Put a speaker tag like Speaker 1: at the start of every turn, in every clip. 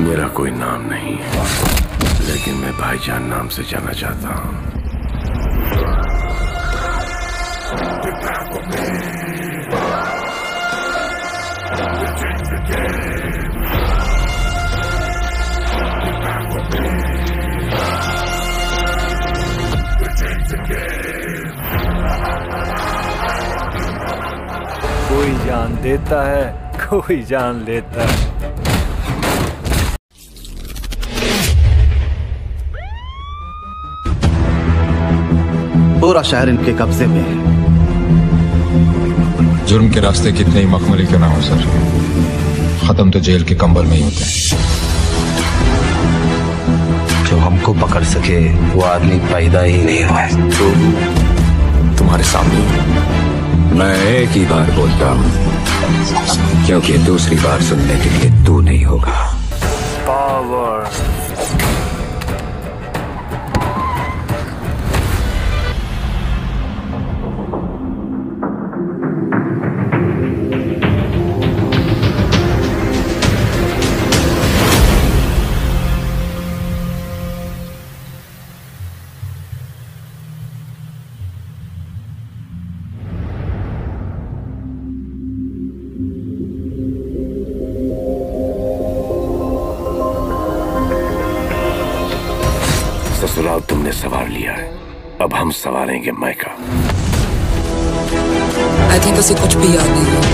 Speaker 1: मेरा कोई नाम नहीं है लेकिन मैं भाईजान नाम से जाना चाहता हूँ कोई जान देता है कोई जान लेता है पूरा शहर इनके कब्जे में है जुर्म के रास्ते कितने ही मखमली क्यों ना हो सर खत्म तो जेल के कंबल में ही होते हैं जो हमको पकड़ सके वो आदमी पैदा ही नहीं हुआ तो तुम्हारे सामने मैं एक ही बार बोलता हूँ क्योंकि दूसरी बार सुनने के लिए तू नहीं होगा power get Micah. I think उसे could be याद नहीं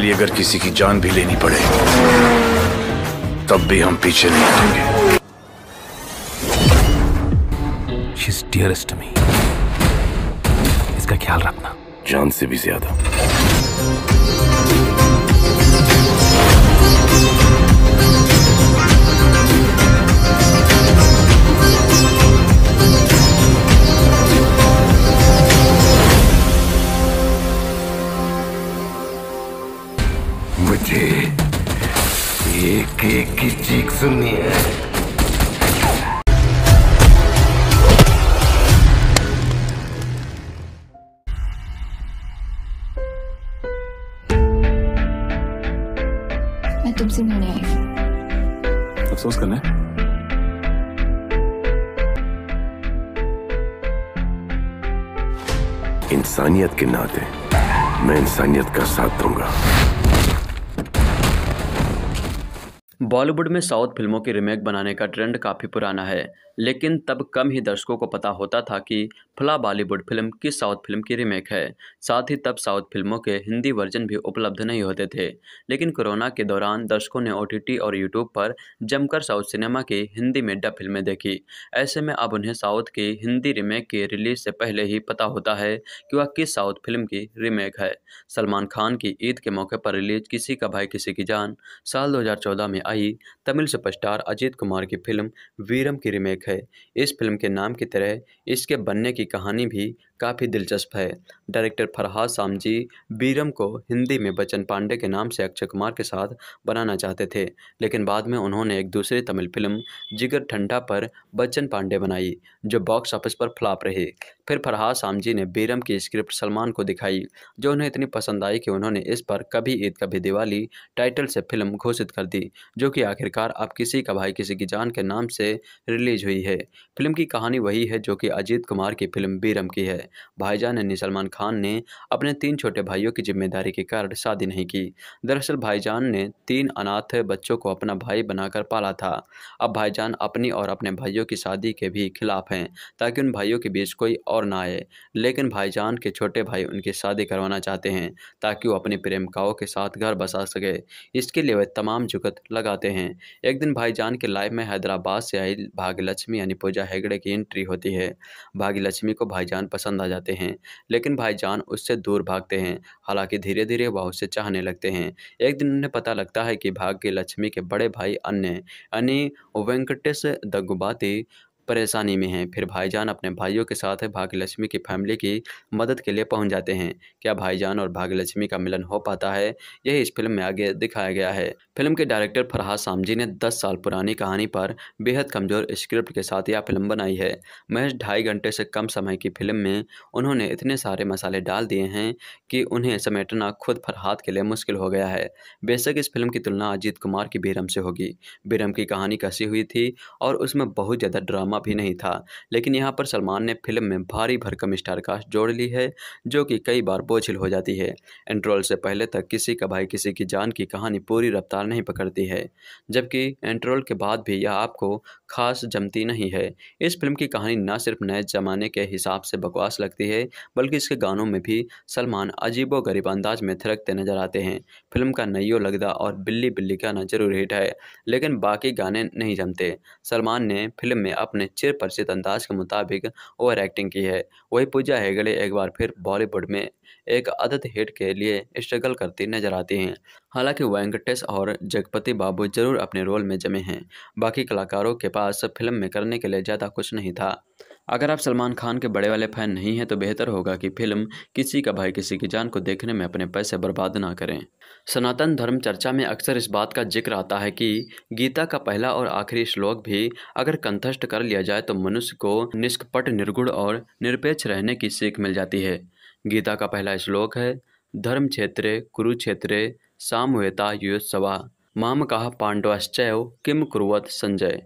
Speaker 1: लिए अगर किसी की जान भी लेनी पड़े तब भी हम पीछे नहीं हटेंगे इसका ख्याल रखना जान से भी ज्यादा बॉलीवुड में साउथ फिल्मों की रीमेक बनाने का ट्रेंड काफ़ी पुराना है लेकिन तब कम ही दर्शकों को पता होता था कि फला बॉलीवुड फिल्म किस साउथ फिल्म की रीमेक है साथ ही तब साउथ फिल्मों के हिंदी वर्जन भी उपलब्ध नहीं होते थे लेकिन कोरोना के दौरान दर्शकों ने ओ और यूट्यूब पर जमकर साउथ सिनेमा की हिंदी में डब फिल्में देखी ऐसे में अब उन्हें साउथ की हिंदी रीमेक की रिलीज से पहले ही पता होता है कि वह किस साउथ फिल्म की रीमेक है सलमान खान की ईद के मौके पर रिलीज किसी का भाई किसी की जान साल दो में आई तमिल सुपरस्टार अजीत कुमार की फिल्म वीरम की रीमेक है है इस फिल्म के नाम की तरह इसके बनने की कहानी भी काफ़ी दिलचस्प है डायरेक्टर फरहाद सामजी बीरम को हिंदी में बच्चन पांडे के नाम से अक्षय कुमार के साथ बनाना चाहते थे लेकिन बाद में उन्होंने एक दूसरी तमिल फिल्म जिगर ठंडा पर बच्चन पांडे बनाई जो बॉक्स ऑफिस पर फ्लॉप रही फिर फरहाद सामजी ने बीरम की स्क्रिप्ट सलमान को दिखाई जो उन्हें इतनी पसंद आई कि उन्होंने इस पर कभी ईद कभी दिवाली टाइटल से फिल्म घोषित कर दी जो कि आखिरकार अब किसी का भाई किसी की जान के नाम से रिलीज हुई है फिल्म की कहानी वही है जो कि अजीत कुमार की फिल्म बीरम की है भाईजान यानी सलमान खान ने अपने तीन छोटे भाइयों की जिम्मेदारी के कारण शादी नहीं की दरअसल भाईजान ने तीन अनाथ बच्चों को अपना भाई बनाकर पाला था अब भाईजान अपनी और अपने भाइयों की शादी के भी खिलाफ हैं ताकि उन भाइयों के बीच कोई और ना आए लेकिन भाईजान के छोटे भाई उनकी शादी करवाना चाहते हैं ताकि वो अपनी प्रेमिकाओं के साथ घर बसा सके इसके लिए वे तमाम जुगत लगाते हैं एक दिन भाईजान के लाइफ में हैदराबाद से आई भाग्यलक्ष्मी यानी पूजा हेगड़े की एंट्री होती है भाग्यलक्ष्मी को भाईजान पसंद पसंद आ जाते हैं लेकिन भाईजान उससे दूर भागते हैं हालांकि धीरे धीरे वह उसे चाहने लगते हैं एक दिन उन्हें पता लगता है कि भाग्य लक्ष्मी के बड़े भाई अन्य यानी वेंकटेश दगुबाती परेशानी में हैं फिर भाईजान अपने भाइयों के साथ भाग्यलक्ष्मी की फैमिली की मदद के लिए पहुंच जाते हैं क्या भाईजान और भाग्यलक्ष्मी का मिलन हो पाता है यही इस फिल्म में आगे दिखाया गया है फिल्म के डायरेक्टर फरहाद सामजी ने दस साल पुरानी कहानी पर बेहद कमजोर स्क्रिप्ट के साथ यह फिल्म बनाई है महज ढाई घंटे से कम समय की फिल्म में उन्होंने इतने सारे मसाले डाल दिए हैं कि उन्हें समेटना खुद फरहाद के लिए मुश्किल हो गया है बेशक इस फिल्म की तुलना अजीत कुमार की बीरम से होगी बीरम की कहानी कसी हुई थी और उसमें बहुत ज़्यादा ड्रामा भी नहीं था लेकिन यहाँ पर सलमान ने फिल्म में भारी भरकम स्टारकास्ट जोड़ ली है जो कि कई बार बोझिल हो जाती है एंट्रोल से पहले तक किसी का भाई किसी की जान की कहानी पूरी रफ्तार नहीं पकड़ती है जबकि एंट्रोल के बाद भी यह आपको खास जमती नहीं है इस फिल्म की कहानी न सिर्फ नए ज़माने के हिसाब से बकवास लगती है बल्कि इसके गानों में भी सलमान अजीबो गरीब अंदाज में थिरकते नजर आते हैं फिल्म का नैयो लगदा और बिल्ली बिल्ली गाना जरूर हिट है लेकिन बाकी गाने नहीं जमते सलमान ने फिल्म में अपने अपने चिर परिचित अंदाज के मुताबिक ओवर एक्टिंग की है वही पूजा हेगड़े एक बार फिर बॉलीवुड में एक अदत हिट के लिए स्ट्रगल करती नजर आती हैं हालांकि वेंकटेश और जगपति बाबू जरूर अपने रोल में जमे हैं बाकी कलाकारों के पास फिल्म में करने के लिए ज़्यादा कुछ नहीं था अगर आप सलमान खान के बड़े वाले फ़ैन नहीं हैं तो बेहतर होगा कि फिल्म किसी का भाई किसी की जान को देखने में अपने पैसे बर्बाद ना करें सनातन धर्म चर्चा में अक्सर इस बात का जिक्र आता है कि गीता का पहला और आखिरी श्लोक भी अगर कंथस्ट कर लिया जाए तो मनुष्य को निष्कपट निर्गुण और निरपेक्ष रहने की सीख मिल जाती है गीता का पहला श्लोक है धर्म क्षेत्र कुरुक्षेत्र सामवेता युत्सवा माम कहा पांडवाश्चय किम कुरुवत संजय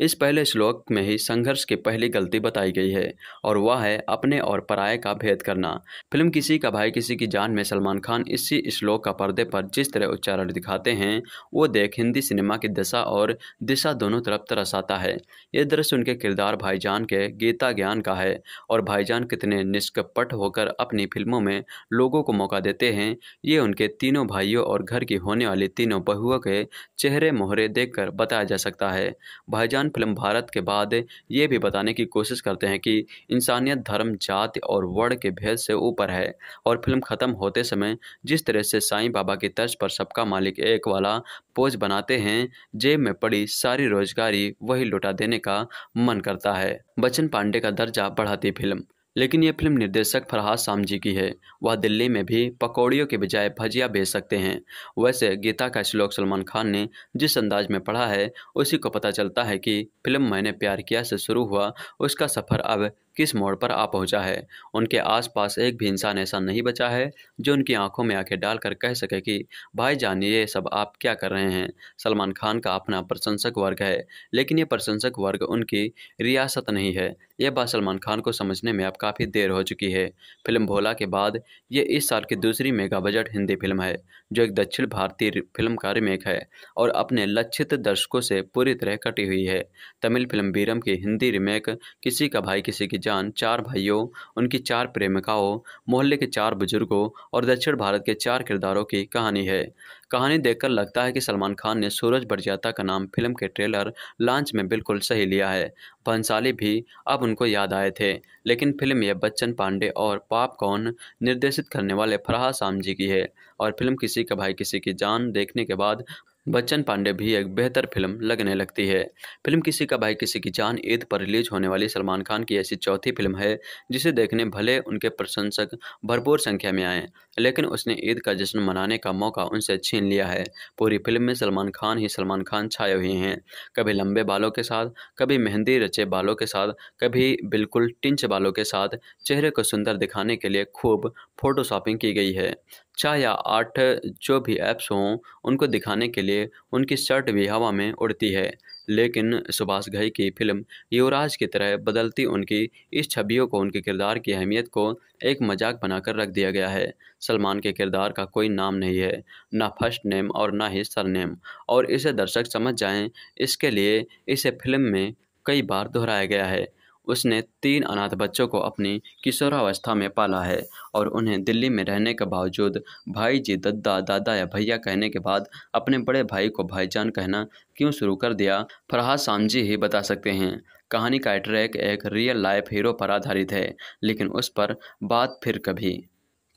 Speaker 1: इस पहले श्लोक में ही संघर्ष की पहली गलती बताई गई है और वह है अपने और पराये का भेद करना फिल्म किसी का भाई किसी की जान में सलमान खान इसी श्लोक का पर्दे पर जिस तरह उच्चारण दिखाते हैं वो देख हिंदी सिनेमा की दशा और दिशा दोनों तरफ तरस आता है ये दृश्य उनके किरदार भाईजान के गीता ज्ञान का है और भाईजान कितने निष्कपट होकर अपनी फिल्मों में लोगों को मौका देते हैं ये उनके तीनों भाइयों और घर की होने वाली तीनों बहुओं के चेहरे मोहरे देख बताया जा सकता है भाईजान पाकिस्तान फिल्म भारत के बाद ये भी बताने की कोशिश करते हैं कि इंसानियत धर्म जाति और वर्ण के भेद से ऊपर है और फिल्म ख़त्म होते समय जिस तरह से साईं बाबा की तर्ज पर सबका मालिक एक वाला पोज बनाते हैं जेब में पड़ी सारी रोजगारी वही लुटा देने का मन करता है बच्चन पांडे का दर्जा बढ़ाती फिल्म लेकिन ये फिल्म निर्देशक फरहाद सामजी की है वह दिल्ली में भी पकौड़ियों के बजाय भजिया बेच सकते हैं वैसे गीता का श्लोक सलमान खान ने जिस अंदाज में पढ़ा है उसी को पता चलता है कि फिल्म मैंने प्यार किया से शुरू हुआ उसका सफ़र अब किस मोड़ पर आ पहुंचा है उनके आसपास एक भी इंसान ऐसा नहीं बचा है जो उनकी आंखों में आंखें डालकर कह सके कि भाई जान ये सब आप क्या कर रहे हैं सलमान खान का अपना प्रशंसक वर्ग है लेकिन ये प्रशंसक वर्ग उनकी रियासत नहीं है यह बात सलमान खान को समझने में अब काफ़ी देर हो चुकी है फिल्म भोला के बाद ये इस साल की दूसरी मेगा बजट हिंदी फिल्म है जो एक दक्षिण भारतीय फिल्म का रिमेक है और अपने लक्षित दर्शकों से पूरी तरह कटी हुई है तमिल फिल्म बीरम की हिंदी रिमेक किसी का भाई किसी की जान चार भाइयों उनकी चार प्रेमिकाओं मोहल्ले के चार बुजुर्गों और दक्षिण भारत के चार किरदारों की कहानी है कहानी देखकर लगता है कि सलमान खान ने सूरज बरजाता का नाम फिल्म के ट्रेलर लॉन्च में बिल्कुल सही लिया है भंसाली भी अब उनको याद आए थे लेकिन फिल्म यह बच्चन पांडे और पॉपकॉर्न निर्देशित करने वाले फराह सामजी की है और फिल्म किसी का भाई किसी की जान देखने के बाद बच्चन पांडे भी एक बेहतर फिल्म लगने लगती है फिल्म किसी का भाई किसी की जान ईद पर रिलीज होने वाली सलमान खान की ऐसी चौथी फिल्म है जिसे देखने भले उनके प्रशंसक भरपूर संख्या में आए लेकिन उसने ईद का जश्न मनाने का मौका उनसे छीन लिया है पूरी फिल्म में सलमान खान ही सलमान खान छाए हुए हैं कभी लंबे बालों के साथ कभी मेहंदी रचे बालों के साथ कभी बिल्कुल टिंच बालों के साथ चेहरे को सुंदर दिखाने के लिए खूब फोटोशॉपिंग की गई है छः या आठ जो भी ऐप्स हों उनको दिखाने के लिए उनकी शर्ट भी हवा में उड़ती है लेकिन सुभाष घई की फिल्म युवराज की तरह बदलती उनकी इस छवियों को उनके किरदार की अहमियत को एक मजाक बनाकर रख दिया गया है सलमान के किरदार का कोई नाम नहीं है ना फर्स्ट नेम और ना ही सरनेम और इसे दर्शक समझ जाएं इसके लिए इसे फिल्म में कई बार दोहराया गया है उसने तीन अनाथ बच्चों को अपनी किशोरावस्था में पाला है और उन्हें दिल्ली में रहने के बावजूद भाई जी दद्दा दादा या भैया कहने के बाद अपने बड़े भाई को भाईजान कहना क्यों शुरू कर दिया फरहाद सामजी ही बता सकते हैं कहानी का ट्रैक एक रियल लाइफ हीरो पर आधारित है लेकिन उस पर बात फिर कभी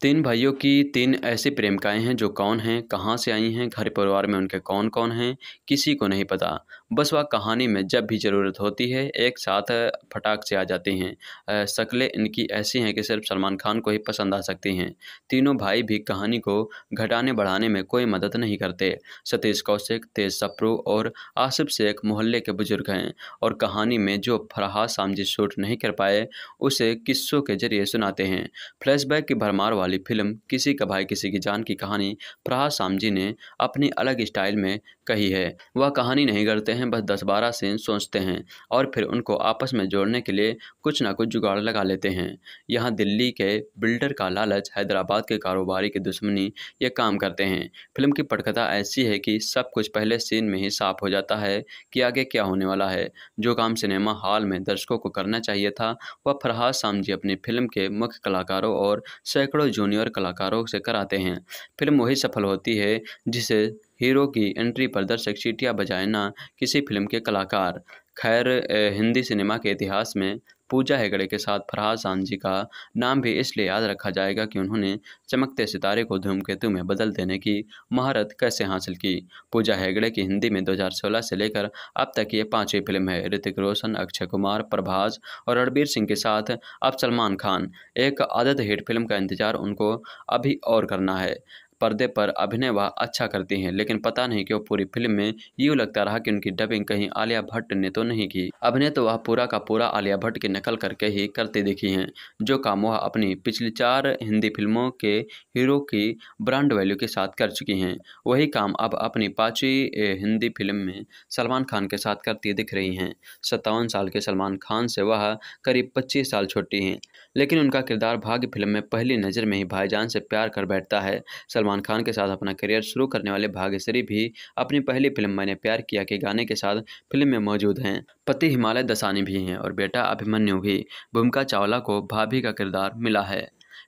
Speaker 1: तीन भाइयों की तीन ऐसी प्रेमिकाएं हैं जो कौन हैं कहाँ से आई हैं घर परिवार में उनके कौन कौन हैं किसी को नहीं पता बस वह कहानी में जब भी ज़रूरत होती है एक साथ फटाक से आ जाती हैं शक्लें इनकी ऐसी हैं कि सिर्फ सलमान खान को ही पसंद आ सकती हैं तीनों भाई भी कहानी को घटाने बढ़ाने में कोई मदद नहीं करते सतीश कौशिक तेज सप्रू और आसिफ शेख मोहल्ले के बुजुर्ग हैं और कहानी में जो फरहा सामजी शूट नहीं कर पाए उसे किस्सों के जरिए सुनाते हैं फ्लैशबैक की भरमार वाली फिल्म किसी का भाई किसी की जान की कहानी फरहा सामजी ने अपनी अलग स्टाइल में कही है वह कहानी नहीं करते हैं हैं बस दस बारह सीन सोचते हैं और फिर उनको आपस में जोड़ने के लिए कुछ ना कुछ जुगाड़ लगा लेते हैं यहाँ दिल्ली के बिल्डर का लालच हैदराबाद के कारोबारी की दुश्मनी ये काम करते हैं फिल्म की पटकथा ऐसी है कि सब कुछ पहले सीन में ही साफ हो जाता है कि आगे क्या होने वाला है जो काम सिनेमा हॉल में दर्शकों को करना चाहिए था वह फरहाद सामजी अपनी फिल्म के मुख्य कलाकारों और सैकड़ों जूनियर कलाकारों से कराते हैं फिल्म वही सफल होती है जिसे हीरो की एंट्री पर दर्शक बजाए ना किसी फिल्म के कलाकार खैर हिंदी सिनेमा के इतिहास में पूजा हेगड़े के साथ फरहाद सांझी का नाम भी इसलिए याद रखा जाएगा कि उन्होंने चमकते सितारे को धूमकेतु में बदल देने की महारत कैसे हासिल की पूजा हेगड़े की हिंदी में 2016 से लेकर अब तक ये पांचवी फिल्म है ऋतिक रोशन अक्षय कुमार प्रभास और रणबीर सिंह के साथ अब सलमान खान एक आदत हिट फिल्म का इंतजार उनको अभी और करना है पर्दे पर अभिनय वह अच्छा करती हैं लेकिन पता नहीं क्यों पूरी फिल्म में यूँ लगता रहा कि उनकी डबिंग कहीं आलिया भट्ट ने तो नहीं की अभिनय तो वह पूरा का पूरा आलिया भट्ट की नकल करके ही करती दिखी हैं जो काम वह अपनी पिछली चार हिंदी फिल्मों के हीरो की ब्रांड वैल्यू के साथ कर चुकी हैं वही काम अब अपनी पाँचवीं हिंदी फिल्म में सलमान खान के साथ करती दिख रही हैं सत्तावन साल के सलमान खान से वह करीब पच्चीस साल छोटी हैं लेकिन उनका किरदार भाग्य फिल्म में पहली नज़र में ही भाईजान से प्यार कर बैठता है सलमान सलमान खान के साथ अपना करियर शुरू करने वाले भाग्यश्री भी अपनी पहली फिल्म मैंने प्यार किया के गाने के साथ फिल्म में मौजूद हैं पति हिमालय दसानी भी हैं और बेटा अभिमन्यु भी भूमिका चावला को भाभी का किरदार मिला है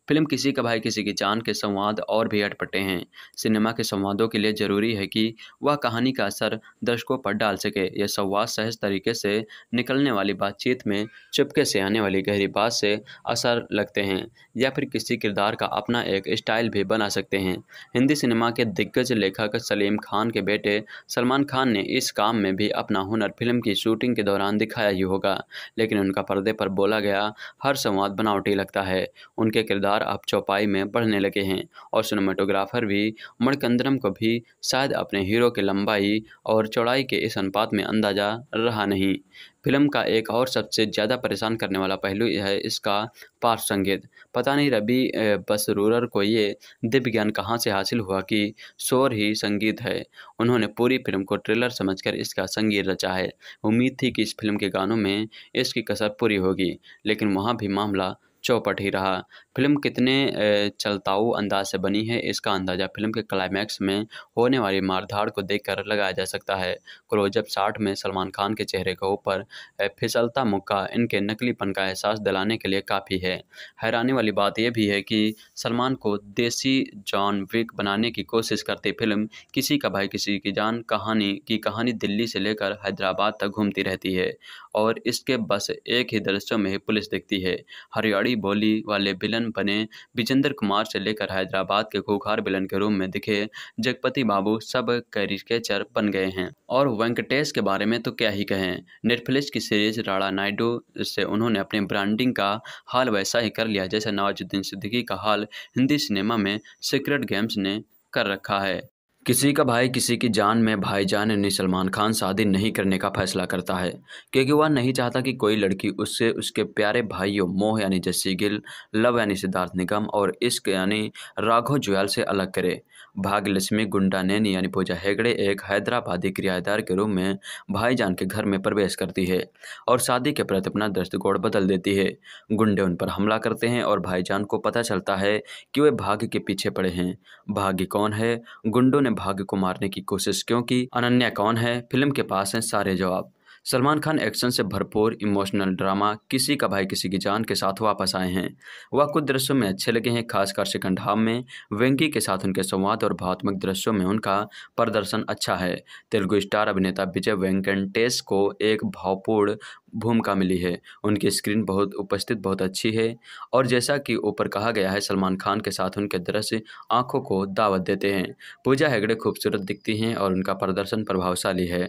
Speaker 1: फिल्म किसी का भाई किसी की जान के संवाद और भी अटपटे हैं सिनेमा के संवादों के लिए ज़रूरी है कि वह कहानी का असर दर्शकों पर डाल सके यह संवाद सहज तरीके से निकलने वाली बातचीत में चुपके से आने वाली गहरी बात से असर लगते हैं या फिर किसी किरदार का अपना एक स्टाइल भी बना सकते हैं हिंदी सिनेमा के दिग्गज लेखक सलीम खान के बेटे सलमान खान ने इस काम में भी अपना हुनर फिल्म की शूटिंग के दौरान दिखाया ही होगा लेकिन उनका पर्दे पर बोला गया हर संवाद बनावटी लगता है उनके किरदार लगातार अब चौपाई में बढ़ने लगे हैं और सिनेमाटोग्राफर भी मणकंदरम को भी शायद अपने हीरो की लंबाई और चौड़ाई के इस अनुपात में अंदाजा रहा नहीं फिल्म का एक और सबसे ज़्यादा परेशान करने वाला पहलू है इसका पार्श्व संगीत पता नहीं रबी बसरूर को ये दिव्य ज्ञान कहाँ से हासिल हुआ कि शोर ही संगीत है उन्होंने पूरी फिल्म को ट्रेलर समझकर इसका संगीत रचा है उम्मीद थी कि इस फिल्म के गानों में इसकी कसर पूरी होगी लेकिन वहाँ भी मामला चौपट ही रहा फिल्म कितने चलताऊ अंदाज से बनी है इसका अंदाज़ा फिल्म के क्लाइमैक्स में होने वाली मारधाड़ को देखकर लगाया जा सकता है क्लोजअप साठ में सलमान खान के चेहरे के ऊपर फिसलता मुक्का इनके नकलीपन का एहसास दिलाने के लिए काफ़ी है हैरानी वाली बात यह भी है कि सलमान को देसी जॉन विक बनाने की कोशिश करती फिल्म किसी का भाई किसी की जान कहानी की कहानी दिल्ली से लेकर हैदराबाद तक घूमती रहती है और इसके बस एक ही दृश्यों में ही पुलिस दिखती है हरियाणी बड़ी बोली वाले विलन बने विजेंद्र कुमार से लेकर हैदराबाद के खूखार विलन के रूप में दिखे जगपति बाबू सब कैरिकेचर बन गए हैं और वेंकटेश के बारे में तो क्या ही कहें नेटफ्लिक्स की सीरीज राणा नायडू से उन्होंने अपने ब्रांडिंग का हाल वैसा ही कर लिया जैसे नवाजुद्दीन सिद्दीकी का हाल हिंदी सिनेमा में सीक्रेट गेम्स ने कर रखा है किसी का भाई किसी की जान में भाईजान यानी सलमान खान शादी नहीं करने का फैसला करता है क्योंकि वह नहीं चाहता कि कोई लड़की उससे उसके प्यारे भाइयों मोह यानी जस्सी गिल लव यानी सिद्धार्थ निगम और इश्क यानी राघव जुयाल से अलग करे भाग्यलक्ष्मी नैनी यानी पूजा हेगड़े एक हैदराबादी किराएदार के रूप में भाईजान के घर में प्रवेश करती है और शादी के प्रति अपना दृष्टिकोण बदल देती है गुंडे उन पर हमला करते हैं और भाईजान को पता चलता है कि वे भाग्य के पीछे पड़े हैं भाग्य कौन है गुंडों ने भाग्य को मारने की कोशिश क्यों की अनन्या कौन है फिल्म के पास हैं सारे जवाब सलमान खान एक्शन से भरपूर इमोशनल ड्रामा किसी का भाई किसी की जान के साथ वापस आए हैं वह कुछ दृश्यों में अच्छे लगे हैं खासकर सिकंड हाफ में वेंकी के साथ उनके संवाद और भावात्मक दृश्यों में उनका प्रदर्शन अच्छा है तेलुगु स्टार अभिनेता विजय वेंकटेश को एक भावपूर्ण भूमिका मिली है उनकी स्क्रीन बहुत उपस्थित बहुत अच्छी है और जैसा कि ऊपर कहा गया है सलमान खान के साथ उनके दृश्य आंखों को दावत देते हैं पूजा हेगड़े खूबसूरत दिखती हैं और उनका प्रदर्शन प्रभावशाली है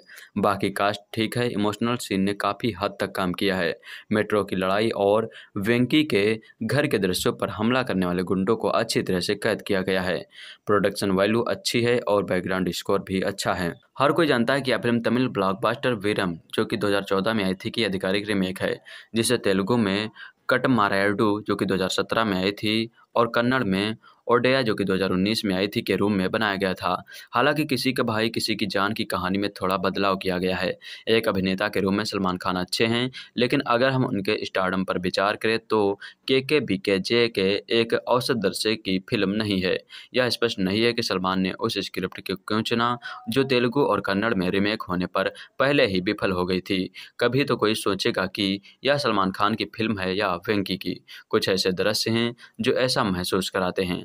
Speaker 1: बाकी कास्ट ठीक है इमोशनल सीन ने काफ़ी हद तक काम किया है मेट्रो की लड़ाई और वेंकी के घर के दृश्यों पर हमला करने वाले गुंडों को अच्छी तरह से कैद किया गया है प्रोडक्शन वैल्यू अच्छी है और बैकग्राउंड स्कोर भी अच्छा है हर कोई जानता है कि यह फिल्म तमिल ब्लॉकबस्टर वीरम जो कि 2014 में आई थी कि यह आधिकारिक रीमेक है जिसे तेलुगु में मारायडू जो कि 2017 में आई थी और कन्नड़ में ओडेया जो कि 2019 में आई थी के रूम में बनाया गया था हालांकि किसी का भाई किसी की जान की कहानी में थोड़ा बदलाव किया गया है एक अभिनेता के रूम में सलमान खान अच्छे हैं लेकिन अगर हम उनके स्टार्डम पर विचार करें तो के के बी के जे के एक औसत दर्शक की फिल्म नहीं है यह स्पष्ट नहीं है कि सलमान ने उस स्क्रिप्ट को क्यों चुना जो तेलुगु और कन्नड़ में रीमेक होने पर पहले ही विफल हो गई थी कभी तो कोई सोचेगा कि यह सलमान खान की फिल्म है या वेंकी की कुछ ऐसे दृश्य हैं जो ऐसा महसूस कराते हैं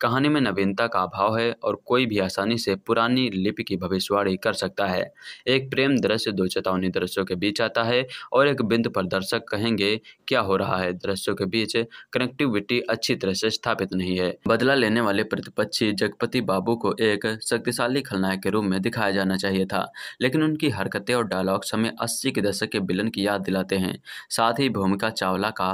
Speaker 1: कहानी में नवीनता का अभाव है और कोई भी आसानी से पुरानी लिपि की भविष्यवाणी कर सकता है एक प्रेम दृश्य दो चेतावनी दृश्यों के बीच आता है और एक बिंदु पर दर्शक कहेंगे क्या हो रहा है दृश्यों के बीच कनेक्टिविटी अच्छी तरह से स्थापित नहीं है बदला लेने वाले प्रतिपक्षी जगपति बाबू को एक शक्तिशाली खलनायक के रूप में दिखाया जाना चाहिए था लेकिन उनकी हरकतें और डायलॉग्स हमें अस्सी के दशक के विलन की याद दिलाते हैं साथ ही भूमिका चावला का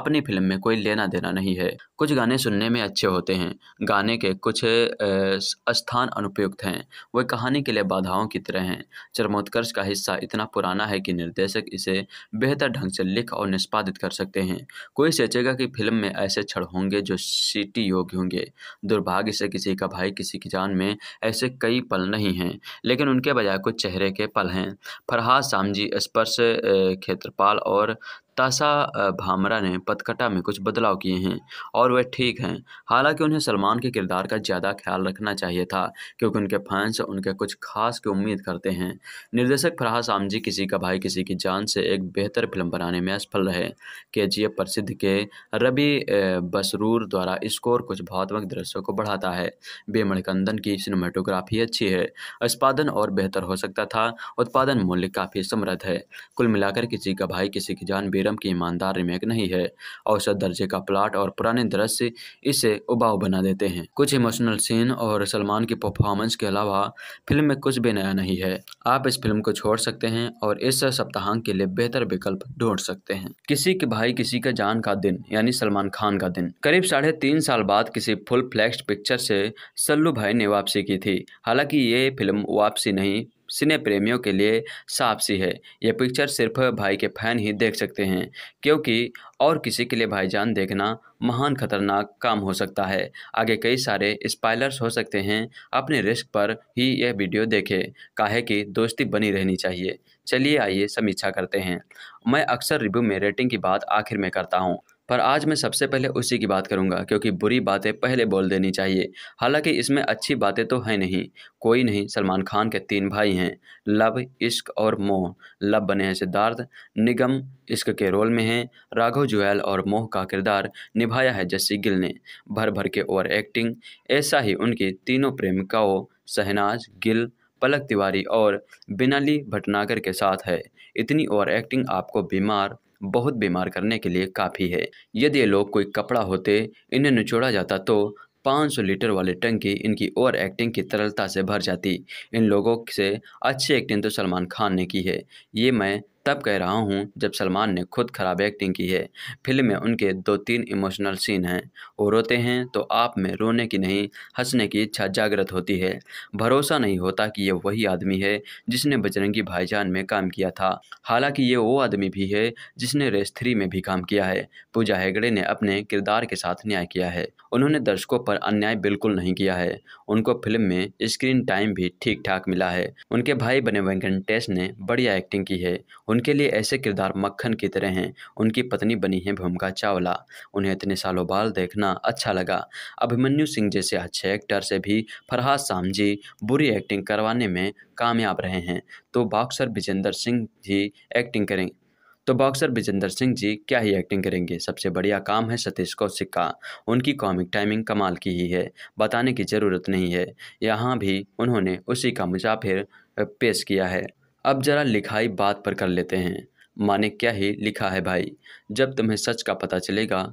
Speaker 1: अपनी फिल्म में कोई लेना देना नहीं है कुछ गाने सुनने में अच्छे होते हैं गाने के कुछ स्थान अनुपयुक्त हैं वे कहानी के लिए बाधाओं की तरह हैं चरमोत्कर्ष का हिस्सा इतना पुराना है कि निर्देशक इसे बेहतर ढंग से लिख और निष्पादित कर सकते हैं कोई सोचेगा कि फिल्म में ऐसे क्षण होंगे जो सीटी योग्य होंगे दुर्भाग्य से किसी का भाई किसी की जान में ऐसे कई पल नहीं हैं लेकिन उनके बजाय कुछ चेहरे के पल हैं फरहाद सामजी स्पर्श क्षेत्रपाल और ताशा भामरा ने पतकटा में कुछ बदलाव किए हैं और वह ठीक हैं हालांकि उन्हें सलमान के किरदार का ज़्यादा ख्याल रखना चाहिए था क्योंकि उनके फैंस उनके कुछ खास की उम्मीद करते हैं निर्देशक फराह आमजी किसी का भाई किसी की जान से एक बेहतर फिल्म बनाने में असफल रहे के जी प्रसिद्ध के रबी बसरूर द्वारा स्कोर कुछ भावात्मक दृश्यों को बढ़ाता है बेमणिकंदन की सिनेमाटोग्राफी अच्छी है उत्पादन और बेहतर हो सकता था उत्पादन मूल्य काफ़ी समृद्ध है कुल मिलाकर किसी का भाई किसी की जान बेर विरम की ईमानदार रिमेक नहीं है औसत दर्जे का प्लाट और पुराने दृश्य इसे उबाऊ बना देते हैं कुछ इमोशनल सीन और सलमान की परफॉर्मेंस के अलावा फिल्म में कुछ भी नया नहीं है आप इस फिल्म को छोड़ सकते हैं और इस सप्ताहांक के लिए बेहतर विकल्प ढूंढ सकते हैं किसी के भाई किसी का जान का दिन यानी सलमान खान का दिन करीब साढ़े तीन साल बाद किसी फुल फ्लैक्स पिक्चर से सल्लू भाई ने वापसी की थी हालांकि ये फिल्म वापसी नहीं सिने प्रेमियों के लिए साफ सी है यह पिक्चर सिर्फ भाई के फैन ही देख सकते हैं क्योंकि और किसी के लिए भाईजान देखना महान खतरनाक काम हो सकता है आगे कई सारे स्पाइलर्स हो सकते हैं अपने रिस्क पर ही यह वीडियो देखें काहे कि दोस्ती बनी रहनी चाहिए चलिए आइए समीक्षा करते हैं मैं अक्सर रिव्यू में रेटिंग की बात आखिर में करता हूँ पर आज मैं सबसे पहले उसी की बात करूंगा क्योंकि बुरी बातें पहले बोल देनी चाहिए हालांकि इसमें अच्छी बातें तो हैं नहीं कोई नहीं सलमान खान के तीन भाई हैं लव इश्क और मोह लव बने हैं सिद्धार्थ निगम इश्क के रोल में हैं राघव जुएल और मोह का किरदार निभाया है जस्सी गिल ने भर भर के ओवर एक्टिंग ऐसा ही उनकी तीनों प्रेमिकाओं शहनाज गिल पलक तिवारी और बिनाली भटनागर के साथ है इतनी ओवर एक्टिंग आपको बीमार बहुत बीमार करने के लिए काफ़ी है यदि ये लोग कोई कपड़ा होते इन्हें निचोड़ा जाता तो 500 लीटर वाली टंकी इनकी ओवर एक्टिंग की तरलता से भर जाती इन लोगों से अच्छी एक्टिंग तो सलमान खान ने की है ये मैं तब कह रहा हूँ जब सलमान ने खुद खराब एक्टिंग की है फिल्म में उनके दो तीन इमोशनल सीन हैं वो रोते हैं तो आप में रोने की नहीं हंसने की इच्छा जागृत होती है भरोसा नहीं होता कि ये वही आदमी है जिसने बजरंगी भाईजान में काम किया था हालांकि ये वो आदमी भी है जिसने रेस थ्री में भी काम किया है पूजा हेगड़े ने अपने किरदार के साथ न्याय किया है उन्होंने दर्शकों पर अन्याय बिल्कुल नहीं किया है उनको फिल्म में स्क्रीन टाइम भी ठीक ठाक मिला है उनके भाई बने वेंकटेश ने बढ़िया एक्टिंग की है उनके लिए ऐसे किरदार मक्खन की तरह हैं उनकी पत्नी बनी है भूमिका चावला उन्हें इतने सालों बाद देखना अच्छा लगा अभिमन्यु सिंह जैसे अच्छे एक्टर से भी फरहाद सामजी बुरी एक्टिंग करवाने में कामयाब रहे हैं तो बॉक्सर विजेंद्र सिंह भी एक्टिंग करें तो बॉक्सर विजेंद्र सिंह जी क्या ही एक्टिंग करेंगे सबसे बढ़िया काम है सतीश कौशिक का उनकी कॉमिक टाइमिंग कमाल की ही है बताने की ज़रूरत नहीं है यहाँ भी उन्होंने उसी का मुसाफिर पेश किया है अब जरा लिखाई बात पर कर लेते हैं माने क्या ही लिखा है भाई जब तुम्हें सच का पता चलेगा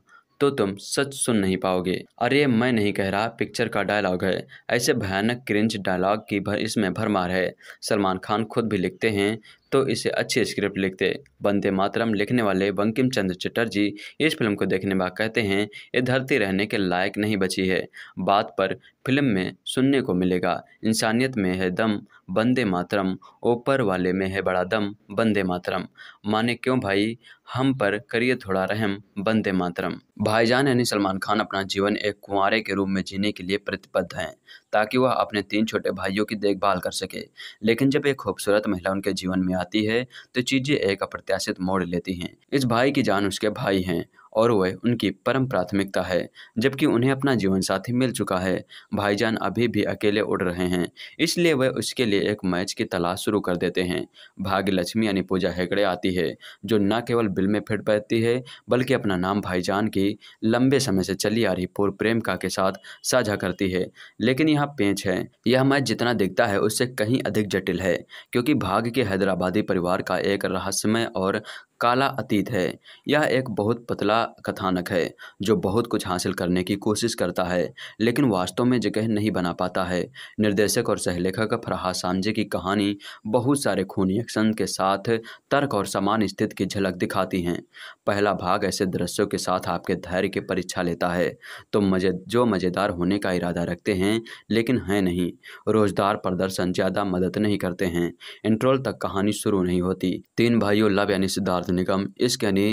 Speaker 1: तो तुम सच सुन नहीं पाओगे अरे मैं नहीं कह रहा पिक्चर का डायलॉग है ऐसे भयानक क्रिंज डायलॉग की भर इसमें भरमार है सलमान खान खुद भी लिखते हैं तो इसे अच्छी स्क्रिप्ट लिखते बंदे मातरम लिखने वाले बंकिम चंद्र चटर्जी इस फिल्म को देखने बाद कहते हैं ये धरती रहने के लायक नहीं बची है बात पर फिल्म में सुनने को मिलेगा इंसानियत में है दम बंदे मातरम ऊपर वाले में है बड़ा दम बंदे मातरम माने क्यों भाई हम पर करिए थोड़ा रहम बंदे मातरम भाईजान यानी सलमान खान अपना जीवन एक कुंवारे के रूप में जीने के लिए प्रतिबद्ध हैं ताकि वह अपने तीन छोटे भाइयों की देखभाल कर सके लेकिन जब एक खूबसूरत महिला उनके जीवन में आती है तो चीज़ें एक अप्रत्याशित मोड़ लेती हैं इस भाई की जान उसके भाई हैं और वह उनकी परम प्राथमिकता है जबकि उन्हें अपना जीवन साथी मिल चुका है भाईजान अभी भी अकेले उड़ रहे हैं इसलिए वह उसके लिए एक मैच की तलाश शुरू कर देते हैं भाग्य लक्ष्मी यानी पूजा हेगड़े आती है जो न केवल बिल में फिट बैठती है बल्कि अपना नाम भाईजान की लंबे समय से चली आ रही पूर्व प्रेमिका के साथ साझा करती है लेकिन यह पेंच है यह मैच जितना दिखता है उससे कहीं अधिक जटिल है क्योंकि भाग्य के हैदराबादी परिवार का एक रहस्यमय और काला अतीत है यह एक बहुत पतला कथानक है जो बहुत कुछ हासिल करने की कोशिश करता है लेकिन वास्तव में जगह नहीं बना पाता है निर्देशक और सहलेखक फरहाद सांझे की कहानी बहुत सारे खूनी एक्शन के साथ तर्क और समान स्थिति की झलक दिखाती हैं पहला भाग ऐसे दृश्यों के साथ आपके धैर्य की परीक्षा लेता है तो मजे जो मज़ेदार होने का इरादा रखते हैं लेकिन है नहीं रोजदार प्रदर्शन ज़्यादा मदद नहीं करते हैं इंट्रोल तक कहानी शुरू नहीं होती तीन भाइयों लव यानी सिद्धार्थ निगम इस यानी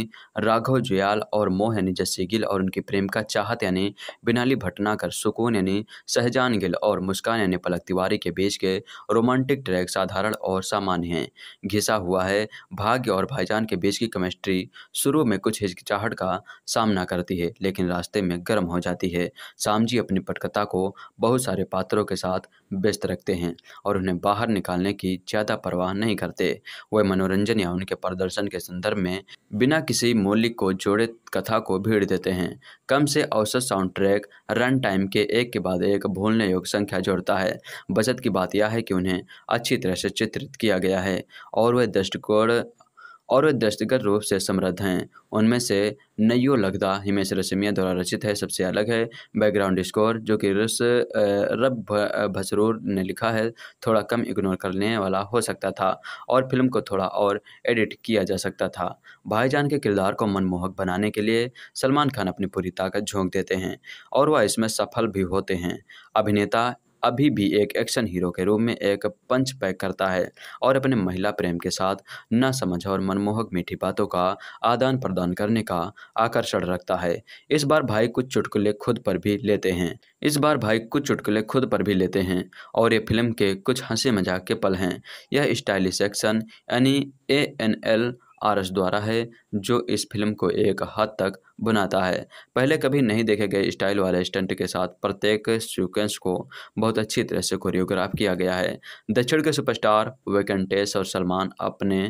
Speaker 1: राघव जुयाल और मोह यानी जस्सी गिल और उनकी प्रेम का चाहत यानी बिनाली भटनाकर सुकून यानी सहजान गिल और मुस्कान यानी पलक तिवारी के बीच के रोमांटिक ट्रैक साधारण और सामान्य हैं घिसा हुआ है भाग्य और भाईजान के बीच की केमिस्ट्री शुरू में कुछ हिचकिचाहट का सामना करती है लेकिन रास्ते में गर्म हो जाती है सामजी अपनी पटकथा को बहुत सारे पात्रों के साथ व्यस्त रखते हैं और उन्हें बाहर निकालने की ज़्यादा परवाह नहीं करते वह मनोरंजन या उनके प्रदर्शन के संदर्भ संदर्भ में बिना किसी मूल्य को जोड़े कथा को भीड़ देते हैं कम से औसत साउंड ट्रैक रन टाइम के एक के बाद एक भूलने योग्य संख्या जोड़ता है बचत की बात यह है कि उन्हें अच्छी तरह से चित्रित किया गया है और वह दृष्टिकोण और वे दृष्टिगत रूप से समृद्ध हैं उनमें से नयो लगदा हिमेश रसमिया द्वारा रचित है सबसे अलग है बैकग्राउंड स्कोर जो कि रस रब भसरूर ने लिखा है थोड़ा कम इग्नोर करने वाला हो सकता था और फिल्म को थोड़ा और एडिट किया जा सकता था भाईजान के किरदार को मनमोहक बनाने के लिए सलमान खान अपनी पूरी ताकत झोंक देते हैं और वह इसमें सफल भी होते हैं अभिनेता अभी भी एक एक्शन हीरो के रूप में एक पंच पैक करता है और अपने महिला प्रेम के साथ न समझ और मनमोहक मीठी बातों का आदान प्रदान करने का आकर्षण रखता है इस बार भाई कुछ चुटकुले खुद पर भी लेते हैं इस बार भाई कुछ चुटकुले खुद पर भी लेते हैं और ये फिल्म के कुछ हंसी मजाक के पल हैं यह स्टाइलिश एक्शन यानी A N L R S द्वारा है जो इस फिल्म को एक हद तक बनाता है पहले कभी नहीं देखे गए स्टाइल वाले स्टंट के साथ प्रत्येक सीक्वेंस को बहुत अच्छी तरह से कोरियोग्राफ किया गया है दक्षिण के सुपरस्टार वेकेंटेस और सलमान अपने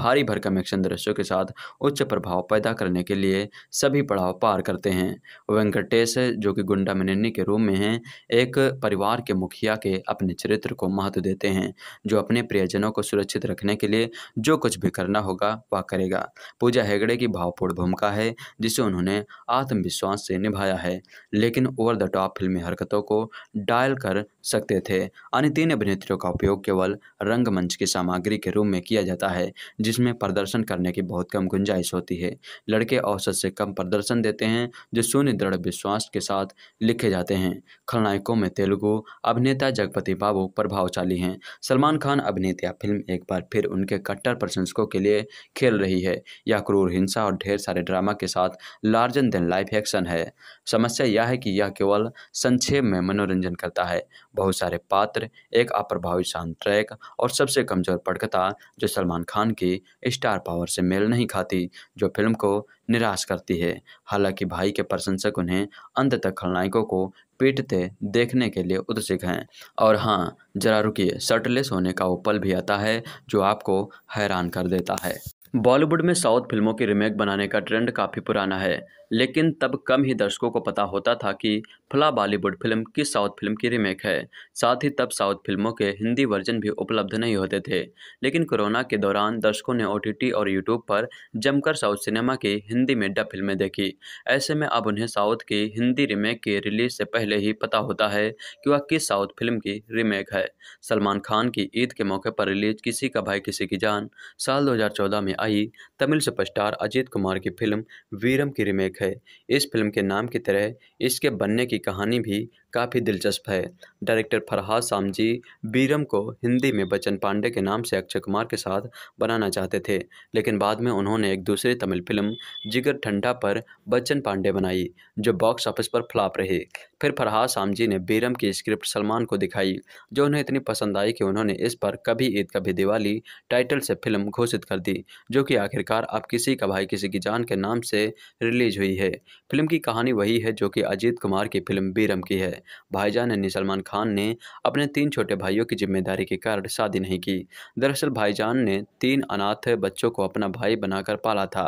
Speaker 1: भारी भरकम एक्शन दृश्यों के साथ उच्च प्रभाव पैदा करने के लिए सभी पड़ाव पार करते हैं वेंकटेश जो कि गुंडा मिनिनी के रूम में हैं एक परिवार के मुखिया के अपने चरित्र को महत्व देते हैं जो अपने प्रियजनों को सुरक्षित रखने के लिए जो कुछ भी करना होगा वह करेगा पूजा हेगड़े की भावपूर्ण भूमिका है जिसे उन्होंने उन्होंने आत्मविश्वास से निभाया है लेकिन ओवर द टॉप फिल्मी हरकतों को डायल कर सकते थे अन्य तीन अभिनेत्रियों का उपयोग केवल रंगमंच की सामग्री के रूप में किया जाता है जिसमें प्रदर्शन करने की बहुत कम गुंजाइश होती है लड़के औसत से कम प्रदर्शन देते हैं जो शून्य दृढ़ विश्वास के साथ लिखे जाते हैं खलनायकों में तेलुगु अभिनेता जगपति बाबू प्रभावशाली हैं सलमान खान अभिनेता फिल्म एक बार फिर उनके कट्टर प्रशंसकों के लिए खेल रही है यह क्रूर हिंसा और ढेर सारे ड्रामा के साथ लार्जन देन लाइफ एक्शन है समस्या यह है कि यह केवल संक्षेप में मनोरंजन करता है बहुत सारे पात्र एक अप्रभावी शांत ट्रैक और सबसे कमज़ोर पटकथा जो सलमान खान की स्टार पावर से मेल नहीं खाती जो फिल्म को निराश करती है हालांकि भाई के प्रशंसक उन्हें अंत तक खलनायकों को पीटते देखने के लिए उत्सुक हैं और हाँ जरा रुकिए शर्टलेस होने का वो पल भी आता है जो आपको हैरान कर देता है बॉलीवुड में साउथ फिल्मों की रिमेक बनाने का ट्रेंड काफ़ी पुराना है लेकिन तब कम ही दर्शकों को पता होता था कि फला बॉलीवुड फिल्म किस साउथ फिल्म की रीमेक है साथ ही तब साउथ फिल्मों के हिंदी वर्जन भी उपलब्ध नहीं होते थे लेकिन कोरोना के दौरान दर्शकों ने ओ और यूट्यूब पर जमकर साउथ सिनेमा की हिंदी में डब फिल्में देखी ऐसे में अब उन्हें साउथ की हिंदी रीमेक के रिलीज से पहले ही पता होता है कि वह किस साउथ फिल्म की रीमेक है सलमान खान की ईद के मौके पर रिलीज किसी का भाई किसी की जान साल दो में आई तमिल सुपरस्टार अजीत कुमार की फिल्म वीरम की रीमेक है इस फिल्म के नाम की तरह इसके बनने की कहानी भी काफ़ी दिलचस्प है डायरेक्टर फरहाद सामजी बीरम को हिंदी में बच्चन पांडे के नाम से अक्षय कुमार के साथ बनाना चाहते थे लेकिन बाद में उन्होंने एक दूसरी तमिल फिल्म जिगर ठंडा पर बच्चन पांडे बनाई जो बॉक्स ऑफिस पर फ्लॉप रही फिर फरहाद सामजी ने बीरम की स्क्रिप्ट सलमान को दिखाई जो उन्हें इतनी पसंद आई कि उन्होंने इस पर कभी ईद कभी दिवाली टाइटल से फिल्म घोषित कर दी जो कि आखिरकार अब किसी का भाई किसी की जान के नाम से रिलीज हुई है फिल्म की कहानी वही है जो कि अजीत कुमार की फिल्म बीरम की है भाईजान यानी सलमान खान ने अपने तीन छोटे भाइयों की जिम्मेदारी के कारण शादी नहीं की दरअसल भाईजान ने तीन अनाथ बच्चों को अपना भाई बनाकर पाला था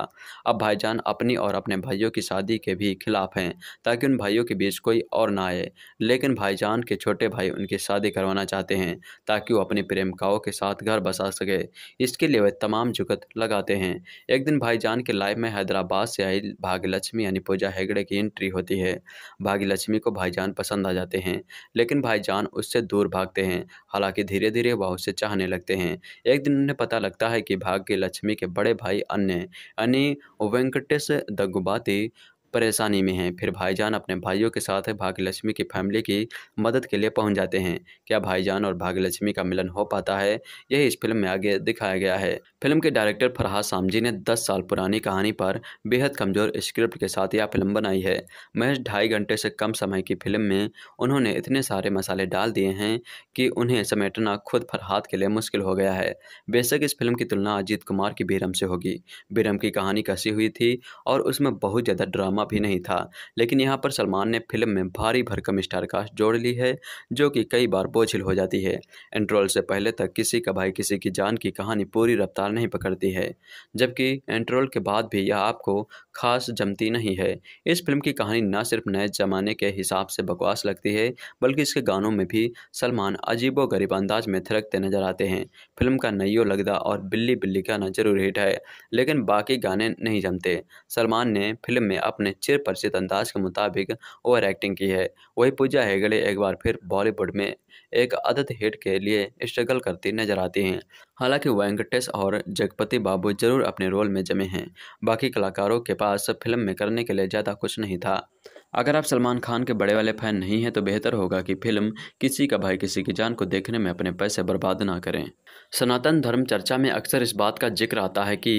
Speaker 1: अब भाईजान अपनी और अपने भाइयों की शादी के भी खिलाफ हैं ताकि उन भाइयों के बीच कोई और ना आए लेकिन भाईजान के छोटे भाई उनकी शादी करवाना चाहते हैं ताकि वो अपनी प्रेमिकाओं के साथ घर बसा सके इसके लिए वह तमाम जुगत लगाते हैं एक दिन भाईजान के लाइफ में हैदराबाद से आई भाग्यलक्ष्मी यानी पूजा हेगड़े की एंट्री होती है भाग्यलक्ष्मी को भाईजान पसंद पसंद आ जाते हैं लेकिन भाईजान उससे दूर भागते हैं हालांकि धीरे धीरे वह उसे चाहने लगते हैं एक दिन उन्हें पता लगता है कि भाग्य लक्ष्मी के बड़े भाई अन्य यानी वेंकटेश दगुबाती परेशानी में हैं फिर भाईजान अपने भाइयों के साथ भाग्यलक्ष्मी की फैमिली की मदद के लिए पहुंच जाते हैं क्या भाईजान और भाग्यलक्ष्मी का मिलन हो पाता है यही इस फिल्म में आगे दिखाया गया है फिल्म के डायरेक्टर फरहा सामजी ने 10 साल पुरानी कहानी पर बेहद कमज़ोर स्क्रिप्ट के साथ यह फिल्म बनाई है महज ढाई घंटे से कम समय की फिल्म में उन्होंने इतने सारे मसाले डाल दिए हैं कि उन्हें समेटना खुद फरहाद के लिए मुश्किल हो गया है बेशक इस फिल्म की तुलना अजीत कुमार की बीरम से होगी बीरम की कहानी कसी हुई थी और उसमें बहुत ज़्यादा ड्रामा भी नहीं था लेकिन यहाँ पर सलमान ने फिल्म में भारी भरकम स्टारकास्ट जोड़ ली है जो कि कई बार बोझिल हो जाती है एंट्रोल से पहले तक किसी का भाई किसी की जान की कहानी पूरी रफ्तार पकड़ नहीं पकड़ती है जबकि एंट्रोल के बाद भी यह आपको खास जमती नहीं है इस फिल्म की कहानी न सिर्फ नए ज़माने के हिसाब से बकवास लगती है बल्कि इसके गानों में भी सलमान अजीबो गरीब अंदाज में थिरकते नजर आते हैं फिल्म का नैयो लगदा और बिल्ली बिल्ली गाना जरूर हिट है लेकिन बाकी गाने नहीं जमते सलमान ने फिल्म में अपने चिर परिचित अंदाज के मुताबिक ओवर एक्टिंग की है वही पूजा हेगड़े एक बार फिर बॉलीवुड में एक अदत हिट के लिए स्ट्रगल करती नजर आती हैं हालांकि वेंकटेश और जगपति बाबू जरूर अपने रोल में जमे हैं बाकी कलाकारों के पास फिल्म में करने के लिए ज़्यादा कुछ नहीं था अगर आप सलमान खान के बड़े वाले फ़ैन नहीं हैं तो बेहतर होगा कि फिल्म किसी का भाई किसी की जान को देखने में अपने पैसे बर्बाद ना करें सनातन धर्म चर्चा में अक्सर इस बात का जिक्र आता है कि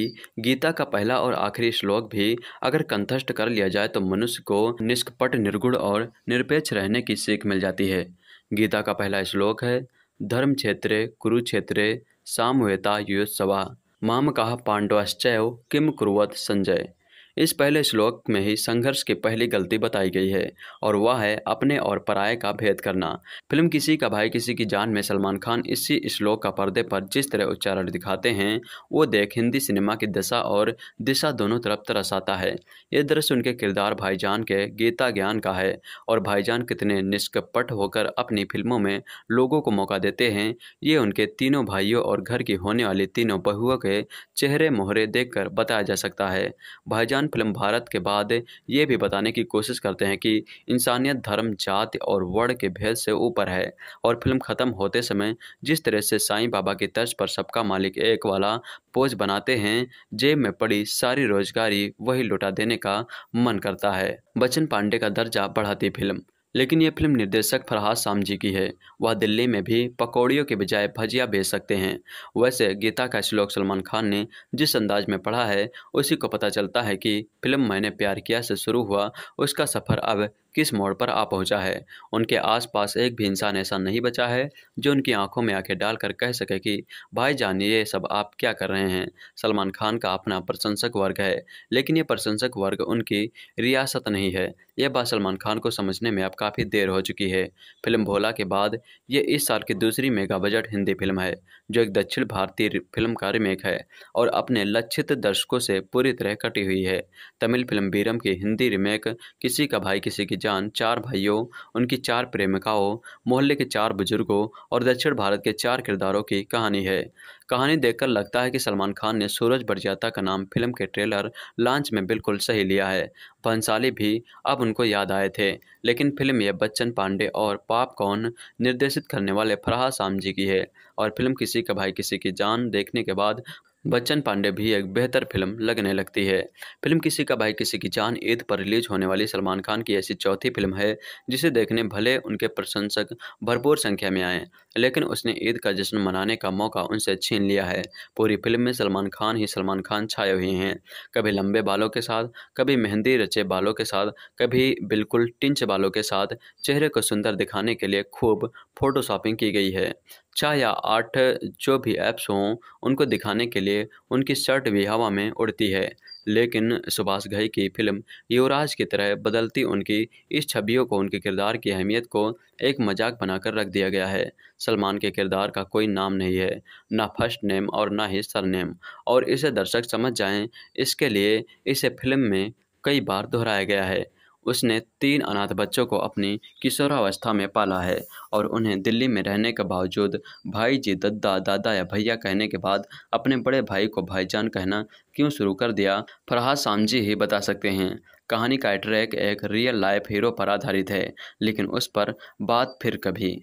Speaker 1: गीता का पहला और आखिरी श्लोक भी अगर कंथस्ट कर लिया जाए तो मनुष्य को निष्कपट निर्गुण और निरपेक्ष रहने की सीख मिल जाती है गीता का पहला श्लोक है धर्म क्षेत्रे कुरुक्षेत्रे सामवेता युत्सवा माम कहा पांडवाश्चय किम कुरुवत संजय इस पहले श्लोक में ही संघर्ष की पहली गलती बताई गई है और वह है अपने और पराये का भेद करना फिल्म किसी का भाई किसी की जान में सलमान खान इसी श्लोक का पर्दे पर जिस तरह उच्चारण दिखाते हैं वो देख हिंदी सिनेमा की दशा और दिशा दोनों तरफ तरसाता है ये दृश्य उनके किरदार भाईजान के गीता ज्ञान का है और भाईजान कितने निष्कपट होकर अपनी फिल्मों में लोगों को मौका देते हैं ये उनके तीनों भाइयों और घर की होने वाली तीनों बहुओं के चेहरे मोहरे देख बताया जा सकता है भाईजान पाकिस्तान फिल्म भारत के बाद ये भी बताने की कोशिश करते हैं कि इंसानियत धर्म जाति और वर्ण के भेद से ऊपर है और फिल्म ख़त्म होते समय जिस तरह से साईं बाबा की तर्ज पर सबका मालिक एक वाला पोज बनाते हैं जेब में पड़ी सारी रोजगारी वही लुटा देने का मन करता है बच्चन पांडे का दर्जा बढ़ाती फिल्म लेकिन ये फिल्म निर्देशक फरहाद सामजी की है वह दिल्ली में भी पकौड़ियों के बजाय भजिया भेज सकते हैं वैसे गीता का श्लोक सलमान खान ने जिस अंदाज में पढ़ा है उसी को पता चलता है कि फिल्म मैंने प्यार किया से शुरू हुआ उसका सफ़र अब किस मोड़ पर आ पहुंचा है उनके आसपास एक भी इंसान ऐसा नहीं बचा है जो उनकी आंखों में आंखें डालकर कह सके कि भाई जान ये सब आप क्या कर रहे हैं सलमान खान का अपना प्रशंसक वर्ग है लेकिन ये प्रशंसक वर्ग उनकी रियासत नहीं है यह बात सलमान खान को समझने में अब काफ़ी देर हो चुकी है फिल्म भोला के बाद ये इस साल की दूसरी मेगा बजट हिंदी फिल्म है जो एक दक्षिण भारतीय फिल्म का रिमेक है और अपने लक्षित दर्शकों से पूरी तरह कटी हुई है तमिल फिल्म बीरम की हिंदी रिमेक किसी का भाई किसी की जान चार भाइयों उनकी चार प्रेमिकाओं मोहल्ले के चार बुजुर्गों और दक्षिण भारत के चार किरदारों की कहानी है कहानी देखकर लगता है कि सलमान खान ने सूरज बरजाता का नाम फिल्म के ट्रेलर लॉन्च में बिल्कुल सही लिया है भंसाली भी अब उनको याद आए थे लेकिन फिल्म यह बच्चन पांडे और पाप कौन निर्देशित करने वाले फराह सामजी की है और फिल्म किसी का भाई किसी की जान देखने के बाद बच्चन पांडे भी एक बेहतर फिल्म लगने लगती है फिल्म किसी का भाई किसी की जान ईद पर रिलीज होने वाली सलमान खान की ऐसी चौथी फिल्म है जिसे देखने भले उनके प्रशंसक भरपूर संख्या में आए लेकिन उसने ईद का जश्न मनाने का मौका उनसे छीन लिया है पूरी फिल्म में सलमान खान ही सलमान खान छाए हुए हैं कभी लंबे बालों के साथ कभी मेहंदी रचे बालों के साथ कभी बिल्कुल टिंच बालों के साथ चेहरे को सुंदर दिखाने के लिए खूब फोटोशॉपिंग की गई है छः या आठ जो भी ऐप्स हों उनको दिखाने के लिए उनकी शर्ट भी हवा में उड़ती है लेकिन सुभाष घई की फिल्म युवराज की तरह बदलती उनकी इस छवियों को उनके किरदार की अहमियत को एक मजाक बनाकर रख दिया गया है सलमान के किरदार का कोई नाम नहीं है ना फर्स्ट नेम और ना ही सरनेम और इसे दर्शक समझ जाएं इसके लिए इसे फिल्म में कई बार दोहराया गया है उसने तीन अनाथ बच्चों को अपनी किशोरावस्था में पाला है और उन्हें दिल्ली में रहने के बावजूद भाई जी दद्दा दादा या भैया कहने के बाद अपने बड़े भाई को भाईजान कहना क्यों शुरू कर दिया फरहाद सामजी ही बता सकते हैं कहानी का ट्रैक एक रियल लाइफ हीरो पर आधारित है लेकिन उस पर बात फिर कभी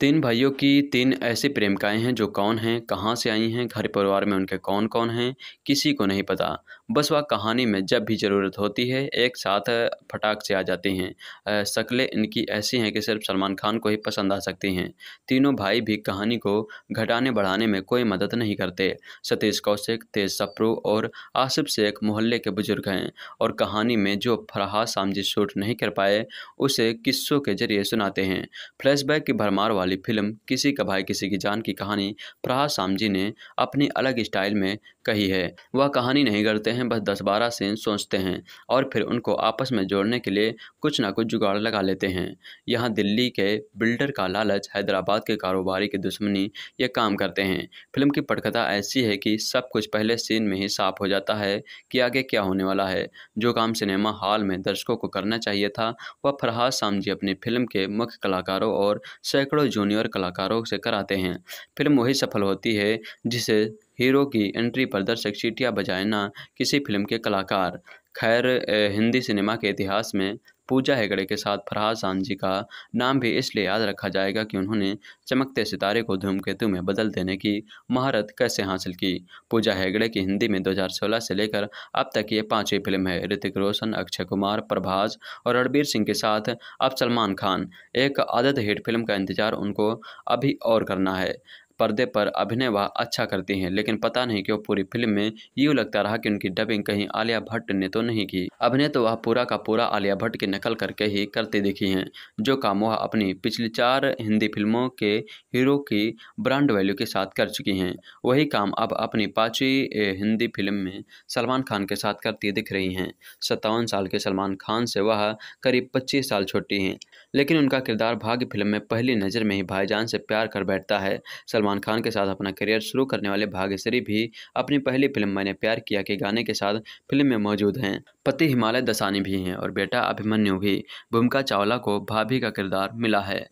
Speaker 1: तीन भाइयों की तीन ऐसी प्रेमिकाएं हैं जो कौन हैं कहाँ से आई हैं घर परिवार में उनके कौन कौन हैं किसी को नहीं पता बस वह कहानी में जब भी ज़रूरत होती है एक साथ फटाक से आ जाते हैं शक्लें इनकी ऐसी हैं कि सिर्फ सलमान खान को ही पसंद आ सकती हैं तीनों भाई भी कहानी को घटाने बढ़ाने में कोई मदद नहीं करते सतीश कौशिक तेज सप्रू और आसिफ शेख मोहल्ले के बुजुर्ग हैं और कहानी में जो फरहाद सामजी शूट नहीं कर पाए उसे किस्सों के जरिए सुनाते हैं फ्लैशबैक की भरमार वाली फिल्म किसी का भाई किसी की जान की कहानी फरहाद सामजी ने अपनी अलग स्टाइल में कही है वह कहानी नहीं करते हैं बस दस बारह सीन सोचते हैं और फिर उनको आपस में जोड़ने के लिए कुछ ना कुछ जुगाड़ लगा लेते हैं यहाँ दिल्ली के बिल्डर का लालच हैदराबाद के कारोबारी की दुश्मनी ये काम करते हैं फिल्म की पटकथा ऐसी है कि सब कुछ पहले सीन में ही साफ हो जाता है कि आगे क्या होने वाला है जो काम सिनेमा हॉल में दर्शकों को करना चाहिए था वह फरहाद सामजी अपनी फिल्म के मुख्य कलाकारों और सैकड़ों जूनियर कलाकारों से कराते हैं फिल्म वही सफल होती है जिसे हीरो की एंट्री पर दर्शक सीटियां बजाना किसी फिल्म के कलाकार खैर हिंदी सिनेमा के इतिहास में पूजा हेगड़े के साथ फरहाद जी का नाम भी इसलिए याद रखा जाएगा कि उन्होंने चमकते सितारे को धूमकेतु में बदल देने की महारत कैसे हासिल की पूजा हेगड़े की हिंदी में 2016 से लेकर अब तक ये पांचवी फिल्म है ऋतिक रोशन अक्षय कुमार प्रभास और रणबीर सिंह के साथ अब सलमान खान एक आदत हिट फिल्म का इंतजार उनको अभी और करना है पर्दे पर अभिनय वह अच्छा करती हैं लेकिन पता नहीं क्यों पूरी फिल्म में यूँ लगता रहा कि उनकी डबिंग कहीं आलिया भट्ट ने तो नहीं की अभिनय तो वह पूरा का पूरा आलिया भट्ट की नकल करके ही करती दिखी हैं जो काम वह अपनी पिछली चार हिंदी फिल्मों के हीरो की ब्रांड वैल्यू के साथ कर चुकी हैं वही काम अब अपनी पाँचवीं हिंदी फिल्म में सलमान खान के साथ करती दिख रही हैं सत्तावन साल के सलमान खान से वह करीब पच्चीस साल छोटी हैं लेकिन उनका किरदार भाग्य फिल्म में पहली नज़र में ही भाईजान से प्यार कर बैठता है सलमान सलमान खान के साथ अपना करियर शुरू करने वाले भाग्यश्री भी अपनी पहली फिल्म मैंने प्यार किया के गाने के साथ फिल्म में मौजूद हैं पति हिमालय दसानी भी हैं और बेटा अभिमन्यु भी भूमिका चावला को भाभी का किरदार मिला है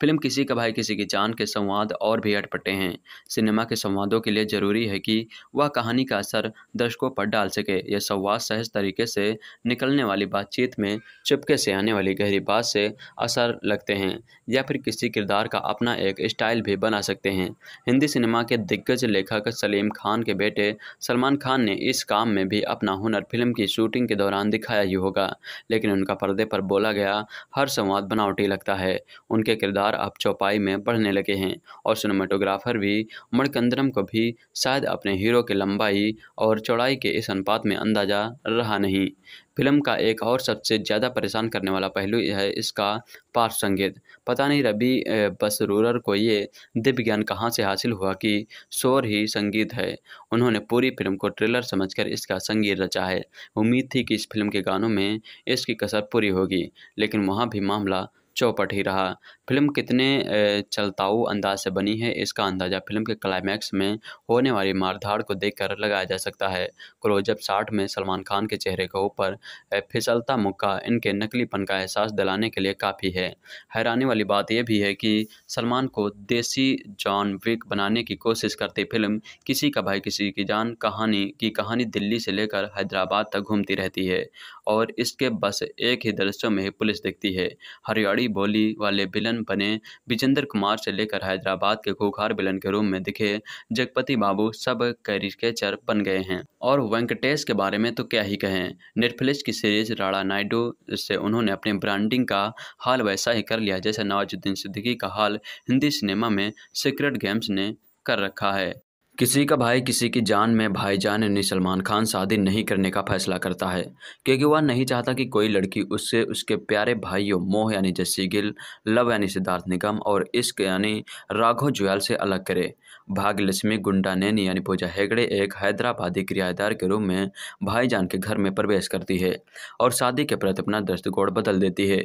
Speaker 1: फिल्म किसी का भाई किसी की जान के संवाद और भी अटपटे हैं सिनेमा के संवादों के लिए ज़रूरी है कि वह कहानी का असर दर्शकों पर डाल सके यह संवाद सहज तरीके से निकलने वाली बातचीत में चुपके से आने वाली गहरी बात से असर लगते हैं या फिर किसी किरदार का अपना एक स्टाइल भी बना सकते हैं हिंदी सिनेमा के दिग्गज लेखक सलीम खान के बेटे सलमान खान ने इस काम में भी अपना हुनर फिल्म की शूटिंग के दौरान दिखाया ही होगा लेकिन उनका पर्दे पर बोला गया हर संवाद बनावटी लगता है उनके किरदार लगातार अब चौपाई में बढ़ने लगे हैं और सिनेमाटोग्राफर भी मणकंदरम को भी शायद अपने हीरो के लंबाई और चौड़ाई के इस अनुपात में अंदाजा रहा नहीं फिल्म का एक और सबसे ज़्यादा परेशान करने वाला पहलू है इसका पार्श्व संगीत पता नहीं रवि बसरूर को ये दिव्य ज्ञान कहाँ से हासिल हुआ कि शोर ही संगीत है उन्होंने पूरी फिल्म को ट्रेलर समझकर इसका संगीत रचा है उम्मीद थी कि इस फिल्म के गानों में इसकी कसर पूरी होगी लेकिन वहाँ भी मामला चौपट ही रहा फिल्म कितने चलताऊ अंदाज से बनी है इसका अंदाज़ा फिल्म के क्लाइमैक्स में होने वाली मारधाड़ को देखकर लगाया जा सकता है क्लोजअप साठ में सलमान खान के चेहरे के ऊपर फिसलता मुक्का इनके नकलीपन का एहसास दिलाने के लिए काफ़ी है हैरानी वाली बात यह भी है कि सलमान को देसी जॉन विक बनाने की कोशिश करती फिल्म किसी का भाई किसी की जान कहानी की कहानी दिल्ली से लेकर हैदराबाद तक घूमती रहती है और इसके बस एक ही दृश्यों में ही पुलिस दिखती है हरियाणी बड़ी बोली वाले विलन बने विजेंद्र कुमार से लेकर हैदराबाद के खूखार विलन के रूप में दिखे जगपति बाबू सब कैरिकेचर बन गए हैं और वेंकटेश के बारे में तो क्या ही कहें नेटफ्लिक्स की सीरीज राणा नायडू से उन्होंने अपने ब्रांडिंग का हाल वैसा ही कर लिया जैसे नवाजुद्दीन सिद्दीकी का हाल हिंदी सिनेमा में सीक्रेट गेम्स ने कर रखा है किसी का भाई किसी की जान में भाईजान यानी सलमान खान शादी नहीं करने का फैसला करता है क्योंकि वह नहीं चाहता कि कोई लड़की उससे उसके प्यारे भाइयों मोह यानी जस्सी गिल लव यानी सिद्धार्थ निगम और इश्क यानी राघव जुयाल से अलग करे भाग्यलक्ष्मी गुंडा ने यानी पूजा हेगड़े एक हैदराबादी किराएदार के रूप में भाईजान के घर में प्रवेश करती है और शादी के प्रति अपना दृष्टिकोण बदल देती है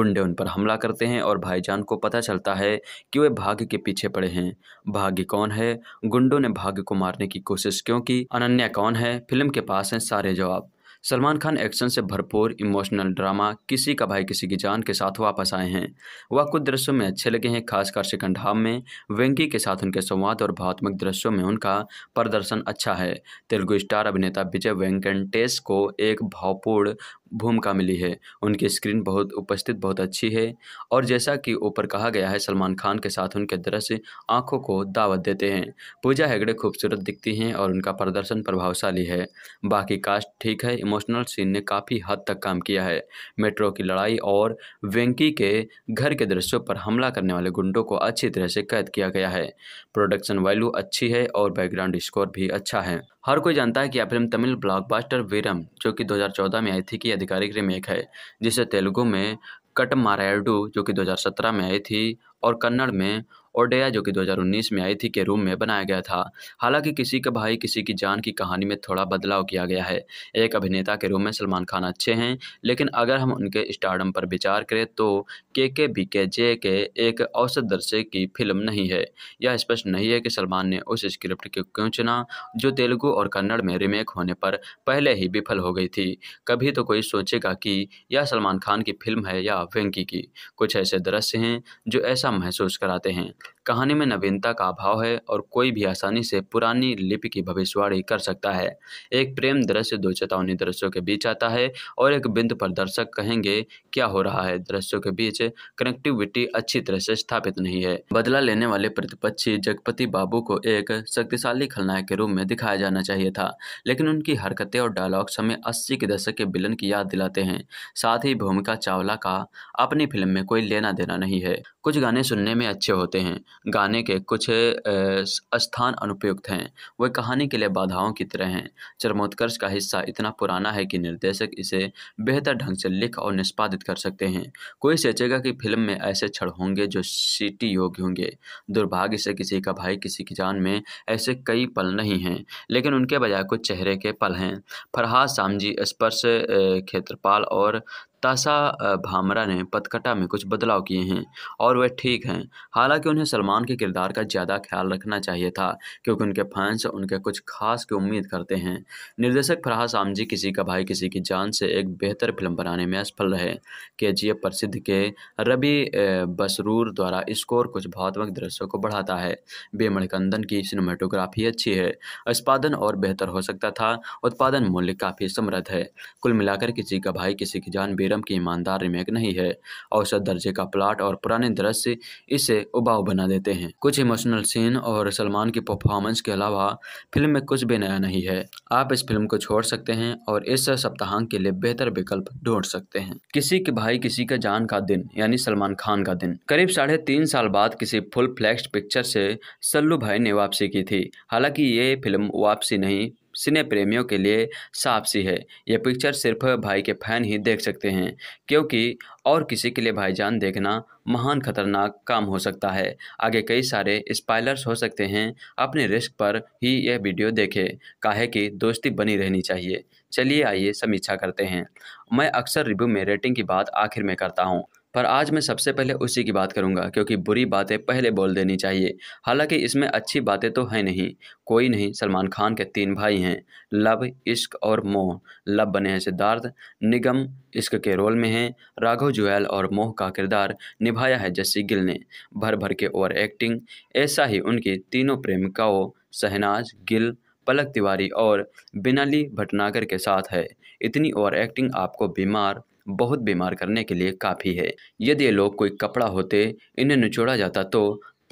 Speaker 1: गुंडे उन पर हमला करते हैं और भाईजान को पता चलता है कि वे भाग्य के पीछे पड़े हैं भाग्य कौन है गुंडों ने भाग्य को मारने की कोशिश क्यों की अनन्या कौन है फिल्म के पास हैं सारे जवाब सलमान खान एक्शन से भरपूर इमोशनल ड्रामा किसी का भाई किसी की जान के साथ वापस आए हैं वह कुछ दृश्यों में अच्छे लगे हैं खासकर सिकंड हाफ में वेंकी के साथ उनके संवाद और भावात्मक दृश्यों में उनका प्रदर्शन अच्छा है तेलुगु स्टार अभिनेता विजय वेंकटेश को एक भावपूर्ण भूमिका मिली है उनकी स्क्रीन बहुत उपस्थित बहुत अच्छी है और जैसा कि ऊपर कहा गया है सलमान खान के साथ उनके दृश्य आंखों को दावत देते हैं पूजा हेगड़े खूबसूरत दिखती हैं और उनका प्रदर्शन प्रभावशाली है बाकी कास्ट ठीक है इमोशनल सीन ने काफ़ी हद तक काम किया है मेट्रो की लड़ाई और वेंकी के घर के दृश्यों पर हमला करने वाले गुंडों को अच्छी तरह से कैद किया गया है प्रोडक्शन वैल्यू अच्छी है और बैकग्राउंड स्कोर भी अच्छा है हर कोई जानता है कि यह फिल्म तमिल ब्लॉकबस्टर वीरम जो कि 2014 में आई थी कि आधिकारिक रीमेक है जिसे तेलुगु में मारायडू जो कि दो हज़ार सत्रह में आई थी और कन्नड़ में ओडेया जो कि 2019 में आई थी के रूम में बनाया गया था हालांकि किसी का भाई किसी की जान की कहानी में थोड़ा बदलाव किया गया है एक अभिनेता के रूम में सलमान खान अच्छे हैं लेकिन अगर हम उनके स्टारडम पर विचार करें तो के के बी के जे के एक औसत दर्शक की फिल्म नहीं है यह स्पष्ट नहीं है कि सलमान ने उस स्क्रिप्ट को क्यों चुना जो तेलुगु और कन्नड़ में रीमेक होने पर पहले ही विफल हो गई थी कभी तो कोई सोचेगा कि यह सलमान खान की फिल्म है या वेंकी की कुछ ऐसे दृश्य हैं जो ऐसा ऐसा महसूस कराते हैं कहानी में नवीनता का अभाव है और कोई भी आसानी से पुरानी लिपि की भविष्यवाणी कर सकता है एक प्रेम दृश्य दो चेतावनी दृश्यों के बीच आता है और एक बिंदु पर दर्शक कहेंगे क्या हो रहा है दृश्यों के बीच कनेक्टिविटी अच्छी तरह से स्थापित नहीं है बदला लेने वाले प्रतिपक्षी जगपति बाबू को एक शक्तिशाली खलनायक के रूप में दिखाया जाना चाहिए था लेकिन उनकी हरकतें और डायलॉग्स हमें अस्सी के दशक के विलन की याद दिलाते हैं साथ ही भूमिका चावला का अपनी फिल्म में कोई लेना देना नहीं है कुछ गाने सुनने में अच्छे होते हैं गाने के कुछ स्थान अनुपयुक्त हैं वे कहानी के लिए बाधाओं की तरह हैं चरमोत्कर्ष का हिस्सा इतना पुराना है कि निर्देशक इसे बेहतर ढंग से लिख और निष्पादित कर सकते हैं कोई सोचेगा कि फिल्म में ऐसे क्षण होंगे जो सीटी योग्य होंगे दुर्भाग्य से किसी का भाई किसी की जान में ऐसे कई पल नहीं हैं लेकिन उनके बजाय कुछ चेहरे के पल हैं फरहाद सामजी स्पर्श क्षेत्रपाल और तासा भामरा ने पतकटा में कुछ बदलाव किए हैं और वह ठीक हैं हालांकि उन्हें सलमान के किरदार का ज़्यादा ख्याल रखना चाहिए था क्योंकि उनके फैंस उनके कुछ खास की उम्मीद करते हैं निर्देशक फरहास सामजी किसी का भाई किसी की जान से एक बेहतर फिल्म बनाने में असफल रहे के जी एफ प्रसिद्ध के रबी बसरूर द्वारा स्कोर कुछ भावात्मक दृश्यों को बढ़ाता है बेमणिकंदन की सिनेमाटोग्राफी अच्छी है उत्पादन और बेहतर हो सकता था उत्पादन मूल्य काफ़ी समृद्ध है कुल मिलाकर किसी का भाई किसी की जान पेरम की ईमानदार रिमेक नहीं है औसत दर्जे का प्लाट और पुराने दृश्य इसे उबाऊ बना देते हैं कुछ इमोशनल सीन और सलमान की परफॉर्मेंस के अलावा फिल्म में कुछ भी नया नहीं है आप इस फिल्म को छोड़ सकते हैं और इस सप्ताहांक के लिए बेहतर विकल्प ढूंढ सकते हैं किसी के भाई किसी के जान का दिन यानी सलमान खान का दिन करीब साढ़े तीन साल बाद किसी फुल फ्लैक्स पिक्चर से सल्लू भाई ने वापसी की थी हालांकि ये फिल्म वापसी नहीं सिने प्रेमियों के लिए सी है यह पिक्चर सिर्फ भाई के फैन ही देख सकते हैं क्योंकि और किसी के लिए भाईजान देखना महान खतरनाक काम हो सकता है आगे कई सारे स्पाइलर्स हो सकते हैं अपने रिस्क पर ही यह वीडियो देखें काहे कि दोस्ती बनी रहनी चाहिए चलिए आइए समीक्षा करते हैं मैं अक्सर रिव्यू में रेटिंग की बात आखिर में करता हूँ पर आज मैं सबसे पहले उसी की बात करूंगा क्योंकि बुरी बातें पहले बोल देनी चाहिए हालांकि इसमें अच्छी बातें तो हैं नहीं कोई नहीं सलमान खान के तीन भाई हैं लव इश्क और मोह लव बने हैं सिद्धार्थ निगम इश्क के रोल में हैं राघव जुएल और मोह का किरदार निभाया है जस्सी गिल ने भर भर के ओवर एक्टिंग ऐसा ही उनकी तीनों प्रेमिकाओं शहनाज गिल पलक तिवारी और बिनाली भटनागर के साथ है इतनी ओवर एक्टिंग आपको बीमार बहुत बीमार करने के लिए काफ़ी है यदि ये लोग कोई कपड़ा होते इन्हें निचोड़ा जाता तो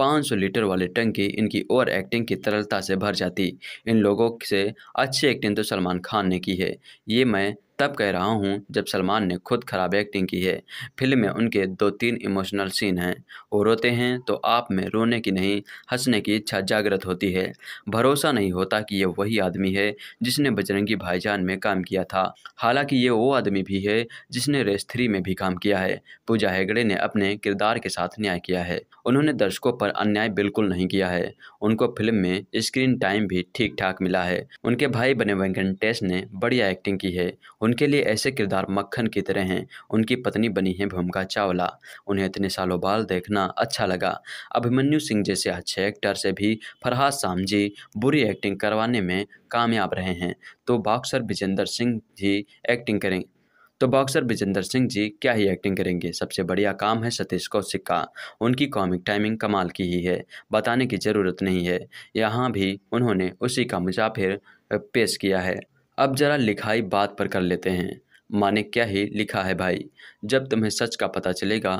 Speaker 1: 500 लीटर वाली टंकी इनकी ओवर एक्टिंग की तरलता से भर जाती इन लोगों से अच्छी एक्टिंग तो सलमान खान ने की है ये मैं तब कह रहा हूँ जब सलमान ने खुद खराब एक्टिंग की है फिल्म में उनके दो तीन इमोशनल सीन हैं वो रोते हैं तो आप में रोने की नहीं हंसने की इच्छा जागृत होती है भरोसा नहीं होता कि ये वही आदमी है जिसने बजरंगी भाईजान में काम किया था हालांकि ये वो आदमी भी है जिसने रेस थ्री में भी काम किया है पूजा हेगड़े ने अपने किरदार के साथ न्याय किया है उन्होंने दर्शकों पर अन्याय बिल्कुल नहीं किया है उनको फिल्म में स्क्रीन टाइम भी ठीक ठाक मिला है उनके भाई बने वेंकटेश ने बढ़िया एक्टिंग की है उनके लिए ऐसे किरदार मक्खन की तरह हैं उनकी पत्नी बनी है भूमिका चावला उन्हें इतने सालों बाल देखना अच्छा लगा अभिमन्यु सिंह जैसे अच्छे एक्टर से भी फरहाद सामजी बुरी एक्टिंग करवाने में कामयाब रहे हैं तो बॉक्सर विजेंद्र सिंह जी एक्टिंग करें तो बॉक्सर विजेंद्र सिंह जी क्या ही एक्टिंग करेंगे सबसे बढ़िया काम है सतीश कौशिक का उनकी कॉमिक टाइमिंग कमाल की ही है बताने की ज़रूरत नहीं है यहाँ भी उन्होंने उसी का मुसाफिर पेश किया है अब जरा लिखाई बात पर कर लेते हैं माने क्या ही लिखा है भाई जब तुम्हें सच का पता चलेगा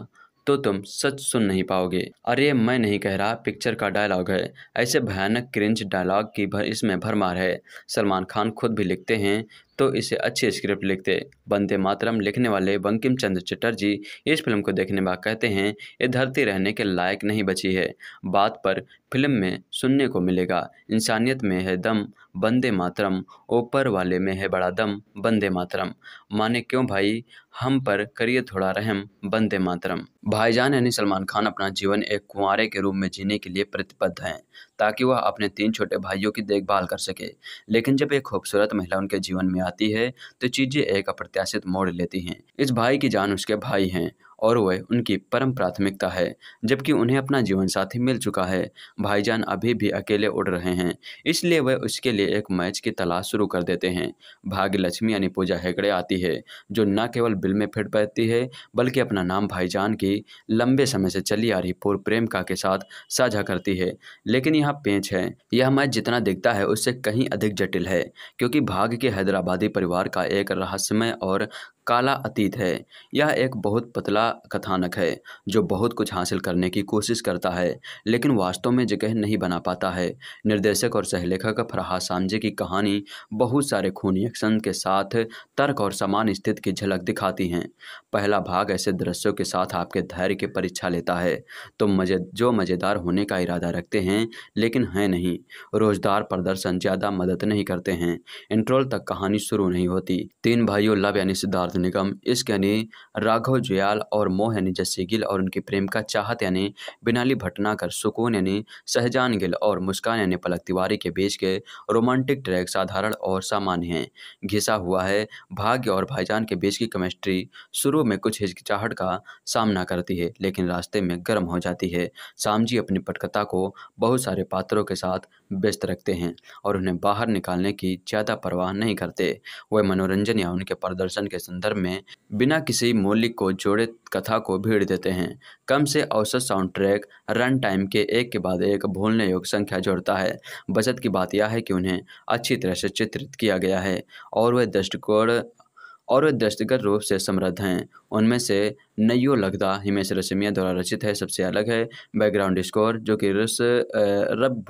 Speaker 1: तो तुम सच सुन नहीं पाओगे अरे मैं नहीं कह रहा पिक्चर का डायलॉग है ऐसे भयानक क्रिंज डायलॉग की भर इसमें भरमार है सलमान खान खुद भी लिखते हैं तो इसे अच्छी स्क्रिप्ट लिखते बंदे मातरम लिखने वाले बंकिम चंद्र चटर्जी इस फिल्म को देखने बाद कहते हैं ये धरती रहने के लायक नहीं बची है बात पर फिल्म में सुनने को मिलेगा इंसानियत में है दम बंदे मातरम ऊपर वाले में है बड़ा दम बंदे मातरम माने क्यों भाई हम पर करिए थोड़ा रहम बंदे मातरम भाईजान यानी सलमान खान अपना जीवन एक कुंवरे के रूप में जीने के लिए प्रतिबद्ध हैं ताकि वह अपने तीन छोटे भाइयों की देखभाल कर सके लेकिन जब एक खूबसूरत महिला उनके जीवन में आती है तो चीज़ें एक अप्रत्याशित मोड़ लेती हैं इस भाई की जान उसके भाई हैं और वह उनकी परम प्राथमिकता है जबकि उन्हें अपना जीवन साथी मिल चुका है भाईजान अभी भी अकेले उड़ रहे हैं इसलिए वह उसके लिए एक मैच की तलाश शुरू कर देते हैं भाग्य लक्ष्मी यानी पूजा हेगड़े आती है जो न केवल बिल में फिट बैठती है बल्कि अपना नाम भाईजान की लंबे समय से चली आ रही पूर्व प्रेमिका के साथ साझा करती है लेकिन यह पेंच है यह मैच जितना दिखता है उससे कहीं अधिक जटिल है क्योंकि भाग्य के हैदराबादी परिवार का एक रहस्यमय और काला अतीत है यह एक बहुत पतला कथानक है जो बहुत कुछ हासिल करने की कोशिश करता है लेकिन वास्तव में जगह नहीं बना पाता है निर्देशक और सहलेखक फरहाद सामजे की कहानी बहुत सारे खूनी एक्शन के साथ तर्क और समान स्थिति की झलक दिखाती हैं पहला भाग ऐसे दृश्यों के साथ आपके धैर्य की परीक्षा लेता है तो मजे जो मज़ेदार होने का इरादा रखते हैं लेकिन हैं नहीं रोजदार प्रदर्शन ज़्यादा मदद नहीं करते हैं इंट्रोल तक कहानी शुरू नहीं होती तीन भाइयों लव यानी सिद्धार्थ साधु निगम इसके यानी राघव जयाल और मोह यानी जस्सी गिल और उनके प्रेम का चाहत यानी बिनाली भटनाकर सुकून यानी सहजान गिल और मुस्कान यानी पलक तिवारी के बीच के रोमांटिक ट्रैक साधारण और सामान्य हैं घिसा हुआ है भाग्य और भाईजान के बीच की केमिस्ट्री शुरू में कुछ हिचकिचाहट का सामना करती है लेकिन रास्ते में गर्म हो जाती है शाम जी अपनी पटकथा को बहुत सारे पात्रों के साथ व्यस्त रखते हैं और उन्हें बाहर निकालने की ज़्यादा परवाह नहीं करते वह मनोरंजन या उनके प्रदर्शन के संदर्भ अंतर में बिना किसी मूल्य को जोड़े कथा को भीड़ देते हैं कम से औसत साउंड ट्रैक रन टाइम के एक के बाद एक भूलने योग्य संख्या जोड़ता है बचत की बात यह है कि उन्हें अच्छी तरह से चित्रित किया गया है और वह दृष्टिकोण और वे दृष्टिगत रूप से समृद्ध हैं उनमें से नयो लगदा हिमेश रशमिया द्वारा रचित है सबसे अलग है बैकग्राउंड स्कोर जो कि रस रब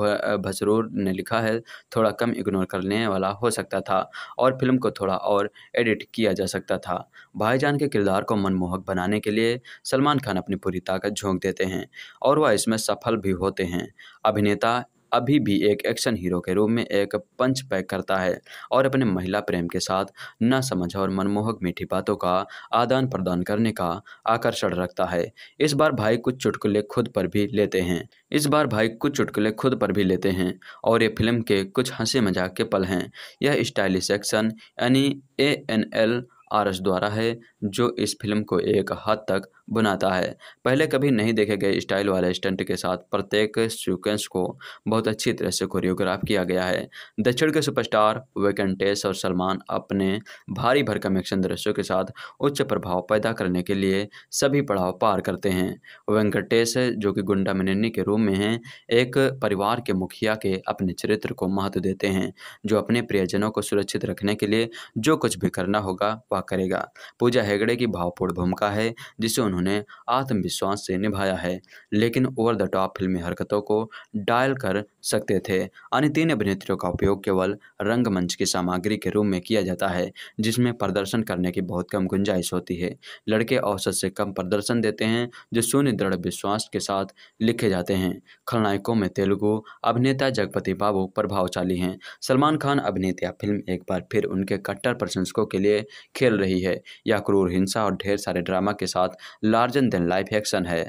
Speaker 1: भसरूर ने लिखा है थोड़ा कम इग्नोर करने वाला हो सकता था और फिल्म को थोड़ा और एडिट किया जा सकता था भाईजान के किरदार को मनमोहक बनाने के लिए सलमान खान अपनी पूरी ताकत झोंक देते हैं और वह इसमें सफल भी होते हैं अभिनेता अभी भी एक एक्शन हीरो के रूप में एक पंच पैक करता है और अपने महिला प्रेम के साथ न समझ और मनमोहक मीठी बातों का आदान प्रदान करने का आकर्षण रखता है इस बार भाई कुछ चुटकुले खुद पर भी लेते हैं इस बार भाई कुछ चुटकुले खुद पर भी लेते हैं और ये फिल्म के कुछ हंसी मजाक के पल हैं यह स्टाइलिश एक्शन यानी A N L R S द्वारा है जो इस फिल्म को एक हद तक बनाता है पहले कभी नहीं देखे गए स्टाइल वाले स्टंट के साथ प्रत्येक सीक्वेंस को बहुत अच्छी तरह से कोरियोग्राफ किया गया है दक्षिण के सुपरस्टार वेकेंटेस और सलमान अपने भारी भरकम एक्शन दृश्यों के साथ उच्च प्रभाव पैदा करने के लिए सभी पड़ाव पार करते हैं वेंकटेश जो कि गुंडा मिनिनी के रूप में हैं एक परिवार के मुखिया के अपने चरित्र को महत्व देते हैं जो अपने प्रियजनों को सुरक्षित रखने के लिए जो कुछ भी करना होगा वह करेगा पूजा है हेगड़े की भावपूर्ण भूमिका है जिसे उन्होंने आत्मविश्वास से निभाया है लेकिन ओवर द टॉप फिल्मी हरकतों को डायल कर सकते थे अन्य तीन अभिनेत्रियों का उपयोग केवल रंगमंच की सामग्री के रूप में किया जाता है जिसमें प्रदर्शन करने की बहुत कम गुंजाइश होती है लड़के औसत से कम प्रदर्शन देते हैं जो सुनिदृढ़ विश्वास के साथ लिखे जाते हैं खलनायकों में तेलुगु अभिनेता जगपति बाबू प्रभावशाली हैं सलमान खान अभिनेता फिल्म एक बार फिर उनके कट्टर प्रशंसकों के लिए खेल रही है या क्रूर हिंसा और ढेर सारे ड्रामा के साथ लार्जन देन लाइफ एक्शन है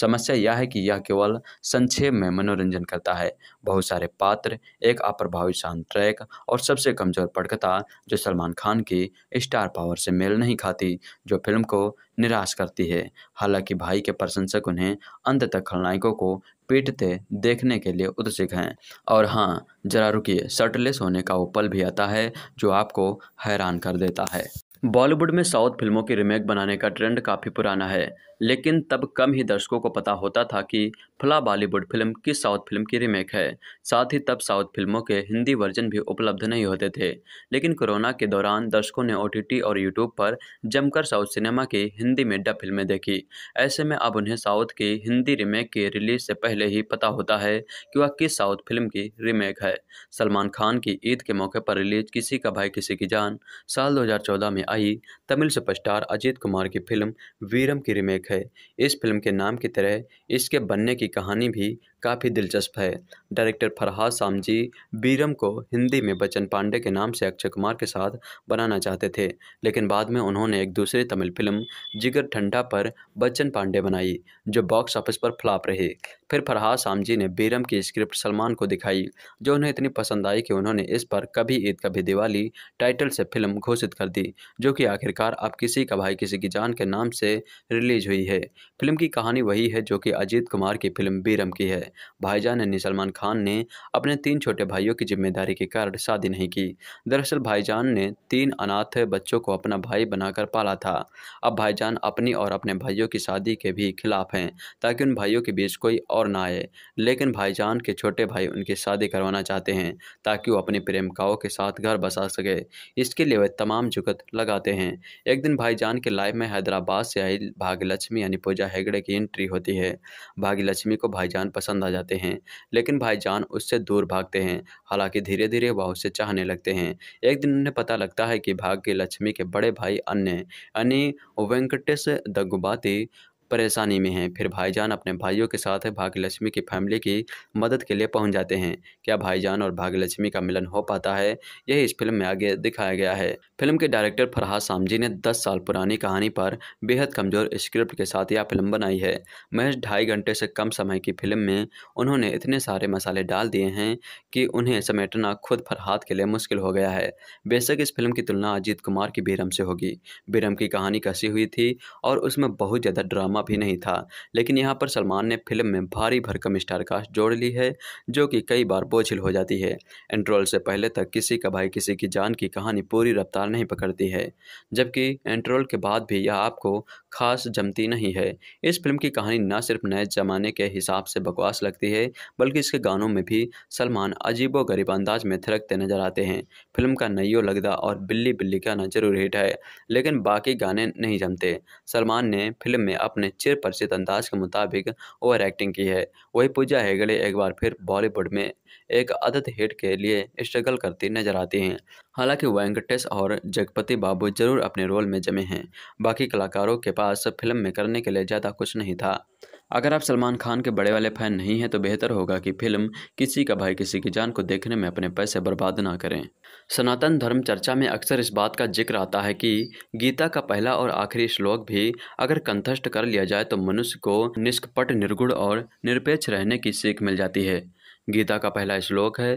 Speaker 1: समस्या यह है कि यह केवल संक्षेप में मनोरंजन करता है बहुत सारे पात्र एक अप्रभावी शांत ट्रैक और सबसे कमज़ोर पटकथा जो सलमान खान की स्टार पावर से मेल नहीं खाती जो फिल्म को निराश करती है हालांकि भाई के प्रशंसक उन्हें अंत तक खलनायकों को पीटते देखने के लिए उत्सुक हैं और हाँ जरा रुकिए शर्टलेस होने का वो पल भी आता है जो आपको हैरान कर देता है बॉलीवुड में साउथ फिल्मों की रीमेक बनाने का ट्रेंड काफ़ी पुराना है लेकिन तब कम ही दर्शकों को पता होता था कि फला बॉलीवुड फिल्म किस साउथ फिल्म की रीमेक है साथ ही तब साउथ फिल्मों के हिंदी वर्जन भी उपलब्ध नहीं होते थे लेकिन कोरोना के दौरान दर्शकों ने ओ और यूट्यूब पर जमकर साउथ सिनेमा की हिंदी में डब फिल्में देखी ऐसे में अब उन्हें साउथ की हिंदी रीमेक की रिलीज से पहले ही पता होता है कि वह किस साउथ फिल्म की रीमेक है सलमान खान की ईद के मौके पर रिलीज किसी का भाई किसी की जान साल दो में आई तमिल सुपरस्टार अजीत कुमार की फिल्म वीरम की रीमेक है इस फिल्म के नाम की तरह इसके बनने की कहानी भी काफ़ी दिलचस्प है डायरेक्टर फरहाद सामजी बीरम को हिंदी में बच्चन पांडे के नाम से अक्षय कुमार के साथ बनाना चाहते थे लेकिन बाद में उन्होंने एक दूसरी तमिल फिल्म जिगर ठंडा पर बच्चन पांडे बनाई जो बॉक्स ऑफिस पर फ्लॉप रही फिर फरहाद सामजी ने बीरम की स्क्रिप्ट सलमान को दिखाई जो उन्हें इतनी पसंद आई कि उन्होंने इस पर कभी ईद कभी दिवाली टाइटल से फिल्म घोषित कर दी जो कि आखिरकार अब किसी का भाई किसी की जान के नाम से रिलीज हुई है फिल्म की कहानी वही है जो कि अजीत कुमार की फिल्म बीरम की है भाईजान यानी सलमान खान ने अपने तीन छोटे भाइयों की जिम्मेदारी के कारण शादी नहीं की दरअसल भाईजान ने तीन अनाथ बच्चों को अपना भाई बनाकर पाला था अब भाईजान अपनी और अपने भाइयों की शादी के भी खिलाफ हैं ताकि उन भाइयों के बीच कोई और ना आए लेकिन भाईजान के छोटे भाई उनकी शादी करवाना चाहते हैं ताकि वो अपनी प्रेमिकाओं के साथ घर बसा सके इसके लिए वे तमाम जुगत लगाते हैं एक दिन भाईजान के लाइफ में हैदराबाद से आई भाग्यलक्ष्मी यानी पूजा हेगड़े की एंट्री होती है भाग्यलक्ष्मी को भाईजान पसंद पसंद आ जाते हैं लेकिन भाईजान उससे दूर भागते हैं हालांकि धीरे धीरे वह उसे चाहने लगते हैं एक दिन उन्हें पता लगता है कि भाग्य लक्ष्मी के बड़े भाई अन्य यानी वेंकटेश दगुबाती परेशानी में हैं फिर भाईजान अपने भाइयों के साथ भाग्यलक्ष्मी की फैमिली की मदद के लिए पहुंच जाते हैं क्या भाईजान और भाग्यलक्ष्मी का मिलन हो पाता है यही इस फिल्म में आगे दिखाया गया है फिल्म के डायरेक्टर फरहाद सामजी ने 10 साल पुरानी कहानी पर बेहद कमजोर स्क्रिप्ट के साथ यह फिल्म बनाई है महज ढाई घंटे से कम समय की फिल्म में उन्होंने इतने सारे मसाले डाल दिए हैं कि उन्हें समेटना खुद फरहाद के लिए मुश्किल हो गया है बेशक इस फिल्म की तुलना अजीत कुमार की बीरम से होगी बीरम की कहानी कसी हुई थी और उसमें बहुत ज़्यादा ड्रामा ड्रामा भी नहीं था लेकिन यहाँ पर सलमान ने फिल्म में भारी भरकम स्टार कास्ट जोड़ ली है जो कि कई बार बोझिल हो जाती है एंट्रोल से पहले तक किसी का भाई किसी की जान की कहानी पूरी रफ्तार नहीं पकड़ती है जबकि एंट्रोल के बाद भी यह आपको खास जमती नहीं है इस फिल्म की कहानी न सिर्फ नए ज़माने के हिसाब से बकवास लगती है बल्कि इसके गानों में भी सलमान अजीबो गरीब अंदाज में थिरकते नजर आते हैं फिल्म का नैयो लगदा और बिल्ली बिल्ली गाना जरूर हिट है लेकिन बाकी गाने नहीं जमते सलमान ने फिल्म में अपने अपने चिर परिचित अंदाज के मुताबिक ओवर एक्टिंग की है वही पूजा हेगड़े एक बार फिर बॉलीवुड में एक अदत हिट के लिए स्ट्रगल करती नजर आती हैं हालांकि वेंकटेश और जगपति बाबू जरूर अपने रोल में जमे हैं बाकी कलाकारों के पास फिल्म में करने के लिए ज़्यादा कुछ नहीं था अगर आप सलमान खान के बड़े वाले फ़ैन नहीं हैं तो बेहतर होगा कि फिल्म किसी का भाई किसी की जान को देखने में अपने पैसे बर्बाद ना करें सनातन धर्म चर्चा में अक्सर इस बात का जिक्र आता है कि गीता का पहला और आखिरी श्लोक भी अगर कंथस्ट कर लिया जाए तो मनुष्य को निष्कपट निर्गुण और निरपेक्ष रहने की सीख मिल जाती है गीता का पहला श्लोक है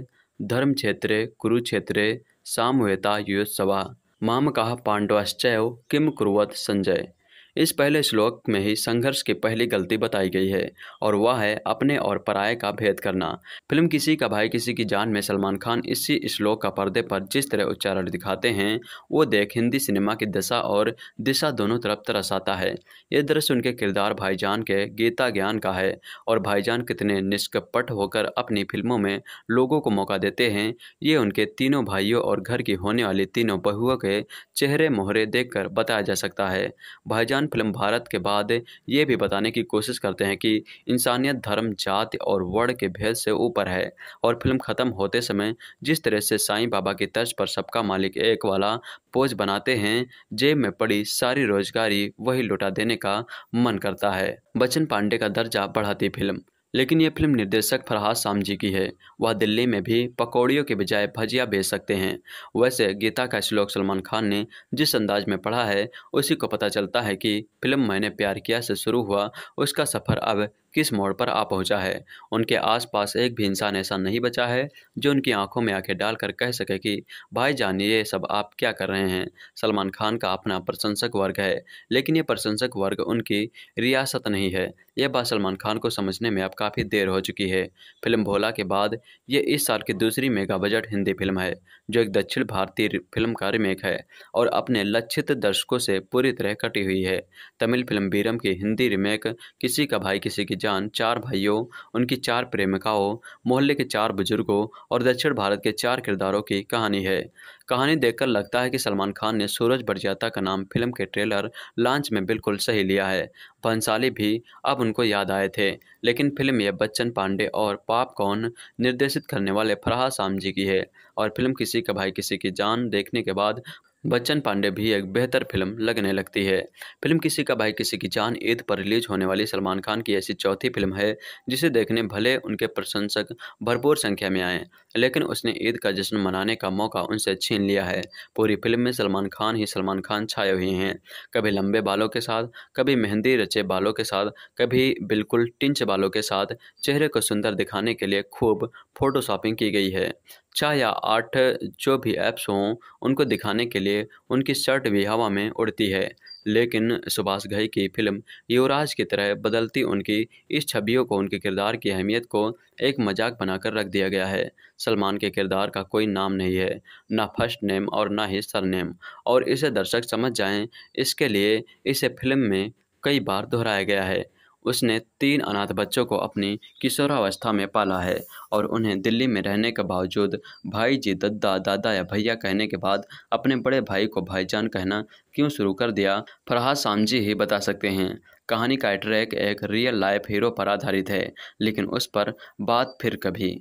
Speaker 1: धर्म क्षेत्र कुरुक्षेत्र सामवेता युत्सवा माम कहा पांडवाश्चय किम कुरुवत संजय इस पहले श्लोक में ही संघर्ष की पहली गलती बताई गई है और वह है अपने और पराये का भेद करना फिल्म किसी का भाई किसी की जान में सलमान खान इसी श्लोक का पर्दे पर जिस तरह उच्चारण दिखाते हैं वो देख हिंदी सिनेमा की दशा और दिशा दोनों तरफ तरसाता है ये दृश्य उनके किरदार भाईजान के गीता ज्ञान का है और भाईजान कितने निष्कपट होकर अपनी फिल्मों में लोगों को मौका देते हैं ये उनके तीनों भाइयों और घर की होने वाली तीनों बहुओं के चेहरे मोहरे देखकर बताया जा सकता है भाईजान फिल्म भारत के बाद ये भी बताने की कोशिश करते हैं कि इंसानियत धर्म जात और वर्ण के भेद से ऊपर है और फिल्म ख़त्म होते समय जिस तरह से साईं बाबा की तर्ज पर सबका मालिक एक वाला पोज बनाते हैं जेब में पड़ी सारी रोजगारी वही लुटा देने का मन करता है बच्चन पांडे का दर्जा बढ़ाती फिल्म लेकिन यह फिल्म निर्देशक फरहाद सामजी की है वह दिल्ली में भी पकौड़ियों के बजाय भजिया बेच सकते हैं वैसे गीता का श्लोक सलमान खान ने जिस अंदाज में पढ़ा है उसी को पता चलता है कि फिल्म मैंने प्यार किया से शुरू हुआ उसका सफ़र अब किस मोड़ पर आ पहुंचा है उनके आसपास एक भी इंसान ऐसा नहीं बचा है जो उनकी आंखों में आंखें डालकर कह सके कि भाई जान ये सब आप क्या कर रहे हैं सलमान खान का अपना प्रशंसक वर्ग है लेकिन ये प्रशंसक वर्ग उनकी रियासत नहीं है यह बात सलमान खान को समझने में अब काफ़ी देर हो चुकी है फिल्म भोला के बाद ये इस साल की दूसरी मेगा बजट हिंदी फिल्म है जो एक दक्षिण भारतीय फिल्म का रिमेक है और अपने लक्षित दर्शकों से पूरी तरह कटी हुई है तमिल फिल्म बीरम की हिंदी रिमेक किसी का भाई किसी की जान चार भाइयों उनकी चार प्रेमिकाओं मोहल्ले के चार बुजुर्गों और दक्षिण भारत के चार किरदारों की कहानी है कहानी देखकर लगता है कि सलमान खान ने सूरज बरजाता का नाम फिल्म के ट्रेलर लॉन्च में बिल्कुल सही लिया है भंसाली भी अब उनको याद आए थे लेकिन फिल्म यह बच्चन पांडे और पॉपकॉर्न निर्देशित करने वाले फराह सामजी की है और फिल्म किसी का भाई किसी की जान देखने के बाद बच्चन पांडे भी एक बेहतर फिल्म लगने लगती है फिल्म किसी का भाई किसी की जान ईद पर रिलीज होने वाली सलमान खान की ऐसी चौथी फिल्म है जिसे देखने भले उनके प्रशंसक भरपूर संख्या में आए लेकिन उसने ईद का जश्न मनाने का मौका उनसे छीन लिया है पूरी फिल्म में सलमान खान ही सलमान खान छाए हुए हैं कभी लंबे बालों के साथ कभी मेहंदी रचे बालों के साथ कभी बिल्कुल टिंच बालों के साथ चेहरे को सुंदर दिखाने के लिए खूब फोटोशॉपिंग की गई है छः या आठ जो भी ऐप्स हों उनको दिखाने के लिए उनकी शर्ट भी हवा में उड़ती है लेकिन सुभाष घई की फिल्म युवराज की तरह बदलती उनकी इस छवियों को उनके किरदार की अहमियत को एक मजाक बनाकर रख दिया गया है सलमान के किरदार का कोई नाम नहीं है ना फर्स्ट नेम और ना ही सर नेम और इसे दर्शक समझ जाएं इसके लिए इसे फिल्म में कई बार दोहराया गया है उसने तीन अनाथ बच्चों को अपनी किशोरावस्था में पाला है और उन्हें दिल्ली में रहने के बावजूद भाई जी दद्दा दादा या भैया कहने के बाद अपने बड़े भाई को भाईजान कहना क्यों शुरू कर दिया फरहा सामजी ही बता सकते हैं कहानी का ट्रैक एक रियल लाइफ हीरो पर आधारित है लेकिन उस पर बात फिर कभी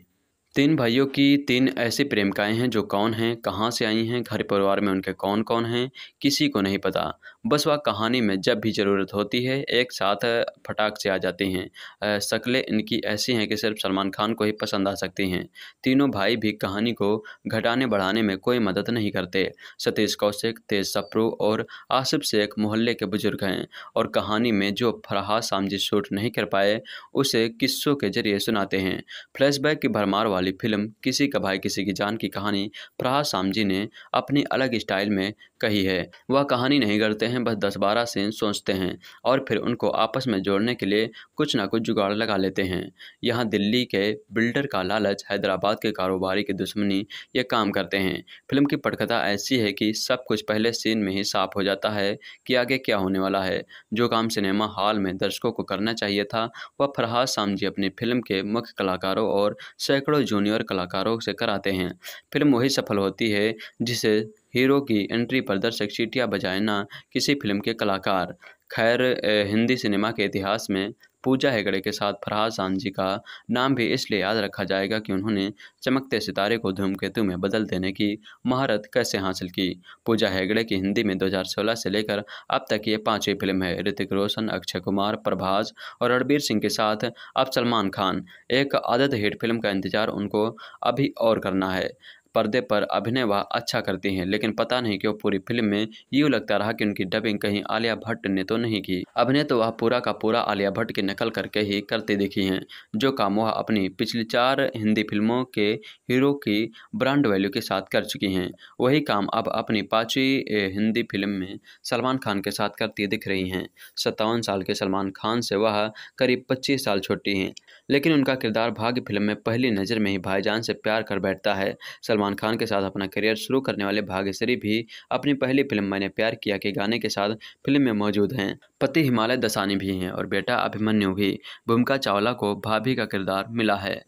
Speaker 1: तीन भाइयों की तीन ऐसी प्रेमिकाएं हैं जो कौन हैं कहाँ से आई हैं घर परिवार में उनके कौन कौन हैं किसी को नहीं पता बस वह कहानी में जब भी ज़रूरत होती है एक साथ फटाक से आ जाते हैं शक्लें इनकी ऐसी हैं कि सिर्फ सलमान खान को ही पसंद आ सकती हैं तीनों भाई भी कहानी को घटाने बढ़ाने में कोई मदद नहीं करते सतीश कौशिक तेज सप्रू और आसिफ शेख मोहल्ले के बुजुर्ग हैं और कहानी में जो फरहा सामजी शूट नहीं कर पाए उसे किस्सों के जरिए सुनाते हैं फ्लैशबैक की भरमार वाली फिल्म किसी का भाई किसी की जान की कहानी फरहा सामजी ने अपनी अलग स्टाइल में कही है वह कहानी नहीं करते हैं बस दस बारह सीन सोचते हैं और फिर उनको आपस में जोड़ने के लिए कुछ ना कुछ जुगाड़ लगा लेते हैं यहाँ दिल्ली के बिल्डर का लालच हैदराबाद के कारोबारी की दुश्मनी ये काम करते हैं फिल्म की पटकथा ऐसी है कि सब कुछ पहले सीन में ही साफ हो जाता है कि आगे क्या होने वाला है जो काम सिनेमा हॉल में दर्शकों को करना चाहिए था वह फरहाद सामजी अपनी फिल्म के मुख्य कलाकारों और सैकड़ों जूनियर कलाकारों से कराते हैं फिल्म वही सफल होती है जिसे हीरो की एंट्री पर दर्शक सीटियाँ बजाए ना किसी फिल्म के कलाकार खैर हिंदी सिनेमा के इतिहास में पूजा हेगड़े के साथ फरहाद सांझी का नाम भी इसलिए याद रखा जाएगा कि उन्होंने चमकते सितारे को धूमकेतु में बदल देने की महारत कैसे हासिल की पूजा हेगड़े की हिंदी में 2016 से लेकर अब तक ये पांचवी फिल्म है ऋतिक रोशन अक्षय कुमार प्रभास और रणबीर सिंह के साथ अब सलमान खान एक आदत हिट फिल्म का इंतजार उनको अभी और करना है पर्दे पर अभिनय वह अच्छा करती हैं लेकिन पता नहीं क्यों पूरी फिल्म में यूँ लगता रहा कि उनकी डबिंग कहीं आलिया भट्ट ने तो नहीं की अभिनय तो वह पूरा का पूरा आलिया भट्ट की नकल करके ही करती दिखी हैं जो काम वह अपनी पिछली चार हिंदी फिल्मों के हीरो की ब्रांड वैल्यू के साथ कर चुकी हैं वही काम अब अपनी पाँचवीं हिंदी फिल्म में सलमान खान के साथ करती दिख रही हैं सत्तावन साल के सलमान खान से वह करीब पच्चीस साल छोटी हैं लेकिन उनका किरदार भाग्य फिल्म में पहली नज़र में ही भाईजान से प्यार कर बैठता है सलमान खान के साथ अपना करियर शुरू करने वाले भाग्यश्री भी अपनी पहली फिल्म मैंने प्यार किया के गाने के साथ फिल्म में मौजूद हैं पति हिमालय दसानी भी हैं और बेटा अभिमन्यु भी भूमिका चावला को भाभी का किरदार मिला है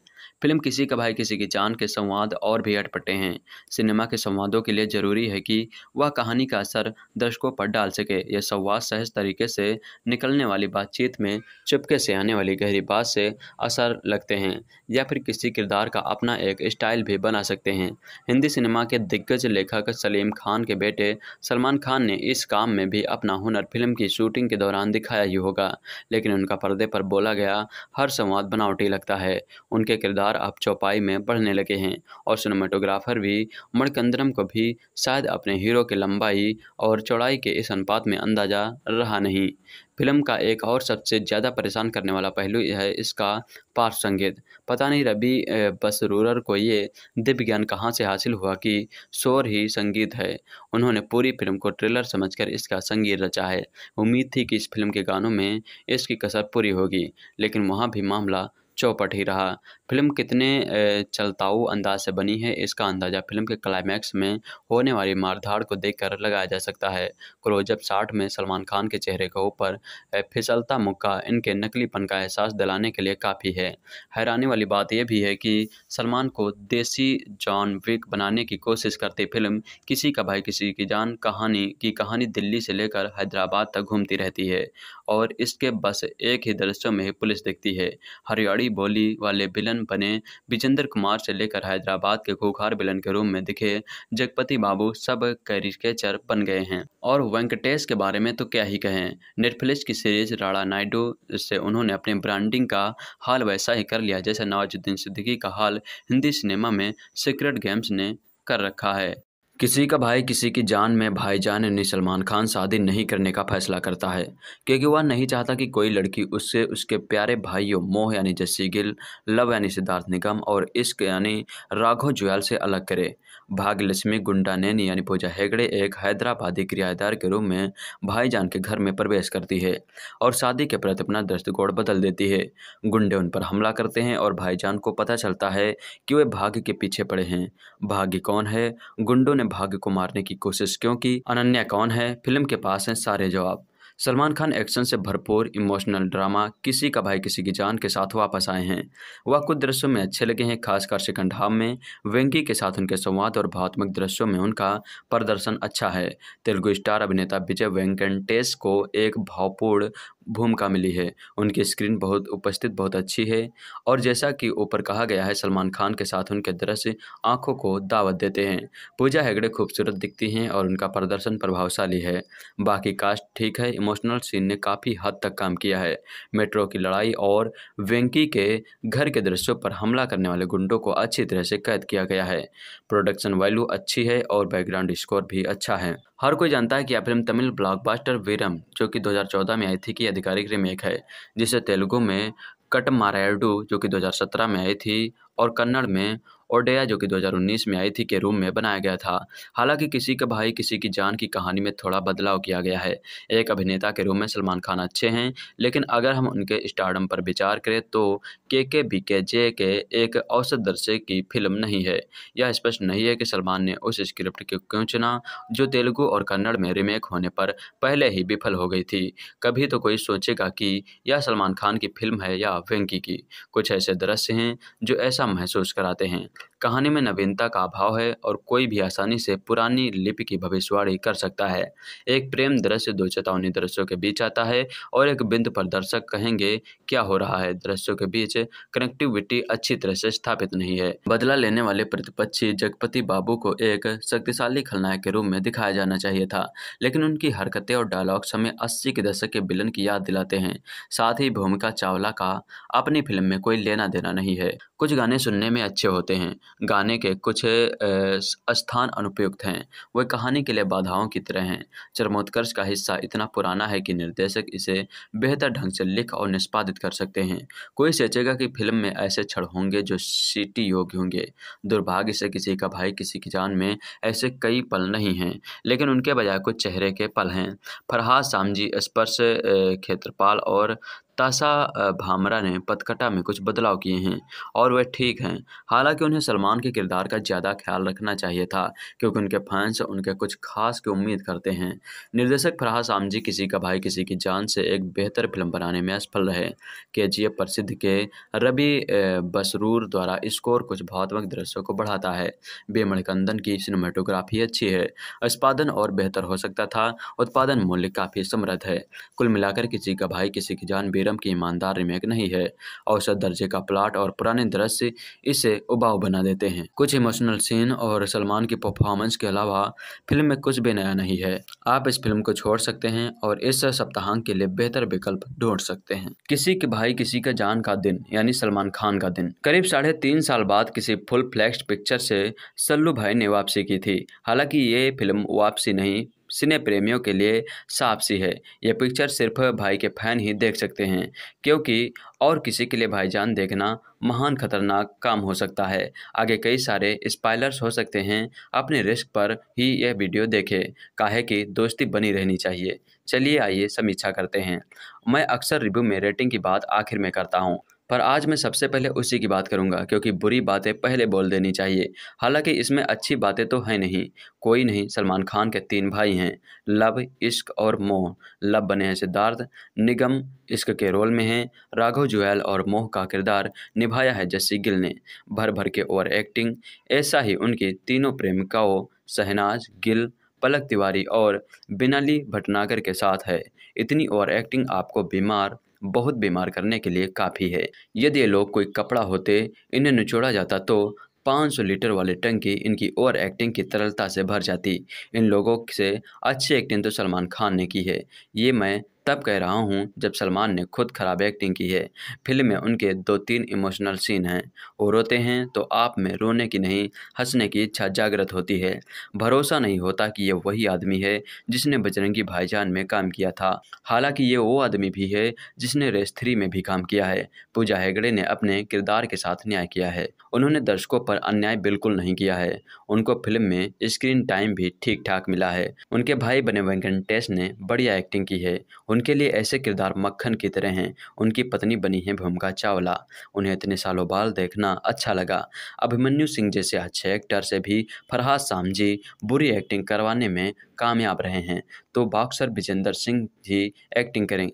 Speaker 1: फिल्म किसी का भाई किसी की जान के संवाद और भी अटपटे हैं सिनेमा के संवादों के लिए ज़रूरी है कि वह कहानी का असर दर्शकों पर डाल सके यह संवाद सहज तरीके से निकलने वाली बातचीत में चुपके से आने वाली गहरी बात से असर लगते हैं या फिर किसी किरदार का अपना एक स्टाइल भी बना सकते हैं हिंदी सिनेमा के दिग्गज लेखक सलीम खान के बेटे सलमान खान ने इस काम में भी अपना हुनर फिल्म की शूटिंग के दौरान दिखाया ही होगा लेकिन उनका पर्दे पर बोला गया हर संवाद बनावटी लगता है उनके किरदार लगातार अब चौपाई में बढ़ने लगे हैं और सिनेमाटोग्राफर भी मणकंदरम को भी शायद अपने हीरो के लंबाई और चौड़ाई के इस अनुपात में अंदाजा रहा नहीं फिल्म का एक और सबसे ज़्यादा परेशान करने वाला पहलू है इसका पार्श संगीत पता नहीं रबी बसरूर को ये दिव्य ज्ञान कहाँ से हासिल हुआ कि शोर ही संगीत है उन्होंने पूरी फिल्म को ट्रेलर समझकर इसका संगीत रचा है उम्मीद थी कि इस फिल्म के गानों में इसकी कसर पूरी होगी लेकिन वहाँ भी मामला चौपट ही रहा फिल्म कितने चलताऊ अंदाज से बनी है इसका अंदाज़ा फिल्म के क्लाइमैक्स में होने वाली मारधाड़ को देखकर लगाया जा सकता है क्लोजअप साठ में सलमान खान के चेहरे के ऊपर फिसलता मुक्का इनके नकलीपन का एहसास दिलाने के लिए काफ़ी है हैरानी वाली बात यह भी है कि सलमान को देसी जॉन विक बनाने की कोशिश करती फिल्म किसी का भाई किसी की जान कहानी की कहानी दिल्ली से लेकर हैदराबाद तक घूमती रहती है और इसके बस एक ही दृश्यों में पुलिस दिखती है हरियाणा बड़ी बोली वाले विलन बने विजेंद्र कुमार से लेकर हैदराबाद के खूखार विलन के रूप में दिखे जगपति बाबू सब कैरिकेचर बन गए हैं और वेंकटेश के बारे में तो क्या ही कहें नेटफ्लिक्स की सीरीज राणा नायडू से उन्होंने अपने ब्रांडिंग का हाल वैसा ही कर लिया जैसे नवाजुद्दीन सिद्दीकी का हाल हिंदी सिनेमा में सीक्रेट गेम्स ने कर रखा है किसी का भाई किसी की जान में भाईजान यानी सलमान खान शादी नहीं करने का फैसला करता है क्योंकि वह नहीं चाहता कि कोई लड़की उससे उसके प्यारे भाइयों मोह यानी जस्सी गिल लव यानी सिद्धार्थ निगम और इश्क यानी राघव जुयाल से अलग करे भाग्यलक्ष्मी गुंडा नैनी यानी पूजा हेगड़े एक हैदराबादी किरायेदार के रूप में भाईजान के घर में प्रवेश करती है और शादी के प्रति अपना दृष्टिकोण बदल देती है गुंडे उन पर हमला करते हैं और भाईजान को पता चलता है कि वे भाग्य के पीछे पड़े हैं भाग्य कौन है गुंडों ने भाग्य को मारने की कोशिश क्यों की अनन्या कौन है फिल्म के पास हैं सारे जवाब सलमान खान एक्शन से भरपूर इमोशनल ड्रामा किसी का भाई किसी की जान के साथ वापस आए हैं वह कुछ दृश्यों में अच्छे लगे हैं खासकर सेकंड हाफ में वेंकी के साथ उनके संवाद और भावात्मक दृश्यों में उनका प्रदर्शन अच्छा है तेलुगु स्टार अभिनेता विजय वेंकटेश को एक भावपूर्ण भूमिका मिली है उनकी स्क्रीन बहुत उपस्थित बहुत अच्छी है और जैसा कि ऊपर कहा गया है सलमान खान के साथ उनके दृश्य आंखों को दावत देते हैं पूजा हेगड़े खूबसूरत दिखती हैं और उनका प्रदर्शन प्रभावशाली है बाकी कास्ट ठीक है इमोशनल सीन ने काफ़ी हद तक काम किया है मेट्रो की लड़ाई और वेंकी के घर के दृश्यों पर हमला करने वाले गुंडों को अच्छी तरह से कैद किया गया है प्रोडक्शन वैल्यू अच्छी है और बैकग्राउंड स्कोर भी अच्छा है हर कोई जानता है कि यह फिल्म तमिल ब्लॉकबस्टर वीरम जो कि 2014 में आई थी की आधिकारिक रीमेक है जिसे तेलुगु में मारायडू जो कि 2017 में आई थी और कन्नड़ में ओडेया जो कि 2019 में आई थी के रूम में बनाया गया था हालांकि किसी का भाई किसी की जान की कहानी में थोड़ा बदलाव किया गया है एक अभिनेता के रूम में सलमान खान अच्छे हैं लेकिन अगर हम उनके स्टार्डम पर विचार करें तो के के बी के जे के एक औसत दर्शक की फिल्म नहीं है यह स्पष्ट नहीं है कि सलमान ने उस स्क्रिप्ट को क्यों चुना जो तेलुगु और कन्नड़ में रीमेक होने पर पहले ही विफल हो गई थी कभी तो कोई सोचेगा कि यह सलमान खान की फिल्म है या वेंकी की कुछ ऐसे दृश्य हैं जो ऐसा महसूस कराते हैं कहानी में नवीनता का अभाव है और कोई भी आसानी से पुरानी लिपि की भविष्यवाणी कर सकता है एक प्रेम दृश्य दो चेतावनी दृश्यों के बीच आता है और एक बिंदु पर दर्शक कहेंगे क्या हो रहा है दृश्यों के बीच कनेक्टिविटी अच्छी तरह से स्थापित नहीं है बदला लेने वाले प्रतिपक्षी जगपति बाबू को एक शक्तिशाली खलनायक के रूप में दिखाया जाना चाहिए था लेकिन उनकी हरकतें और डायलॉग्स हमें अस्सी के दशक के बिलन की याद दिलाते हैं साथ ही भूमिका चावला का अपनी फिल्म में कोई लेना देना नहीं है कुछ गाने सुनने में अच्छे होते हैं गाने के कुछ स्थान अनुपयुक्त हैं वे कहानी के लिए बाधाओं की तरह हैं चरमोत्कर्ष का हिस्सा इतना पुराना है कि निर्देशक इसे बेहतर ढंग से लिख और निष्पादित कर सकते हैं कोई सोचेगा कि फिल्म में ऐसे क्षण होंगे जो सीटी योग्य होंगे दुर्भाग्य से किसी का भाई किसी की जान में ऐसे कई पल नहीं हैं लेकिन उनके बजाय कुछ चेहरे के पल हैं फरहाद सामजी स्पर्श क्षेत्रपाल और तासा भामरा ने पतकटा में कुछ बदलाव किए हैं और वह ठीक हैं हालांकि उन्हें सलमान के किरदार का ज़्यादा ख्याल रखना चाहिए था क्योंकि उनके फैंस उनके कुछ खास की उम्मीद करते हैं निर्देशक फराह आमजी किसी का भाई किसी की जान से एक बेहतर फिल्म बनाने में असफल रहे के जी प्रसिद्ध के रबी बसरूर द्वारा स्कोर कुछ भावात्मक दृश्यों को बढ़ाता है बेमणिकंदन की सिनेमाटोग्राफी अच्छी है उत्पादन और बेहतर हो सकता था उत्पादन मूल्य काफ़ी समृद्ध है कुल मिलाकर किसी का भाई किसी की जान भी बेरम की ईमानदार रिमेक नहीं है औसत दर्जे का प्लाट और पुराने दृश्य इसे उबाव बना देते हैं कुछ इमोशनल सीन और सलमान की परफॉर्मेंस के अलावा फिल्म में कुछ भी नया नहीं है आप इस फिल्म को छोड़ सकते हैं और इस सप्ताहांक के लिए बेहतर विकल्प ढूंढ सकते हैं किसी के भाई किसी का जान का दिन यानी सलमान खान का दिन करीब साढ़े तीन साल बाद किसी फुल फ्लैक्स पिक्चर से सल्लू भाई ने वापसी की थी हालांकि ये फिल्म वापसी नहीं सिने प्रेमियों के लिए साफ सी है यह पिक्चर सिर्फ भाई के फैन ही देख सकते हैं क्योंकि और किसी के लिए भाईजान देखना महान खतरनाक काम हो सकता है आगे कई सारे स्पाइलर्स हो सकते हैं अपने रिस्क पर ही यह वीडियो देखें काहे कि दोस्ती बनी रहनी चाहिए चलिए आइए समीक्षा करते हैं मैं अक्सर रिव्यू में रेटिंग की बात आखिर में करता हूँ पर आज मैं सबसे पहले उसी की बात करूंगा क्योंकि बुरी बातें पहले बोल देनी चाहिए हालांकि इसमें अच्छी बातें तो हैं नहीं कोई नहीं सलमान खान के तीन भाई हैं लव इश्क और मोह लव बने हैं सिद्धार्थ निगम इश्क के रोल में हैं राघव जुएल और मोह का किरदार निभाया है जस्सी गिल ने भर भर के ओवर एक्टिंग ऐसा ही उनकी तीनों प्रेमिकाओं शहनाज गिल पलक तिवारी और बिनाली भटनागर के साथ है इतनी ओवर एक्टिंग आपको बीमार बहुत बीमार करने के लिए काफ़ी है यदि ये लोग कोई कपड़ा होते इन्हें निचोड़ा जाता तो 500 लीटर वाली टंकी इनकी ओवर एक्टिंग की तरलता से भर जाती इन लोगों से अच्छी एक्टिंग तो सलमान खान ने की है ये मैं तब कह रहा हूँ जब सलमान ने खुद खराब एक्टिंग की है फिल्म में उनके दो तीन इमोशनल सीन हैं वो रोते हैं तो आप में रोने की नहीं हंसने की इच्छा जागृत होती है भरोसा नहीं होता कि ये वही आदमी है जिसने बजरंगी भाईजान में काम किया था हालांकि ये वो आदमी भी है जिसने रेस थ्री में भी काम किया है पूजा हेगड़े ने अपने किरदार के साथ न्याय किया है उन्होंने दर्शकों पर अन्याय बिल्कुल नहीं किया है उनको फिल्म में स्क्रीन टाइम भी ठीक ठाक मिला है उनके भाई बने वेंकटेश ने बढ़िया एक्टिंग की है उनके लिए ऐसे किरदार मक्खन की तरह हैं उनकी पत्नी बनी है भूमिका चावला उन्हें इतने सालों बाल देखना अच्छा लगा अभिमन्यु सिंह जैसे अच्छे एक्टर से भी फरहाद सामजी बुरी एक्टिंग करवाने में कामयाब रहे हैं तो बॉक्सर विजेंद्र सिंह भी एक्टिंग करें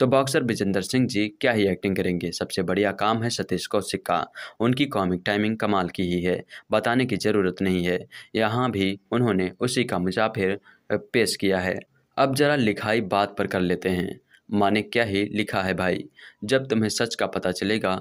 Speaker 1: तो बॉक्सर विजेंद्र सिंह जी क्या ही एक्टिंग करेंगे सबसे बढ़िया काम है सतीश कौशिक का उनकी कॉमिक टाइमिंग कमाल की ही है बताने की ज़रूरत नहीं है यहाँ भी उन्होंने उसी का मुजाफिर पेश किया है अब जरा लिखाई बात पर कर लेते हैं माने क्या ही लिखा है भाई जब तुम्हें सच का पता चलेगा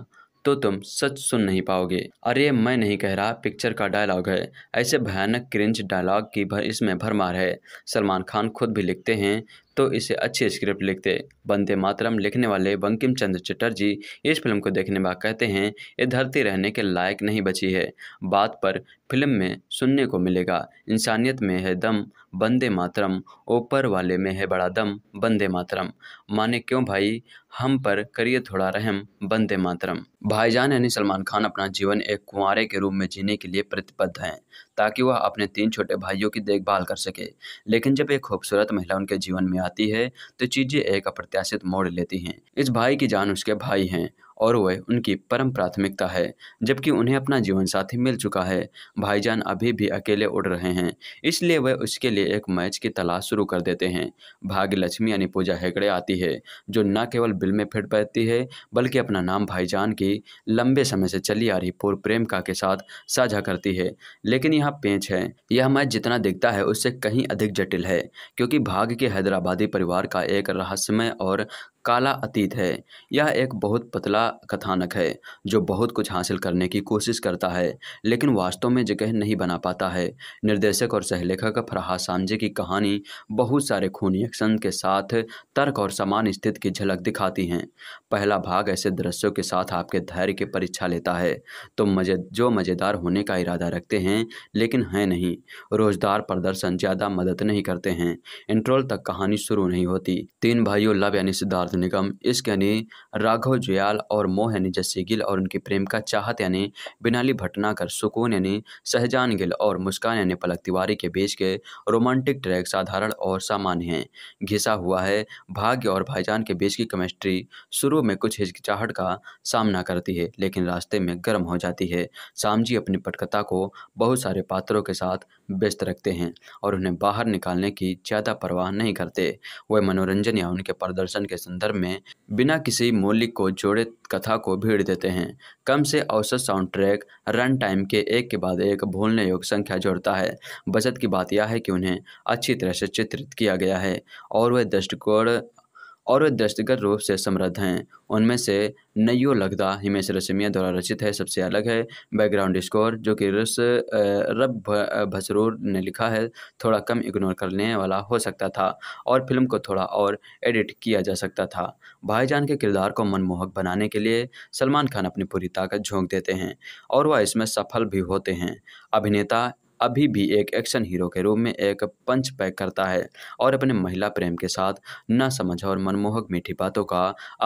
Speaker 1: तो तुम सच सुन नहीं पाओगे अरे मैं नहीं कह रहा पिक्चर का डायलॉग है ऐसे भयानक क्रिंज डायलॉग की भर इसमें भरमार है सलमान खान खुद भी लिखते हैं तो इसे अच्छी स्क्रिप्ट लिखते बंदे मातरम लिखने वाले बंकिम चंद्र चटर्जी इस फिल्म को देखने बाद कहते हैं ये धरती रहने के लायक नहीं बची है बात पर फिल्म में सुनने को मिलेगा इंसानियत में है दम बंदे मातरम ऊपर वाले में है बड़ा दम बंदे मातरम माने क्यों भाई हम पर करिए थोड़ा रहम बंदे मातरम भाईजान यानी सलमान खान अपना जीवन एक कुंवरे के रूप में जीने के लिए प्रतिबद्ध हैं ताकि वह अपने तीन छोटे भाइयों की देखभाल कर सके लेकिन जब एक खूबसूरत महिला उनके जीवन में आती है तो चीज़ें एक अप्रत्याशित मोड़ लेती हैं इस भाई की जान उसके भाई हैं और वह उनकी परम प्राथमिकता है जबकि उन्हें अपना जीवन साथी मिल चुका है भाईजान अभी भी अकेले उड़ रहे हैं इसलिए वह उसके लिए एक मैच की तलाश शुरू कर देते हैं भाग्य लक्ष्मी यानी पूजा हेगड़े आती है जो न केवल बिल में फिट बैठती है बल्कि अपना नाम भाईजान की लंबे समय से चली आ रही पूर्व प्रेमिका के साथ साझा करती है लेकिन यह पेंच है यह मैच जितना दिखता है उससे कहीं अधिक जटिल है क्योंकि भाग के हैदराबादी परिवार का एक रहस्यमय और काला अतीत है यह एक बहुत पतला कथानक है जो बहुत कुछ हासिल करने की कोशिश करता है लेकिन वास्तव में जगह नहीं बना पाता है निर्देशक और सहलेखक फरहाद सांझे की कहानी बहुत सारे खूनी एक्शन के साथ तर्क और समान स्थिति की झलक दिखाती हैं पहला भाग ऐसे दृश्यों के साथ आपके धैर्य की परीक्षा लेता है तो मजे जो मज़ेदार होने का इरादा रखते हैं लेकिन हैं नहीं रोजदार प्रदर्शन ज़्यादा मदद नहीं करते हैं इंट्रोल तक कहानी शुरू नहीं होती तीन भाइयों लव यानी सिद्धार्थ सिद्धार्थ निगम इश्क यानी राघव जयाल और मोह यानी जस्सी गिल और उनकी प्रेम का चाहत यानी बिनाली भटनाकर सुकून यानी सहजान गिल और मुस्कान यानी पलक तिवारी के बीच के रोमांटिक ट्रैक साधारण और सामान्य हैं घिसा हुआ है भाग्य और भाईजान के बीच की केमिस्ट्री शुरू में कुछ हिचकिचाहट का सामना करती है लेकिन रास्ते में गर्म हो जाती है सामजी अपनी पटकथा को बहुत सारे पात्रों के साथ व्यस्त रखते हैं और उन्हें बाहर निकालने की ज़्यादा परवाह नहीं करते वे मनोरंजन या उनके प्रदर्शन के संदर्भ में बिना किसी मूल्य को जोड़े कथा को भीड़ देते हैं कम से औसत साउंड ट्रैक रन टाइम के एक के बाद एक भूलने योग्य संख्या जोड़ता है बचत की बात यह है कि उन्हें अच्छी तरह से चित्रित किया गया है और वे दृष्टिकोण और वे दृष्टिगत रूप से समृद्ध हैं उनमें से नयो लगदा हिमेश रश्मिया द्वारा रचित है सबसे अलग है बैकग्राउंड स्कोर जो कि रस रब भसरूर ने लिखा है थोड़ा कम इग्नोर करने वाला हो सकता था और फिल्म को थोड़ा और एडिट किया जा सकता था भाईजान के किरदार को मनमोहक बनाने के लिए सलमान खान अपनी पूरी ताकत झोंक देते हैं और वह इसमें सफल भी होते हैं अभिनेता अभी भी एक एक्शन हीरो के रूप में एक पंच पैक करता है और अपने महिला प्रेम के साथ न समझ और मनमोहक मीठी बातों का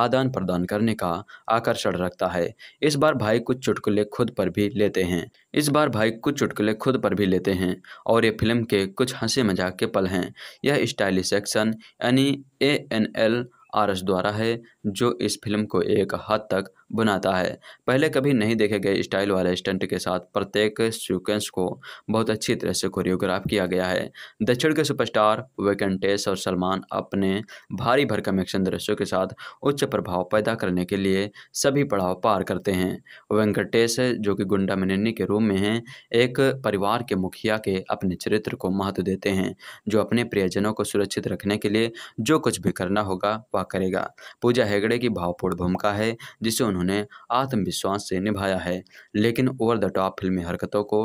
Speaker 1: आदान प्रदान करने का आकर्षण रखता है इस बार भाई कुछ चुटकुले खुद पर भी लेते हैं इस बार भाई कुछ चुटकुले खुद पर भी लेते हैं और ये फिल्म के कुछ हंसी मजाक के पल हैं यह स्टाइलिश एक्शन यानी A N L R S द्वारा है जो इस फिल्म को एक हद तक बनाता है पहले कभी नहीं देखे गए स्टाइल वाले स्टंट के साथ प्रत्येक सीक्वेंस को बहुत अच्छी तरह से कोरियोग्राफ किया गया है दक्षिण के सुपरस्टार वेकंटेश और सलमान अपने भारी भरकम एक्शन दृश्यों के साथ उच्च प्रभाव पैदा करने के लिए सभी पड़ाव पार करते हैं वेंकटेश जो कि गुंडा मनिनी के रूम में हैं एक परिवार के मुखिया के अपने चरित्र को महत्व देते हैं जो अपने प्रियजनों को सुरक्षित रखने के लिए जो कुछ भी करना होगा वह करेगा पूजा है हेगड़े की भावपूर्ण भूमिका है जिसे उन्होंने आत्मविश्वास से निभाया है लेकिन ओवर द टॉप फिल्मी हरकतों को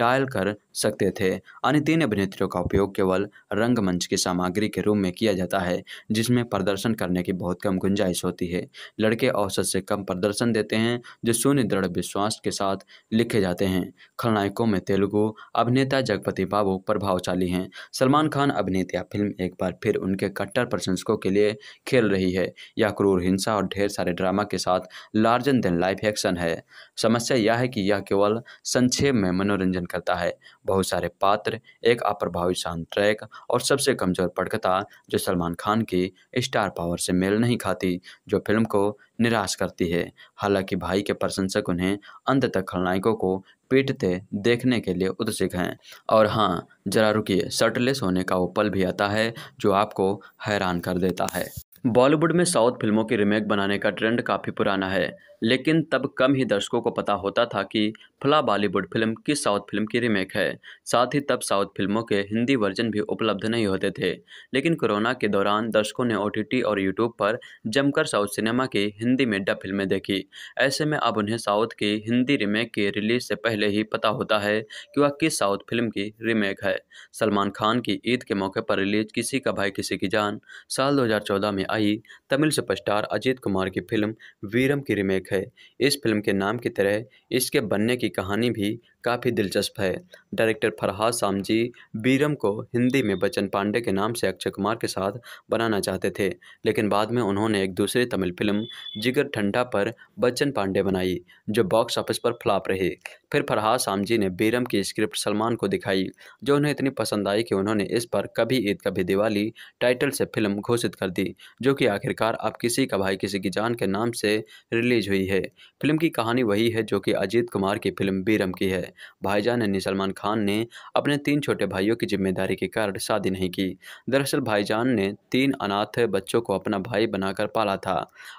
Speaker 1: डायल कर सकते थे अन्य तीन अभिनेत्रियों का उपयोग केवल रंगमंच की सामग्री के रूप में किया जाता है जिसमें प्रदर्शन करने की बहुत कम गुंजाइश होती है लड़के औसत से कम प्रदर्शन देते हैं जो सुनिदृढ़ विश्वास के साथ लिखे जाते हैं खलनायकों में तेलुगु अभिनेता जगपति बाबू प्रभावशाली हैं सलमान खान अभिनेता फिल्म एक बार फिर उनके कट्टर प्रशंसकों के लिए खेल रही है या क्रूर क्रूर हिंसा और ढेर सारे ड्रामा के साथ लार्जन देन लाइफ एक्शन है समस्या यह है कि यह केवल संक्षेप में मनोरंजन करता है बहुत सारे पात्र एक अप्रभावी साउंड ट्रैक और सबसे कमजोर पटकथा जो सलमान खान की स्टार पावर से मेल नहीं खाती जो फिल्म को निराश करती है हालांकि भाई के प्रशंसक उन्हें अंत तक खलनायकों को पीटते देखने के लिए उत्सुक हैं और हाँ जरा रुकिए शर्टलेस होने का वो पल भी आता है जो आपको हैरान कर देता है बॉलीवुड में साउथ फिल्मों की रीमेक बनाने का ट्रेंड काफ़ी पुराना है लेकिन तब कम ही दर्शकों को पता होता था कि फला बॉलीवुड फिल्म किस साउथ फिल्म की रीमेक है साथ ही तब साउथ फिल्मों के हिंदी वर्जन भी उपलब्ध नहीं होते थे लेकिन कोरोना के दौरान दर्शकों ने ओ और यूट्यूब पर जमकर साउथ सिनेमा की हिंदी में डब फिल्में देखी ऐसे में अब उन्हें साउथ की हिंदी रीमेक की रिलीज से पहले ही पता होता है कि वह किस साउथ फिल्म की रीमेक है सलमान खान की ईद के मौके पर रिलीज किसी का भाई किसी की जान साल दो में आई तमिल सुपरस्टार अजीत कुमार की फिल्म वीरम की रीमेक है है इस फिल्म के नाम की तरह इसके बनने की कहानी भी काफ़ी दिलचस्प है डायरेक्टर फरहाद सामजी बीरम को हिंदी में बच्चन पांडे के नाम से अक्षय कुमार के साथ बनाना चाहते थे लेकिन बाद में उन्होंने एक दूसरी तमिल फिल्म जिगर ठंडा पर बच्चन पांडे बनाई जो बॉक्स ऑफिस पर फ्लॉप रही फिर फरहाद सामजी ने बीरम की स्क्रिप्ट सलमान को दिखाई जो उन्हें इतनी पसंद आई कि उन्होंने इस पर कभी ईद कभी दिवाली टाइटल से फिल्म घोषित कर दी जो कि आखिरकार अब किसी का भाई किसी की जान के नाम से रिलीज हुई है फिल्म की कहानी वही है जो कि अजीत कुमार की फिल्म बीरम की है भाईजान यानी सलमान खान ने अपने तीन छोटे भाइयों की जिम्मेदारी के कारण शादी नहीं की दरअसल भाईजान ने तीन अनाथ बच्चों को अपना भाई बनाकर पाला था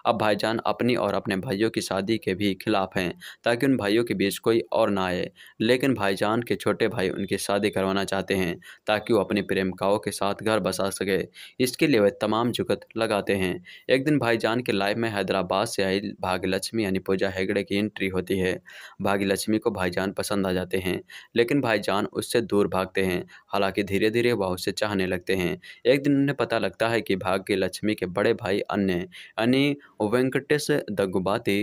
Speaker 1: अब भाईजान अपनी और अपने भाइयों की शादी के भी खिलाफ हैं ताकि उन भाइयों के बीच कोई और ना आए लेकिन भाईजान के छोटे भाई उनकी शादी करवाना चाहते हैं ताकि वो अपनी प्रेमिकाओं के साथ घर बसा सके इसके लिए वे तमाम जुगत लगाते हैं एक दिन भाईजान के लाइफ में हैदराबाद से आई भाग्यलक्ष्मी यानी पूजा हेगड़े की एंट्री होती है भाग्यलक्ष्मी को भाईजान पसंद पसंद आ जाते हैं लेकिन भाईजान उससे दूर भागते हैं हालांकि धीरे धीरे वह उसे चाहने लगते हैं एक दिन उन्हें पता लगता है कि भाग्य लक्ष्मी के बड़े भाई अन्य यानी वेंकटेश दगुबाती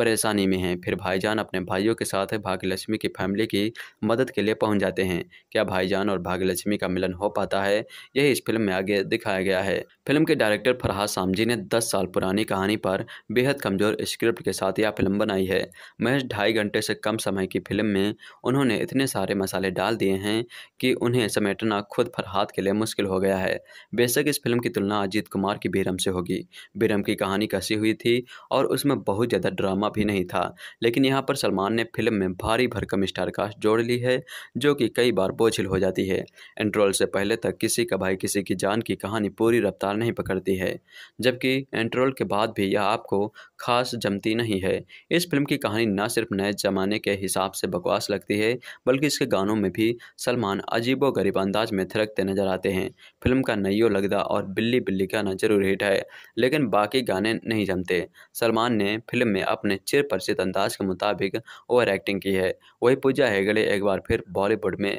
Speaker 1: परेशानी में हैं फिर भाईजान अपने भाइयों के साथ भाग्यलक्ष्मी की फैमिली की मदद के लिए पहुंच जाते हैं क्या भाईजान और भाग्यलक्ष्मी का मिलन हो पाता है यही इस फिल्म में आगे दिखाया गया है फिल्म के डायरेक्टर फरहाद सामजी ने दस साल पुरानी कहानी पर बेहद कमजोर स्क्रिप्ट के साथ यह फिल्म बनाई है महज ढाई घंटे से कम समय की फिल्म में उन्होंने इतने सारे मसाले डाल दिए हैं कि उन्हें समेटना खुद फरहाद के लिए मुश्किल हो गया है बेशक इस फिल्म की तुलना अजीत कुमार की बीरम से होगी बीरम की कहानी कसी हुई थी और उसमें बहुत ज़्यादा ड्रामा भी नहीं था लेकिन यहाँ पर सलमान ने फिल्म में भारी भरकम स्टारकास्ट जोड़ ली है जो कि कई बार बोझिल हो जाती है एंट्रोल से पहले तक किसी का भाई किसी की जान की कहानी पूरी रफ्तार नहीं पकड़ती है जबकि एंट्रोल के बाद भी यह आपको खास जमती नहीं है इस फिल्म की कहानी न सिर्फ नए ज़माने के हिसाब से बकवास लगती है बल्कि इसके गानों में भी सलमान अजीबो गरीब अंदाज में थिरकते नजर आते हैं फिल्म का नैयो लगदा और बिल्ली बिल्ली गाना जरूर हिट है लेकिन बाकी गाने नहीं जमते सलमान ने फिल्म में अपने निश्चय अंदाज के मुताबिक ओवर एक्टिंग की है वही पूजा हेगड़े एक बार फिर बॉलीवुड में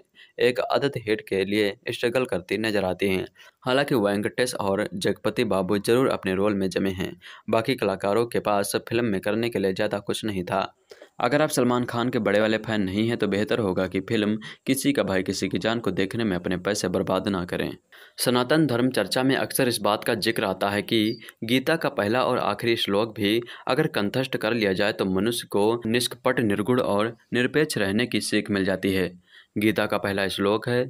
Speaker 1: एक अदत हिट के लिए स्ट्रगल करती नजर आती हैं हालांकि वेंकटेश और जगपति बाबू जरूर अपने रोल में जमे हैं बाकी कलाकारों के पास फिल्म में करने के लिए ज़्यादा कुछ नहीं था अगर आप सलमान खान के बड़े वाले फ़ैन नहीं हैं तो बेहतर होगा कि फिल्म किसी का भाई किसी की जान को देखने में अपने पैसे बर्बाद ना करें सनातन धर्म चर्चा में अक्सर इस बात का जिक्र आता है कि गीता का पहला और आखिरी श्लोक भी अगर कंथस्ट कर लिया जाए तो मनुष्य को निष्कपट निर्गुण और निरपेक्ष रहने की सीख मिल जाती है गीता का पहला श्लोक है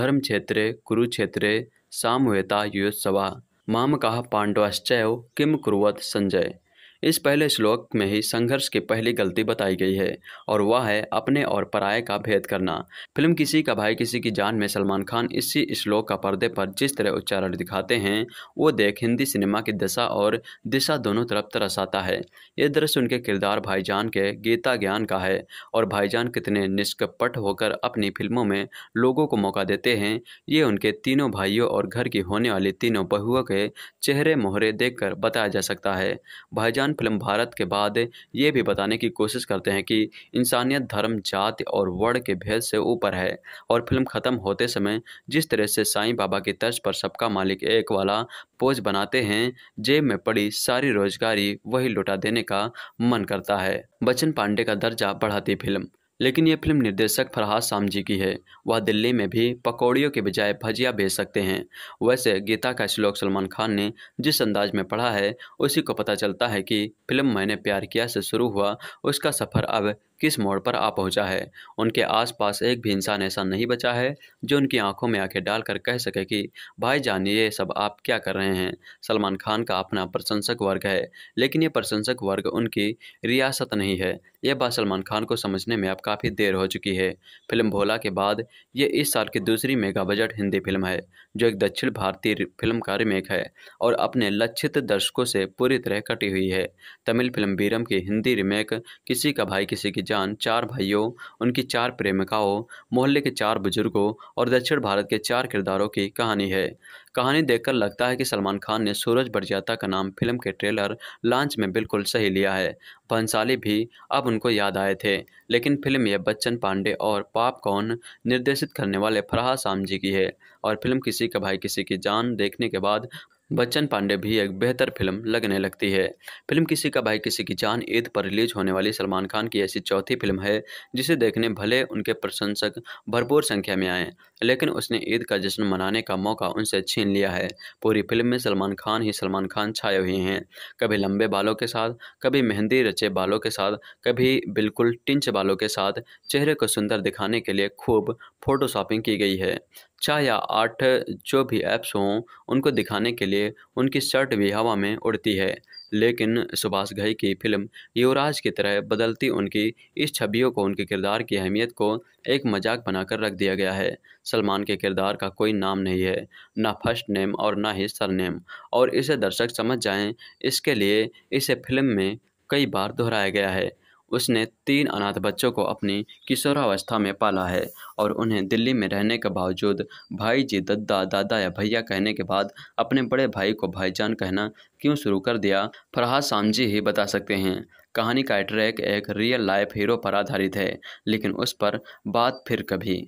Speaker 1: धर्म क्षेत्र कुरुक्षेत्र सामवेता युत्सवा माम कहा पांडवाश्चय किम कुरुवत संजय इस पहले श्लोक में ही संघर्ष की पहली गलती बताई गई है और वह है अपने और पराये का भेद करना फिल्म किसी का भाई किसी की जान में सलमान खान इसी श्लोक का पर्दे पर जिस तरह उच्चारण दिखाते हैं वो देख हिंदी सिनेमा की दशा और दिशा दोनों तरफ तरस आता है ये दृश्य उनके किरदार भाईजान के गीता ज्ञान का है और भाईजान कितने निष्कपट होकर अपनी फिल्मों में लोगों को मौका देते हैं ये उनके तीनों भाइयों और घर की होने वाली तीनों बहुओं के चेहरे मोहरे देख बताया जा सकता है भाईजान पाकिस्तान फिल्म भारत के बाद ये भी बताने की कोशिश करते हैं कि इंसानियत धर्म जाति और वर्ण के भेद से ऊपर है और फिल्म ख़त्म होते समय जिस तरह से साईं बाबा की तर्ज पर सबका मालिक एक वाला पोज बनाते हैं जेब में पड़ी सारी रोजगारी वही लुटा देने का मन करता है बच्चन पांडे का दर्जा बढ़ाती फिल्म लेकिन ये फिल्म निर्देशक फरहाद सामजी की है वह दिल्ली में भी पकौड़ियों के बजाय भजिया बेच सकते हैं वैसे गीता का श्लोक सलमान खान ने जिस अंदाज में पढ़ा है उसी को पता चलता है कि फिल्म मैंने प्यार किया से शुरू हुआ उसका सफ़र अब किस मोड़ पर आ पहुंचा है उनके आसपास एक भी इंसान ऐसा नहीं बचा है जो उनकी आंखों में आंखें डालकर कह सके कि भाई जान ये सब आप क्या कर रहे हैं सलमान खान का अपना प्रशंसक वर्ग है लेकिन ये प्रशंसक वर्ग उनकी रियासत नहीं है यह बात सलमान खान को समझने में अब काफ़ी देर हो चुकी है फिल्म भोला के बाद ये इस साल की दूसरी मेगा बजट हिंदी फिल्म है जो एक दक्षिण भारतीय फिल्म का रिमेक है और अपने लक्षित दर्शकों से पूरी तरह कटी हुई है तमिल फिल्म बीरम की हिंदी रिमेक किसी का भाई किसी की पहचान चार भाइयों उनकी चार प्रेमिकाओं मोहल्ले के चार बुजुर्गों और दक्षिण भारत के चार किरदारों की कहानी है कहानी देखकर लगता है कि सलमान खान ने सूरज बरजाता का नाम फिल्म के ट्रेलर लॉन्च में बिल्कुल सही लिया है भंसाली भी अब उनको याद आए थे लेकिन फिल्म यह बच्चन पांडे और पाप कौन निर्देशित करने वाले फराह सामजी की है और फिल्म किसी का भाई किसी की जान देखने के बाद बच्चन पांडे भी एक बेहतर फिल्म लगने लगती है फिल्म किसी का भाई किसी की जान ईद पर रिलीज होने वाली सलमान खान की ऐसी चौथी फिल्म है जिसे देखने भले उनके प्रशंसक भरपूर संख्या में आए लेकिन उसने ईद का जश्न मनाने का मौका उनसे छीन लिया है पूरी फिल्म में सलमान खान ही सलमान खान छाए हुए हैं कभी लंबे बालों के साथ कभी मेहंदी रचे बालों के साथ कभी बिल्कुल टिंच बालों के साथ चेहरे को सुंदर दिखाने के लिए खूब फोटोशॉपिंग की गई है छः या आठ जो भी ऐप्स हों उनको दिखाने के लिए उनकी शर्ट भी हवा में उड़ती है लेकिन सुभाष घई की फिल्म युवराज की तरह बदलती उनकी इस छवियों को उनके किरदार की अहमियत को एक मजाक बनाकर रख दिया गया है सलमान के किरदार का कोई नाम नहीं है ना फर्स्ट नेम और ना ही सरनेम और इसे दर्शक समझ जाएं इसके लिए इसे फिल्म में कई बार दोहराया गया है उसने तीन अनाथ बच्चों को अपनी किशोरावस्था में पाला है और उन्हें दिल्ली में रहने के बावजूद भाई जी दद्दा दादा या भैया कहने के बाद अपने बड़े भाई को भाईजान कहना क्यों शुरू कर दिया फरहाद सामजी ही बता सकते हैं कहानी का ट्रैक एक रियल लाइफ हीरो पर आधारित है लेकिन उस पर बात फिर कभी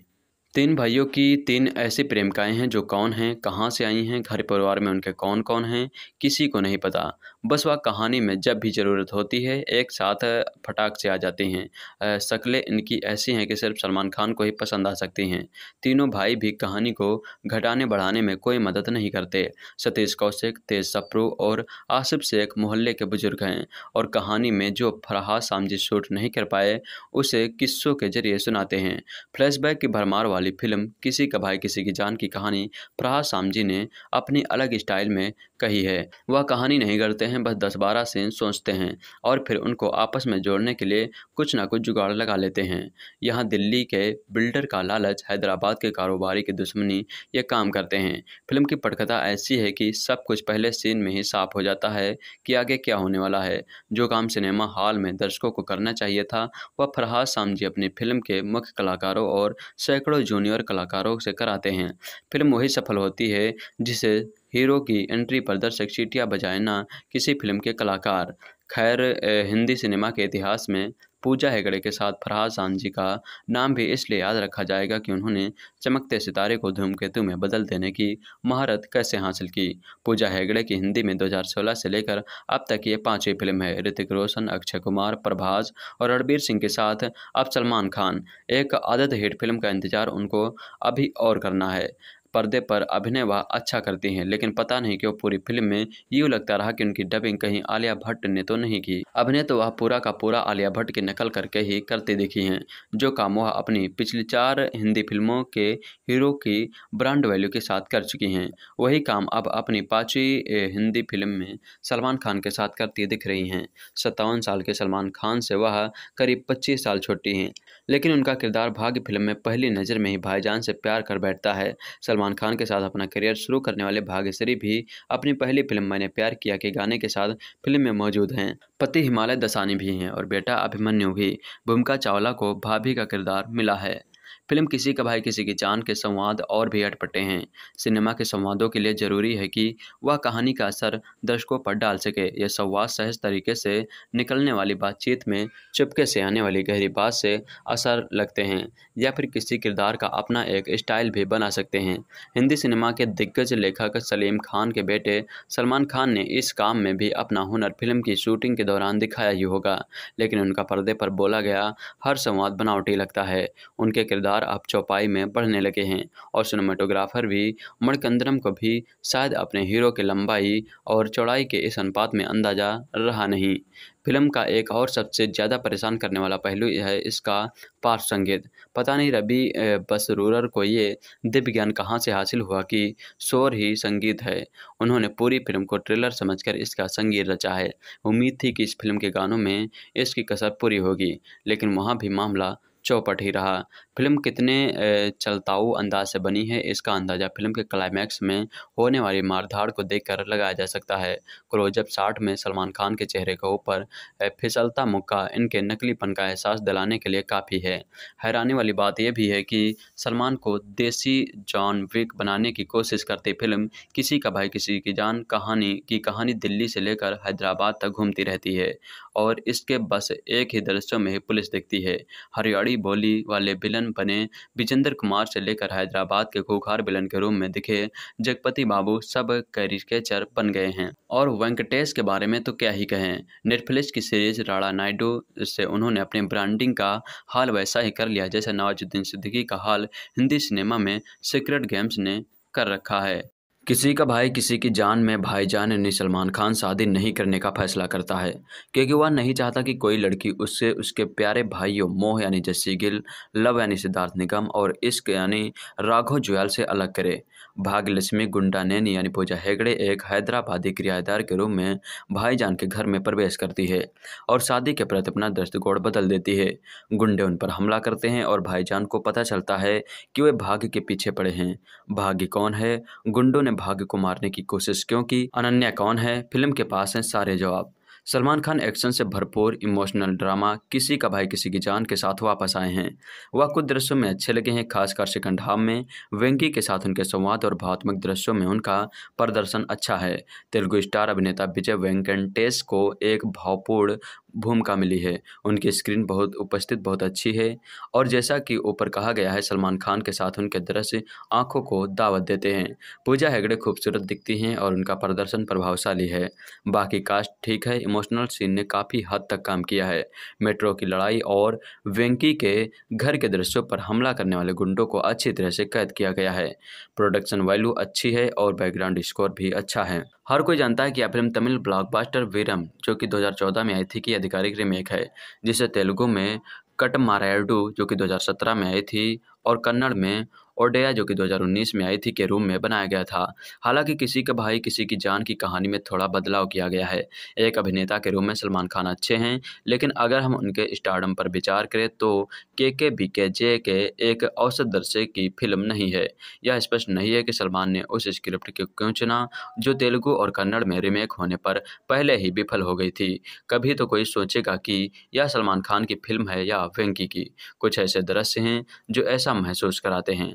Speaker 1: तीन भाइयों की तीन ऐसी प्रेमिकाएं हैं जो कौन हैं कहाँ से आई हैं घर परिवार में उनके कौन कौन हैं किसी को नहीं पता बस वह कहानी में जब भी ज़रूरत होती है एक साथ फटाक से आ जाती हैं शक्लें इनकी ऐसी हैं कि सिर्फ सलमान खान को ही पसंद आ सकती हैं तीनों भाई भी कहानी को घटाने बढ़ाने में कोई मदद नहीं करते सतीश कौशिक तेज सप्रू और आसिफ शेख मोहल्ले के बुजुर्ग हैं और कहानी में जो फराहा सामजी शूट नहीं कर पाए उसे किस्सों के जरिए सुनाते हैं फ्लैशबैक की भरमार वाली वाली फिल्म किसी का भाई किसी की जान की कहानी प्रहा सामजी ने अपनी अलग स्टाइल में कही है वह कहानी नहीं करते हैं बस दस बारह सीन सोचते हैं और फिर उनको आपस में जोड़ने के लिए कुछ ना कुछ जुगाड़ लगा लेते हैं यहाँ दिल्ली के बिल्डर का लालच हैदराबाद के कारोबारी की दुश्मनी ये काम करते हैं फिल्म की पटकथा ऐसी है कि सब कुछ पहले सीन में ही साफ हो जाता है कि आगे क्या होने वाला है जो काम सिनेमा हॉल में दर्शकों को करना चाहिए था वह फरहाद सामजी अपनी फिल्म के मुख्य कलाकारों और सैकड़ों जूनियर कलाकारों से कराते हैं फिल्म वही सफल होती है जिसे हीरो की एंट्री पर दर्शक चीटियाँ बजाए ना किसी फिल्म के कलाकार खैर हिंदी सिनेमा के इतिहास में पूजा हेगड़े के साथ फरहाद जी का नाम भी इसलिए याद रखा जाएगा कि उन्होंने चमकते सितारे को धूमकेतु में बदल देने की महारत कैसे हासिल की पूजा हेगड़े की हिंदी में 2016 से लेकर अब तक ये पांचवी फिल्म है ऋतिक रोशन अक्षय कुमार प्रभास और रणबीर सिंह के साथ अब सलमान खान एक आदत हिट फिल्म का इंतजार उनको अभी और करना है पर्दे पर अभिनय वह अच्छा करती हैं लेकिन पता नहीं क्यों पूरी फिल्म में यूँ लगता रहा कि उनकी डबिंग कहीं आलिया भट्ट ने तो नहीं की अभिनय तो वह पूरा का पूरा आलिया भट्ट की नकल करके ही करती दिखी हैं जो काम वह अपनी पिछली चार हिंदी फिल्मों के हीरो की ब्रांड वैल्यू के साथ कर चुकी हैं वही काम अब अपनी पाँचवीं हिंदी फिल्म में सलमान खान के साथ करती दिख रही हैं सत्तावन साल के सलमान खान से वह करीब पच्चीस साल छोटी हैं लेकिन उनका किरदार भाग्य फिल्म में पहली नज़र में ही भाईजान से प्यार कर बैठता है सलमान खान के साथ अपना करियर शुरू करने वाले भाग्यश्री भी अपनी पहली फिल्म मैंने प्यार किया के गाने के साथ फिल्म में मौजूद हैं पति हिमालय दसानी भी हैं और बेटा अभिमन्यु भी भूमिका चावला को भाभी का किरदार मिला है फिल्म किसी का भाई किसी की जान के संवाद और भी अटपटे हैं सिनेमा के संवादों के लिए ज़रूरी है कि वह कहानी का असर दर्शकों पर डाल सके यह संवाद सहज तरीके से निकलने वाली बातचीत में चुपके से आने वाली गहरी बात से असर लगते हैं या फिर किसी किरदार का अपना एक स्टाइल भी बना सकते हैं हिंदी सिनेमा के दिग्गज लेखक सलीम खान के बेटे सलमान खान ने इस काम में भी अपना हुनर फिल्म की शूटिंग के दौरान दिखाया ही होगा लेकिन उनका पर्दे पर बोला गया हर संवाद बनावटी लगता है उनके किरदार लगातार अब चौपाई में बढ़ने लगे हैं और सिनेमाटोग्राफर भी मणकंदरम को भी शायद अपने हीरो की लंबाई और चौड़ाई के इस अनुपात में अंदाजा रहा नहीं फिल्म का एक और सबसे ज़्यादा परेशान करने वाला पहलू है इसका पार्श्व संगीत पता नहीं रबी बसरूर को ये दिव्य ज्ञान कहाँ से हासिल हुआ कि शोर ही संगीत है उन्होंने पूरी फिल्म को ट्रेलर समझकर इसका संगीत रचा है उम्मीद थी कि इस फिल्म के गानों में इसकी कसर पूरी होगी लेकिन वहाँ भी मामला चौपट ही रहा फिल्म कितने चलताऊ अंदाज से बनी है इसका अंदाज़ा फिल्म के क्लाइमैक्स में होने वाली मारधाड़ को देखकर लगाया जा सकता है क्लोजअप साठ में सलमान खान के चेहरे के ऊपर फिसलता मुक्का इनके नकलीपन का एहसास दिलाने के लिए काफ़ी है हैरानी वाली बात यह भी है कि सलमान को देसी जॉन विक बनाने की कोशिश करती फिल्म किसी का भाई किसी की जान कहानी की कहानी दिल्ली से लेकर हैदराबाद तक घूमती रहती है और इसके बस एक ही दृश्यों में पुलिस दिखती है हरियाणी बोली वाले विलन बने विजेंद्र कुमार से लेकर हैदराबाद के खूखार विलन के रूम में दिखे जगपति बाबू सब कैरिकेचर बन गए हैं और वेंकटेश के बारे में तो क्या ही कहें नेटफ्लिक्स की सीरीज राणा नायडू से उन्होंने अपने ब्रांडिंग का हाल वैसा ही कर लिया जैसे नवाजुद्दीन सिद्दीकी का हाल हिंदी सिनेमा में सीक्रेट गेम्स ने कर रखा है किसी का भाई किसी की जान में भाईजान यानी सलमान खान शादी नहीं करने का फैसला करता है क्योंकि वह नहीं चाहता कि कोई लड़की उससे उसके प्यारे भाइयों मोह यानी जस्सी गिल लव यानी सिद्धार्थ निगम और इश्क यानी राघव जुयाल से अलग करे भाग्यलक्ष्मी नैनी यानी पूजा हेगड़े एक हैदराबादी किराएदार के रूप में भाईजान के घर में प्रवेश करती है और शादी के प्रति अपना दृष्टिकोण बदल देती है गुंडे उन पर हमला करते हैं और भाईजान को पता चलता है कि वे भाग्य के पीछे पड़े हैं भाग्य कौन है गुंडों ने भाग्य को मारने की कोशिश क्यों की अनन्या कौन है फिल्म के पास हैं सारे जवाब सलमान खान एक्शन से भरपूर इमोशनल ड्रामा किसी का भाई किसी की जान के साथ वापस आए हैं वह कुछ दृश्यों में अच्छे लगे हैं खासकर सिकंड हाफ में वेंकी के साथ उनके संवाद और भावात्मक दृश्यों में उनका प्रदर्शन अच्छा है तेलुगु स्टार अभिनेता विजय वेंकटेश को एक भावपूर्ण भूमिका मिली है उनकी स्क्रीन बहुत उपस्थित बहुत अच्छी है और जैसा कि ऊपर कहा गया है सलमान खान के साथ उनके दृश्य आंखों को दावत देते हैं पूजा हेगड़े खूबसूरत दिखती हैं और उनका प्रदर्शन प्रभावशाली है बाकी कास्ट ठीक है इमोशनल सीन ने काफ़ी हद तक काम किया है मेट्रो की लड़ाई और वेंकी के घर के दृश्यों पर हमला करने वाले गुंडों को अच्छी तरह से कैद किया गया है प्रोडक्शन वैल्यू अच्छी है और बैकग्राउंड स्कोर भी अच्छा है हर कोई जानता है कि यह फिल्म तमिल ब्लॉकबस्टर वीरम जो कि 2014 में आई थी की आधिकारिक रिमेक है जिसे तेलुगु में कट मारायडू जो कि 2017 में आई थी और कन्नड़ में ओडेया जो कि 2019 में आई थी के रूम में बनाया गया था हालांकि किसी का भाई किसी की जान की कहानी में थोड़ा बदलाव किया गया है एक अभिनेता के रूम में सलमान खान अच्छे हैं लेकिन अगर हम उनके स्टार्डम पर विचार करें तो के के बी के जे के एक औसत दर्शे की फिल्म नहीं है यह स्पष्ट नहीं है कि सलमान ने उस स्क्रिप्ट को क्यों चुना जो तेलुगु और कन्नड़ में रीमेक होने पर पहले ही विफल हो गई थी कभी तो कोई सोचेगा कि यह सलमान खान की फिल्म है या वेंकी की कुछ ऐसे दृश्य हैं जो ऐसा महसूस कराते हैं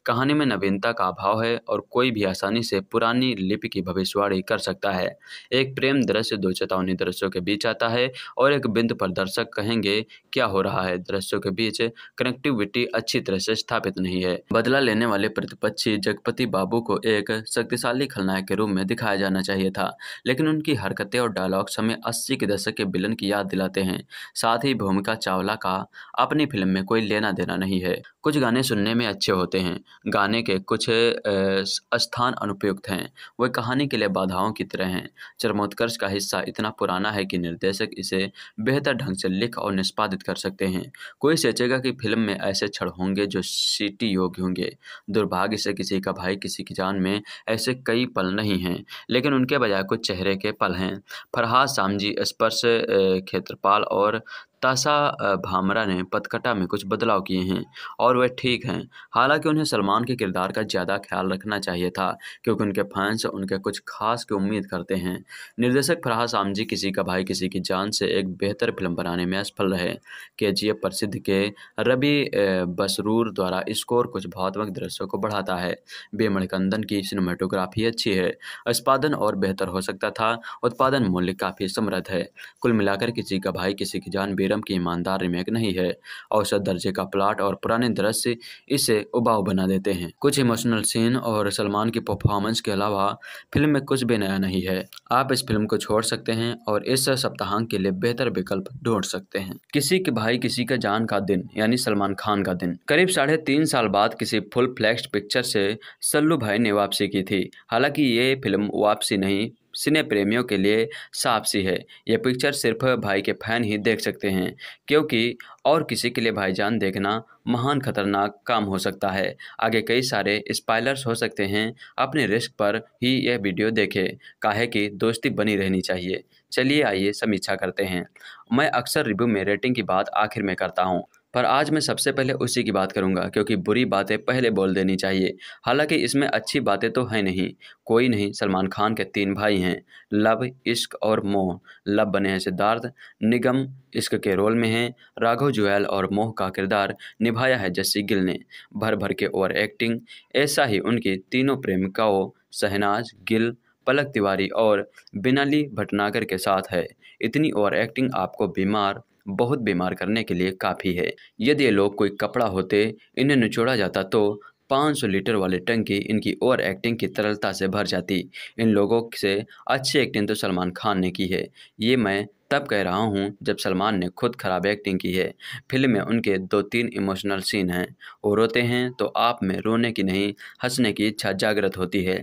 Speaker 1: कहानी में नवीनता का अभाव है और कोई भी आसानी से पुरानी लिपि की भविष्यवाणी कर सकता है एक प्रेम दृश्य दो चेतावनी दृश्यों के बीच आता है और एक बिंदु पर दर्शक कहेंगे क्या हो रहा है दृश्यों के बीच कनेक्टिविटी अच्छी तरह से स्थापित नहीं है बदला लेने वाले प्रतिपक्षी जगपति बाबू को एक शक्तिशाली खलनायक के रूप में दिखाया जाना चाहिए था लेकिन उनकी हरकतें और डायलॉग्स हमें अस्सी के दशक के विलन की याद दिलाते हैं साथ ही भूमिका चावला का अपनी फिल्म में कोई लेना देना नहीं है कुछ गाने सुनने में अच्छे होते हैं गाने के कुछ स्थान अनुपयुक्त हैं वे कहानी के लिए बाधाओं की तरह हैं चरमोत्कर्ष का हिस्सा इतना पुराना है कि निर्देशक इसे बेहतर ढंग से लिख और निष्पादित कर सकते हैं कोई सोचेगा कि फिल्म में ऐसे क्षण होंगे जो सीटी योग्य होंगे दुर्भाग्य से किसी का भाई किसी की जान में ऐसे कई पल नहीं हैं लेकिन उनके बजाय कुछ चेहरे के पल हैं फरहाद सामजी स्पर्श क्षेत्रपाल और ताशा भामरा ने पतकटा में कुछ बदलाव किए हैं और वह ठीक हैं हालांकि उन्हें सलमान के किरदार का ज़्यादा ख्याल रखना चाहिए था क्योंकि उनके फैंस उनके कुछ खास की उम्मीद करते हैं निर्देशक फराह आमजी किसी का भाई किसी की जान से एक बेहतर फिल्म बनाने में असफल रहे के जी प्रसिद्ध के रबी बसरूर द्वारा स्कोर कुछ भावात्मक दृश्यों को बढ़ाता है बेमणिकंदन की सिनेमाटोग्राफी अच्छी है उत्पादन और बेहतर हो सकता था उत्पादन मूल्य काफ़ी समृद्ध है कुल मिलाकर किसी का भाई किसी की जान बेर सीरम की ईमानदार रिमेक नहीं है औसत दर्जे का प्लाट और पुराने दृश्य इसे उबाऊ बना देते हैं कुछ इमोशनल सीन और सलमान की परफॉर्मेंस के अलावा फिल्म में कुछ भी नया नहीं है आप इस फिल्म को छोड़ सकते हैं और इस सप्ताहांक के लिए बेहतर विकल्प ढूंढ सकते हैं किसी के भाई किसी का जान का दिन यानी सलमान खान का दिन करीब साढ़े तीन साल बाद किसी फुल फ्लैक्स पिक्चर से सल्लू भाई ने वापसी की थी हालांकि ये फिल्म वापसी नहीं सिने प्रेमियों के लिए साफ सी है यह पिक्चर सिर्फ भाई के फैन ही देख सकते हैं क्योंकि और किसी के लिए भाईजान देखना महान खतरनाक काम हो सकता है आगे कई सारे स्पाइलर्स हो सकते हैं अपने रिस्क पर ही यह वीडियो देखें काहे कि दोस्ती बनी रहनी चाहिए चलिए आइए समीक्षा करते हैं मैं अक्सर रिव्यू में रेटिंग की बात आखिर में करता हूँ पर आज मैं सबसे पहले उसी की बात करूंगा क्योंकि बुरी बातें पहले बोल देनी चाहिए हालांकि इसमें अच्छी बातें तो हैं नहीं कोई नहीं सलमान खान के तीन भाई हैं लव इश्क और मोह लव बने हैं सिद्धार्थ निगम इश्क के रोल में हैं राघव जुएल और मोह का किरदार निभाया है जस्सी गिल ने भर भर के ओवर एक्टिंग ऐसा ही उनकी तीनों प्रेमिकाओं शहनाज गिल पलक तिवारी और बिनाली भटनागर के साथ है इतनी ओवर एक्टिंग आपको बीमार बहुत बीमार करने के लिए काफ़ी है यदि ये लोग कोई कपड़ा होते इन्हें निचोड़ा जाता तो 500 लीटर वाली टंकी इनकी ओवर एक्टिंग की तरलता से भर जाती इन लोगों से अच्छी एक्टिंग तो सलमान खान ने की है ये मैं तब कह रहा हूँ जब सलमान ने खुद खराब एक्टिंग की है फिल्म में उनके दो तीन इमोशनल सीन हैं वो रोते हैं तो आप में रोने की नहीं हंसने की इच्छा जागृत होती है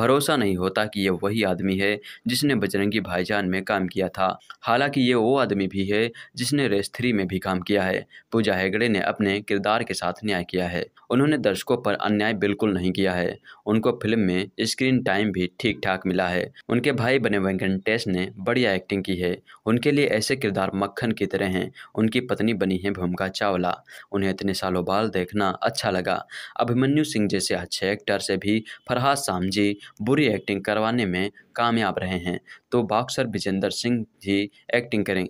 Speaker 1: भरोसा नहीं होता कि ये वही आदमी है जिसने बजरंगी भाईजान में काम किया था हालांकि ये वो आदमी भी है जिसने रेस थ्री में भी काम किया है पूजा हेगड़े ने अपने किरदार के साथ न्याय किया है उन्होंने दर्शकों पर अन्याय बिल्कुल नहीं किया है उनको फिल्म में स्क्रीन टाइम भी ठीक ठाक मिला है उनके भाई बने वेंकटेश ने बढ़िया एक्टिंग की है उनके लिए ऐसे किरदार मक्खन की तरह हैं उनकी पत्नी बनी है भूमिका चावला उन्हें इतने सालों बाल देखना अच्छा लगा अभिमन्यु सिंह जैसे अच्छे एक्टर से भी फरहाद सामजी बुरी एक्टिंग करवाने में कामयाब रहे हैं तो बॉक्सर विजेंद्र सिंह जी एक्टिंग करें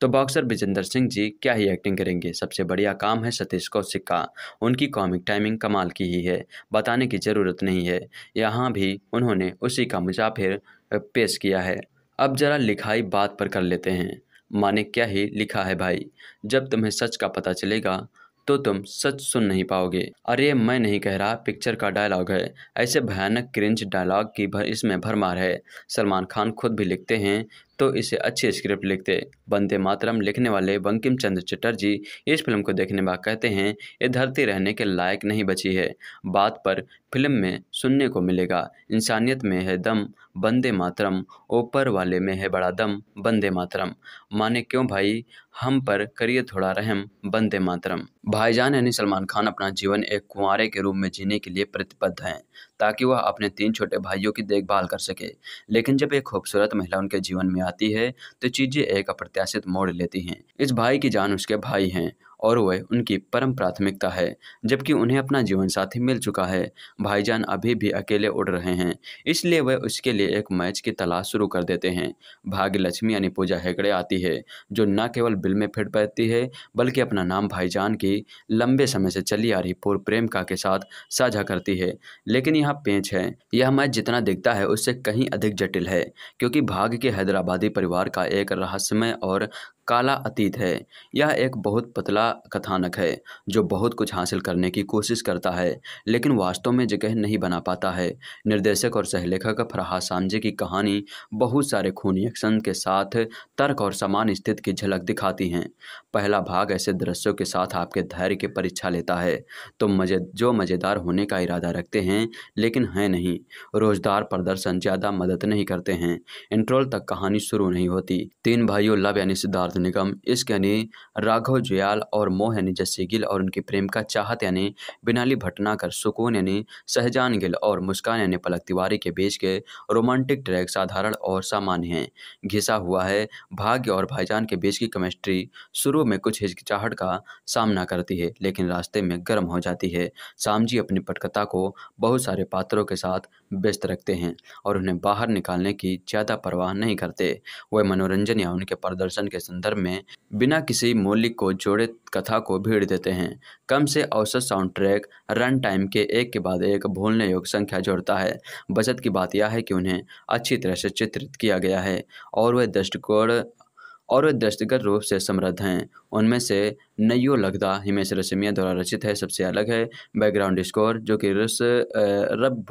Speaker 1: तो बॉक्सर विजेंद्र सिंह जी क्या ही एक्टिंग करेंगे सबसे बढ़िया काम है सतीश कौशिक का उनकी कॉमिक टाइमिंग कमाल की ही है बताने की ज़रूरत नहीं है यहाँ भी उन्होंने उसी का मुसाफिर पेश किया है अब जरा लिखाई बात पर कर लेते हैं माने क्या ही लिखा है भाई जब तुम्हें सच का पता चलेगा तो तुम सच सुन नहीं पाओगे अरे मैं नहीं कह रहा पिक्चर का डायलॉग है ऐसे भयानक क्रिंज डायलॉग की भर इसमें भरमार है सलमान खान खुद भी लिखते हैं तो इसे अच्छी स्क्रिप्ट लिखते बंदे मातरम लिखने वाले बंकिम चंद्र चटर्जी इस फिल्म को देखने में कहते हैं ये धरती रहने के लायक नहीं बची है बात पर फिल्म में सुनने को मिलेगा इंसानियत में है दम बंदे मातरम ऊपर वाले में है बड़ा दम बंदे मातरम माने क्यों भाई हम पर करिए थोड़ा रहम बंदे मातरम भाईजान यानी सलमान खान अपना जीवन एक कुंवारे के रूप में जीने के लिए प्रतिबद्ध हैं ताकि वह अपने तीन छोटे भाइयों की देखभाल कर सके लेकिन जब एक खूबसूरत महिला उनके जीवन में आती है तो चीज़ें एक अप्रत्याशित मोड़ लेती हैं इस भाई की जान उसके भाई हैं और वह उनकी परम प्राथमिकता है जबकि उन्हें अपना जीवन साथी मिल चुका है भाईजान अभी भी अकेले उड़ रहे हैं इसलिए वह उसके लिए एक मैच की तलाश शुरू कर देते हैं भाग्य लक्ष्मी यानी पूजा हेगड़े आती है जो न केवल बिल में फिट बैठती है बल्कि अपना नाम भाईजान की लंबे समय से चली आ रही पूर्व प्रेमिका के साथ साझा करती है लेकिन यह पेंच है यह मैच जितना दिखता है उससे कहीं अधिक जटिल है क्योंकि भाग्य के हैदराबादी परिवार का एक रहस्यमय और काला अतीत है यह एक बहुत पतला कथानक है जो बहुत कुछ हासिल करने की कोशिश करता है लेकिन वास्तव में जगह नहीं बना पाता है निर्देशक और सहलेखक फरहाद सामजे की कहानी बहुत सारे खूनी एक्शन के साथ तर्क और समान स्थिति की झलक दिखाती हैं पहला भाग ऐसे दृश्यों के साथ आपके धैर्य की परीक्षा लेता है तो मजे जो मज़ेदार होने का इरादा रखते हैं लेकिन है नहीं रोजदार प्रदर्शन ज़्यादा मदद नहीं करते हैं इंट्रोल तक कहानी शुरू नहीं होती तीन भाइयों लव यानी सिद्धार्थ निगम इस यानी राघव जुयाल और मोह यानी जस्सी गिल और उनकी प्रेम का चाहत यानी बिनाली भटनाकर सुकून यानी सहजान गिल और मुस्कान यानी पलक तिवारी के बीच के रोमांटिक ट्रैक साधारण और सामान्य हैं घिसा हुआ है भाग्य और भाईजान के बीच की केमिस्ट्री शुरू में कुछ हिचकिचाहट का सामना करती है लेकिन रास्ते में गर्म हो जाती है सामजी अपनी पटकथा को बहुत सारे पात्रों के साथ व्यस्त रखते हैं और उन्हें बाहर निकालने की ज़्यादा परवाह नहीं करते वह मनोरंजन या उनके प्रदर्शन के संदर्भ में बिना किसी मूल्य को जोड़े कथा को भीड़ देते हैं कम से औसत साउंड ट्रैक रन टाइम के एक के बाद एक भूलने योग्य संख्या जोड़ता है बचत की बात यह है कि उन्हें अच्छी तरह से चित्रित किया गया है और वह दृष्टिकोण और वे दृष्टिगत रूप से समृद्ध हैं उनमें से नयो लगदा हिमेश रसमिया द्वारा रचित है सबसे अलग है बैकग्राउंड स्कोर जो कि रस रब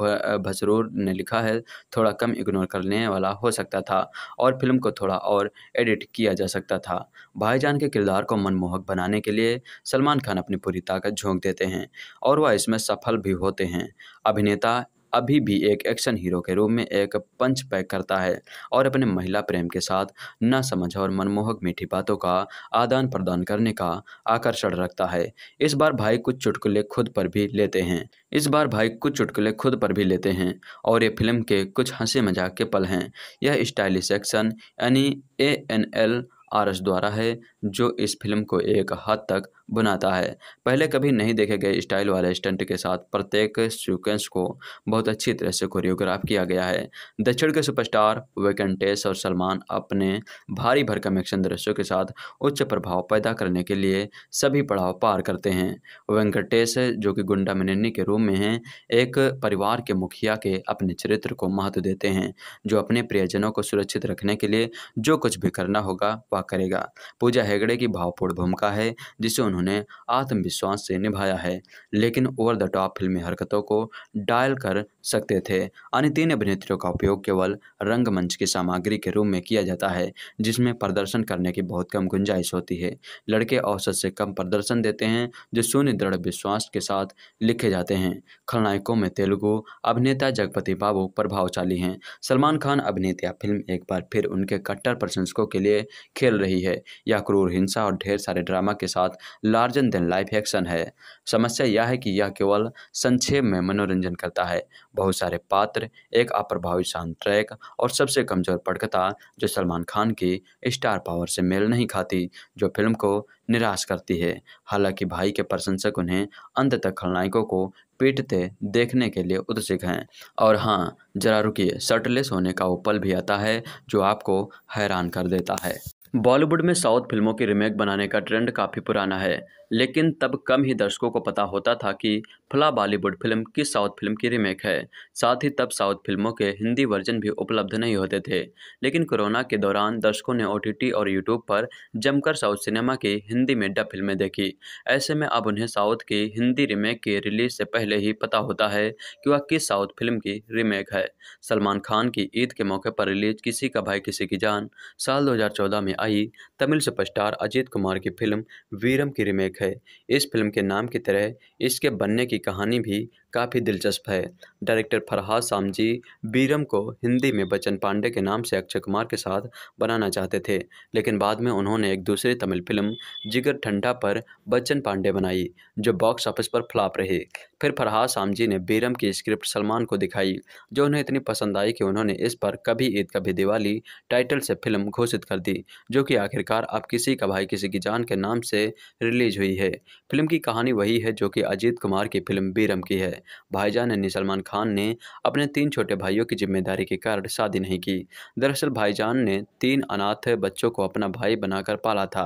Speaker 1: भसरूर ने लिखा है थोड़ा कम इग्नोर करने वाला हो सकता था और फिल्म को थोड़ा और एडिट किया जा सकता था भाईजान के किरदार को मनमोहक बनाने के लिए सलमान खान अपनी पूरी ताकत झोंक देते हैं और वह इसमें सफल भी होते हैं अभिनेता अभी भी एक एक्शन हीरो के रूप में एक पंच पैक करता है और अपने महिला प्रेम के साथ न समझ और मनमोहक मीठी बातों का आदान प्रदान करने का आकर्षण रखता है इस बार भाई कुछ चुटकुले खुद पर भी लेते हैं इस बार भाई कुछ चुटकुले खुद पर भी लेते हैं और ये फिल्म के कुछ हंसी मजाक के पल हैं यह स्टाइलिश एक्शन यानी ए एन एल आरस द्वारा है जो इस फिल्म को एक हद तक बनाता है पहले कभी नहीं देखे गए स्टाइल वाले स्टंट के साथ प्रत्येक सीक्वेंस को बहुत अच्छी तरह से कोरियोग्राफ किया गया है दक्षिण के सुपरस्टार वेकेंटेस और सलमान अपने भारी भरकम एक्शन दृश्यों के साथ उच्च प्रभाव पैदा करने के लिए सभी पड़ाव पार करते हैं वेंकटेश जो कि गुंडा मिनिनी के रूम में हैं एक परिवार के मुखिया के अपने चरित्र को महत्व देते हैं जो अपने प्रियजनों को सुरक्षित रखने के लिए जो कुछ भी करना होगा वह सेवा करेगा पूजा हेगड़े की भावपूर्ण भूमिका है जिसे उन्होंने आत्मविश्वास से निभाया है लेकिन ओवर द टॉप फिल्मी हरकतों को डायल कर सकते थे अन्य तीन अभिनेत्रियों का उपयोग केवल रंगमंच की सामग्री के रूप में किया जाता है जिसमें प्रदर्शन करने की बहुत कम गुंजाइश होती है लड़के औसत से कम प्रदर्शन देते हैं जो शून्य दृढ़ विश्वास के साथ लिखे जाते हैं खलनायकों में तेलुगु अभिनेता जगपति बाबू प्रभावशाली हैं सलमान खान अभिनेता फिल्म एक बार फिर उनके कट्टर प्रशंसकों के लिए खेल खेल रही है यह क्रूर हिंसा और ढेर सारे ड्रामा के साथ लार्जन देन लाइफ एक्शन है समस्या यह है कि यह केवल संक्षेप में मनोरंजन करता है बहुत सारे पात्र एक अप्रभावी शांत ट्रैक और सबसे कमजोर पटकथा जो सलमान खान की स्टार पावर से मेल नहीं खाती जो फिल्म को निराश करती है हालांकि भाई के प्रशंसक उन्हें अंत तक खलनायकों को पीटते देखने के लिए उत्सुक हैं और हाँ जरा रुकिए शर्टलेस होने का वो पल भी आता है जो आपको हैरान कर देता है बॉलीवुड में साउथ फिल्मों की रीमेक बनाने का ट्रेंड काफ़ी पुराना है लेकिन तब कम ही दर्शकों को पता होता था कि फला बॉलीवुड फिल्म किस साउथ फिल्म की रीमेक है साथ ही तब साउथ फिल्मों के हिंदी वर्जन भी उपलब्ध नहीं होते थे लेकिन कोरोना के दौरान दर्शकों ने ओ और यूट्यूब पर जमकर साउथ सिनेमा की हिंदी में डब फिल्में देखी ऐसे में अब उन्हें साउथ की हिंदी रीमेक की रिलीज से पहले ही पता होता है कि वह किस साउथ फिल्म की रीमेक है सलमान खान की ईद के मौके पर रिलीज किसी का भाई किसी की जान साल दो में आई तमिल सुपरस्टार अजीत कुमार की फिल्म वीरम की रीमेक है इस फिल्म के नाम की तरह इसके बनने की कहानी भी काफ़ी दिलचस्प है डायरेक्टर फरहाद सामजी बीरम को हिंदी में बच्चन पांडे के नाम से अक्षय कुमार के साथ बनाना चाहते थे लेकिन बाद में उन्होंने एक दूसरी तमिल फिल्म जिगर ठंडा पर बच्चन पांडे बनाई जो बॉक्स ऑफिस पर फ्लॉप रही फिर फरहाद सामजी ने बीरम की स्क्रिप्ट सलमान को दिखाई जो उन्हें इतनी पसंद आई कि उन्होंने इस पर कभी ईद कभी दिवाली टाइटल से फिल्म घोषित कर दी जो कि आखिरकार अब किसी का भाई किसी की जान के नाम से रिलीज हुई है फिल्म की कहानी वही है जो कि अजीत कुमार की फिल्म बीरम की है भाईजान यानी सलमान खान ने अपने तीन छोटे भाइयों की जिम्मेदारी के कारण शादी नहीं की दरअसल भाईजान ने तीन अनाथ बच्चों को अपना भाई बनाकर पाला था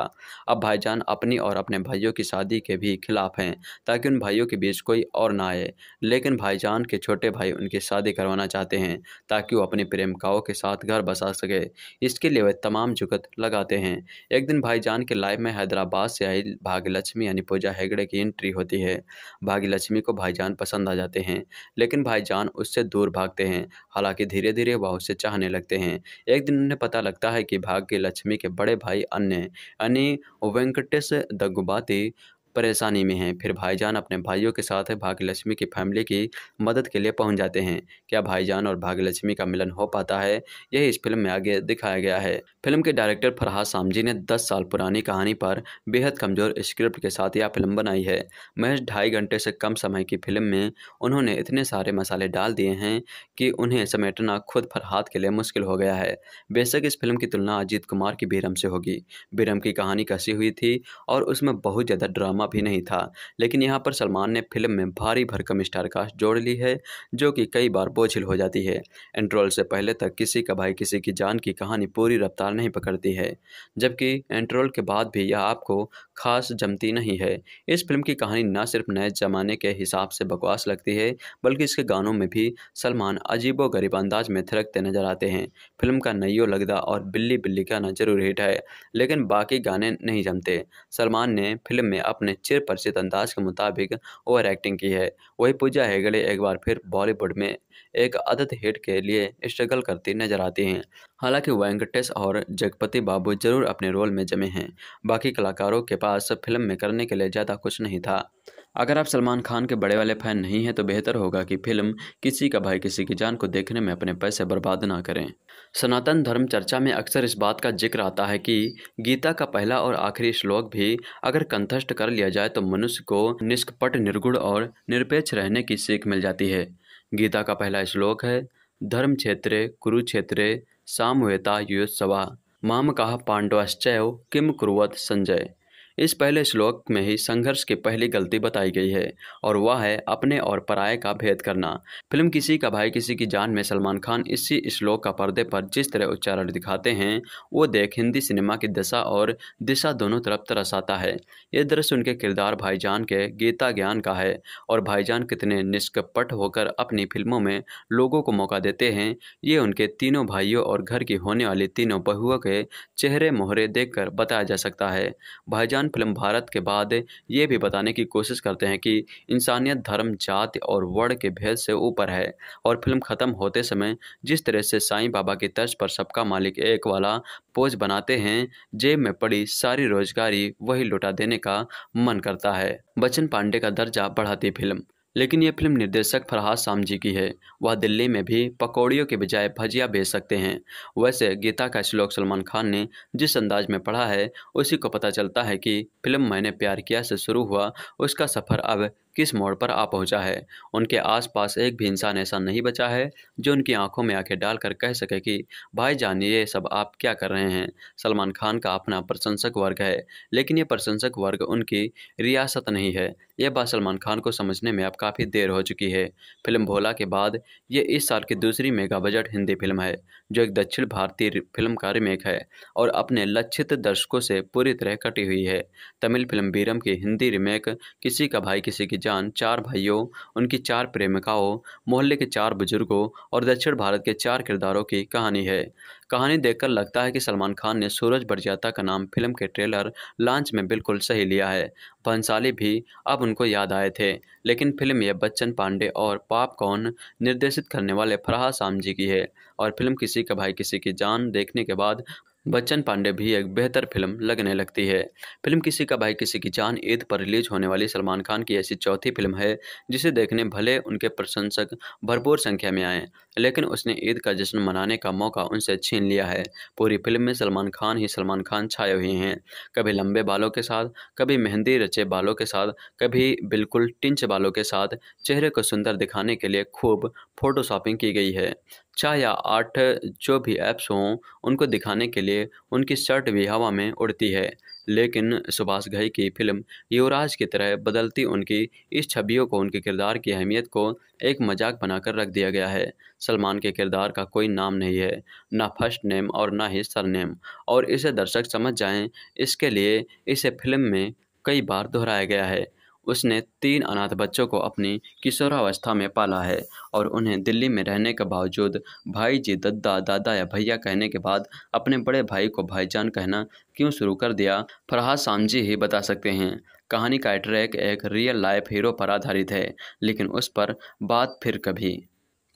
Speaker 1: अब भाईजान अपनी और अपने भाइयों की शादी के भी खिलाफ हैं ताकि उन भाइयों के बीच कोई और ना आए लेकिन भाईजान के छोटे भाई उनकी शादी करवाना चाहते हैं ताकि वो अपनी प्रेमिकाओं के साथ घर बसा सके इसके लिए वह तमाम जुगत लगाते हैं एक दिन भाईजान के लाइफ में हैदराबाद से आई भाग्यलक्ष्मी यानी पूजा हेगड़े की एंट्री होती है भाग्यलक्ष्मी को भाईजान पसंद पसंद आ जाते हैं लेकिन भाईजान उससे दूर भागते हैं हालांकि धीरे धीरे वह उसे चाहने लगते हैं एक दिन उन्हें पता लगता है कि भाग्य लक्ष्मी के बड़े भाई अन्य यानी वेंकटेश दगुबाती परेशानी में हैं फिर भाईजान अपने भाइयों के साथ भाग्यलक्ष्मी की फैमिली की मदद के लिए पहुंच जाते हैं क्या भाईजान और भाग्यलक्ष्मी का मिलन हो पाता है यही इस फिल्म में आगे दिखाया गया है फिल्म के डायरेक्टर फरहाद सामजी ने दस साल पुरानी कहानी पर बेहद कमजोर स्क्रिप्ट के साथ यह फिल्म बनाई है महज ढाई घंटे से कम समय की फिल्म में उन्होंने इतने सारे मसाले डाल दिए हैं कि उन्हें समेटना खुद फरहाद के लिए मुश्किल हो गया है बेशक इस फिल्म की तुलना अजीत कुमार की बीरम से होगी बीरम की कहानी कसी हुई थी और उसमें बहुत ज़्यादा ड्रामा ड्रामा भी नहीं था लेकिन यहाँ पर सलमान ने फिल्म में भारी भरकम स्टारकास्ट जोड़ ली है जो कि कई बार बोझिल हो जाती है एंट्रोल से पहले तक किसी का भाई किसी की जान की कहानी पूरी रफ्तार नहीं पकड़ती है जबकि एंट्रोल के बाद भी यह आपको खास जमती नहीं है इस फिल्म की कहानी न सिर्फ नए ज़माने के हिसाब से बकवास लगती है बल्कि इसके गानों में भी सलमान अजीबो गरीब अंदाज में थिरकते नजर आते हैं फिल्म का नैयो लगदा और बिल्ली बिल्ली गाना जरूर हिट है लेकिन बाकी गाने नहीं जमते सलमान ने फिल्म में अपने ने चिरपरिचित अंदाज के मुताबिक ओवर एक्टिंग की है वही पूजा हेगड़े एक बार फिर बॉलीवुड में एक अदत हिट के लिए स्ट्रगल करती नजर आती हैं हालांकि वेंकटेश और जगपति बाबू जरूर अपने रोल में जमे हैं बाकी कलाकारों के पास फिल्म में करने के लिए ज़्यादा कुछ नहीं था अगर आप सलमान खान के बड़े वाले फ़ैन नहीं हैं तो बेहतर होगा कि फिल्म किसी का भाई किसी की जान को देखने में अपने पैसे बर्बाद ना करें सनातन धर्म चर्चा में अक्सर इस बात का जिक्र आता है कि गीता का पहला और आखिरी श्लोक भी अगर कंथस्ट कर लिया जाए तो मनुष्य को निष्कपट निर्गुण और निरपेक्ष रहने की सीख मिल जाती है गीता का पहला श्लोक है धर्म क्षेत्र कुरुक्षेत्र सामवेता युत्सवा माम कहा पांडवाश्चय किम कुरुवत संजय इस पहले श्लोक में ही संघर्ष की पहली गलती बताई गई है और वह है अपने और पराये का भेद करना फिल्म किसी का भाई किसी की जान में सलमान खान इसी श्लोक का पर्दे पर जिस तरह उच्चारण दिखाते हैं वो देख हिंदी सिनेमा की दशा और दिशा दोनों तरफ तरसाता है ये दृश्य उनके किरदार भाईजान के गीता ज्ञान का है और भाईजान कितने निष्कपट होकर अपनी फिल्मों में लोगों को मौका देते हैं ये उनके तीनों भाइयों और घर की होने वाली तीनों बहुओं के चेहरे मोहरे देख बताया जा सकता है भाईजान पाकिस्तान फिल्म भारत के बाद ये भी बताने की कोशिश करते हैं कि इंसानियत धर्म जाति और वर्ण के भेद से ऊपर है और फिल्म ख़त्म होते समय जिस तरह से साईं बाबा की तर्ज पर सबका मालिक एक वाला पोज बनाते हैं जेब में पड़ी सारी रोजगारी वही लुटा देने का मन करता है बच्चन पांडे का दर्जा बढ़ाती फिल्म लेकिन ये फिल्म निर्देशक फरहाद सामजी की है वह दिल्ली में भी पकौड़ियों के बजाय भजिया भेज सकते हैं वैसे गीता का श्लोक सलमान खान ने जिस अंदाज में पढ़ा है उसी को पता चलता है कि फिल्म मैंने प्यार किया से शुरू हुआ उसका सफ़र अब किस मोड़ पर आ पहुंचा है उनके आसपास एक भी इंसान ऐसा नहीं बचा है जो उनकी आंखों में आंखें डालकर कह सके कि भाई जान ये सब आप क्या कर रहे हैं सलमान खान का अपना प्रशंसक वर्ग है लेकिन ये प्रशंसक वर्ग उनकी रियासत नहीं है यह बात सलमान खान को समझने में अब काफ़ी देर हो चुकी है फिल्म भोला के बाद ये इस साल की दूसरी मेगा बजट हिंदी फिल्म है जो एक दक्षिण भारतीय फिल्म का रिमेक है और अपने लक्षित दर्शकों से पूरी तरह कटी हुई है तमिल फिल्म बीरम की हिंदी रिमेक किसी का भाई किसी की जान चार भाइयों उनकी चार प्रेमिकाओं मोहल्ले के चार बुजुर्गों और दक्षिण भारत के चार किरदारों की कहानी है कहानी देखकर लगता है कि सलमान खान ने सूरज बरजाता का नाम फिल्म के ट्रेलर लॉन्च में बिल्कुल सही लिया है भंसाली भी अब उनको याद आए थे लेकिन फिल्म यह बच्चन पांडे और पाप कौन निर्देशित करने वाले फराह सामजी की है और फिल्म किसी का भाई किसी की जान देखने के बाद बच्चन पांडे भी एक बेहतर फिल्म लगने लगती है फिल्म किसी का भाई किसी की जान ईद पर रिलीज होने वाली सलमान खान की ऐसी चौथी फिल्म है जिसे देखने भले उनके प्रशंसक भरपूर संख्या में आए लेकिन उसने ईद का जश्न मनाने का मौका उनसे छीन लिया है पूरी फिल्म में सलमान खान ही सलमान खान छाए हुए हैं कभी लंबे बालों के साथ कभी मेहंदी रचे बालों के साथ कभी बिल्कुल टिंच बालों के साथ चेहरे को सुंदर दिखाने के लिए खूब फोटोशॉपिंग की गई है छः या आठ जो भी ऐप्स हों उनको दिखाने के लिए उनकी शर्ट भी हवा में उड़ती है लेकिन सुभाष घई की फिल्म युवराज की तरह बदलती उनकी इस छवियों को उनके किरदार की अहमियत को एक मजाक बनाकर रख दिया गया है सलमान के किरदार का कोई नाम नहीं है ना फर्स्ट नेम और ना ही सरनेम और इसे दर्शक समझ जाएं इसके लिए इसे फिल्म में कई बार दोहराया गया है उसने तीन अनाथ बच्चों को अपनी किशोरावस्था में पाला है और उन्हें दिल्ली में रहने के बावजूद भाई जी दद्दा दादा या भैया कहने के बाद अपने बड़े भाई को भाईजान कहना क्यों शुरू कर दिया फरहाद सामजी ही बता सकते हैं कहानी का ट्रैक एक रियल लाइफ हीरो पर आधारित है लेकिन उस पर बात फिर कभी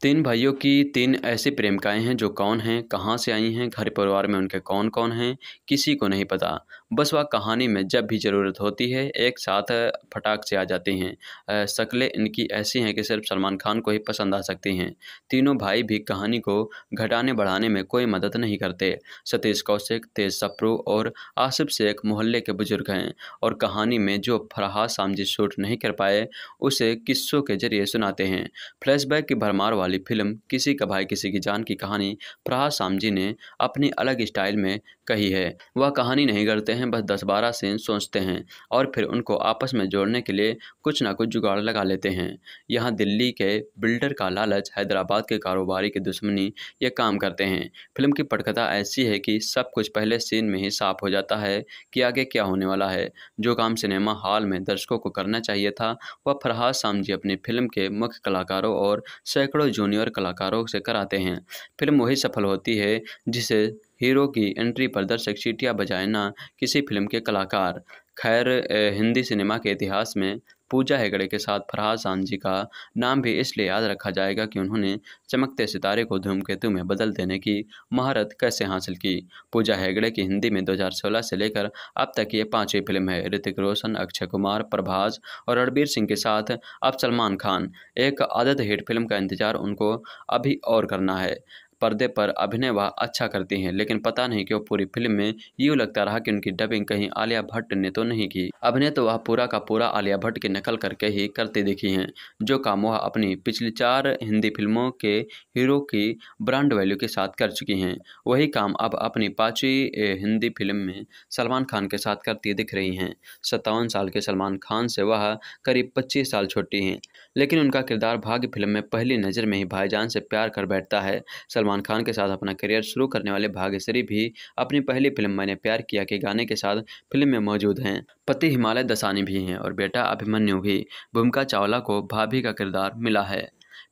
Speaker 1: तीन भाइयों की तीन ऐसी प्रेमिकाएं हैं जो कौन हैं कहाँ से आई हैं घर परिवार में उनके कौन कौन हैं किसी को नहीं पता बस वह कहानी में जब भी ज़रूरत होती है एक साथ फटाक से आ जाते हैं शक्लें इनकी ऐसी हैं कि सिर्फ सलमान खान को ही पसंद आ सकती हैं तीनों भाई भी कहानी को घटाने बढ़ाने में कोई मदद नहीं करते सतीश कौशिक तेज सप्रू और आसिफ शेख मोहल्ले के बुजुर्ग हैं और कहानी में जो फराहा सामजी शूट नहीं कर पाए उसे किस्सों के जरिए सुनाते हैं फ्लैशबैक की भरमार वाली फिल्म किसी का भाई किसी की जान की कहानी फराहा सामजी ने अपनी अलग स्टाइल में कही है वह कहानी नहीं करते हैं बस दस बारह सीन सोचते हैं और फिर उनको आपस में जोड़ने के लिए कुछ ना कुछ जुगाड़ लगा लेते हैं यहाँ दिल्ली के बिल्डर का लालच हैदराबाद के कारोबारी की दुश्मनी ये काम करते हैं फिल्म की पटकथा ऐसी है कि सब कुछ पहले सीन में ही साफ हो जाता है कि आगे क्या होने वाला है जो काम सिनेमा हॉल में दर्शकों को करना चाहिए था वह शाम सामजी अपनी फिल्म के मुख्य कलाकारों और सैकड़ों जूनियर कलाकारों से कराते हैं फिल्म वही सफल होती है जिसे हीरो की एंट्री पर दर्शक सीटियां बजाना किसी फिल्म के कलाकार खैर हिंदी सिनेमा के इतिहास में पूजा हेगड़े के साथ फरहाद जी का नाम भी इसलिए याद रखा जाएगा कि उन्होंने चमकते सितारे को धूमकेतु में बदल देने की महारत कैसे हासिल की पूजा हेगड़े की हिंदी में 2016 से लेकर अब तक ये पांचवी फिल्म है ऋतिक रोशन अक्षय कुमार प्रभास और रणबीर सिंह के साथ अब सलमान खान एक आदत हिट फिल्म का इंतजार उनको अभी और करना है पर्दे पर अभिनय वह अच्छा करती हैं लेकिन पता नहीं क्यों पूरी फिल्म में यूँ लगता रहा कि उनकी डबिंग कहीं आलिया भट्ट ने तो नहीं की अभिनय तो वह पूरा का पूरा आलिया भट्ट की नकल करके ही करती दिखी हैं जो काम वह अपनी पिछली चार हिंदी फिल्मों के हीरो की ब्रांड वैल्यू के साथ कर चुकी हैं वही काम अब अपनी पाँचवीं हिंदी फिल्म में सलमान खान के साथ करती दिख रही हैं सत्तावन साल के सलमान खान से वह करीब पच्चीस साल छोटी हैं लेकिन उनका किरदार भाग्य फिल्म में पहली नज़र में ही भाईजान से प्यार कर बैठता है सलमान खान के साथ अपना करियर शुरू करने वाले भाग्यश्री भी अपनी पहली फिल्म मैंने प्यार किया के गाने के साथ फिल्म में मौजूद हैं पति हिमालय दसानी भी हैं और बेटा अभिमन्यु भी भूमिका चावला को भाभी का किरदार मिला है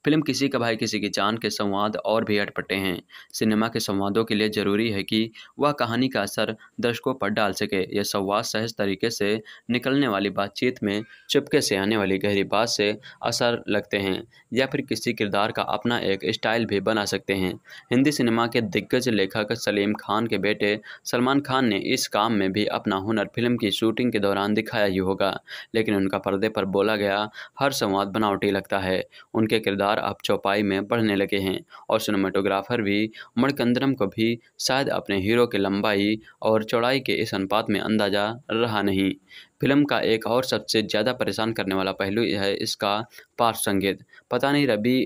Speaker 1: फिल्म किसी का भाई किसी की जान के संवाद और भी अटपटे हैं सिनेमा के संवादों के लिए ज़रूरी है कि वह कहानी का असर दर्शकों पर डाल सके यह संवाद सहज तरीके से निकलने वाली बातचीत में चुपके से आने वाली गहरी बात से असर लगते हैं या फिर किसी किरदार का अपना एक स्टाइल भी बना सकते हैं हिंदी सिनेमा के दिग्गज लेखक सलीम खान के बेटे सलमान खान ने इस काम में भी अपना हुनर फिल्म की शूटिंग के दौरान दिखाया ही होगा लेकिन उनका पर्दे पर बोला गया हर संवाद बनावटी लगता है उनके किरदार लगातार अब चौपाई में बढ़ने लगे हैं और सिनेमाटोग्राफर भी मणकंदरम को भी शायद अपने हीरो के लंबाई और चौड़ाई के इस अनुपात में अंदाजा रहा नहीं फिल्म का एक और सबसे ज़्यादा परेशान करने वाला पहलू है इसका पार्श्व संगीत पता नहीं रवि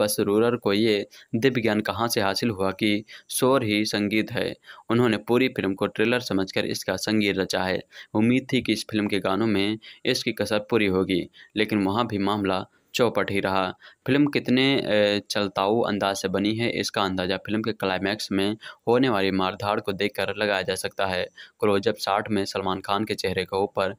Speaker 1: बसरूर को ये दिव्य ज्ञान कहाँ से हासिल हुआ कि शोर ही संगीत है उन्होंने पूरी फिल्म को ट्रेलर समझकर इसका संगीत रचा है उम्मीद थी कि इस फिल्म के गानों में इसकी कसर पूरी होगी लेकिन वहाँ भी मामला चौपट ही रहा फिल्म कितने चलताऊ अंदाज से बनी है इसका अंदाज़ा फिल्म के क्लाइमैक्स में होने वाली मारधाड़ को देखकर लगाया जा सकता है क्लोजअप साठ में सलमान खान के चेहरे के ऊपर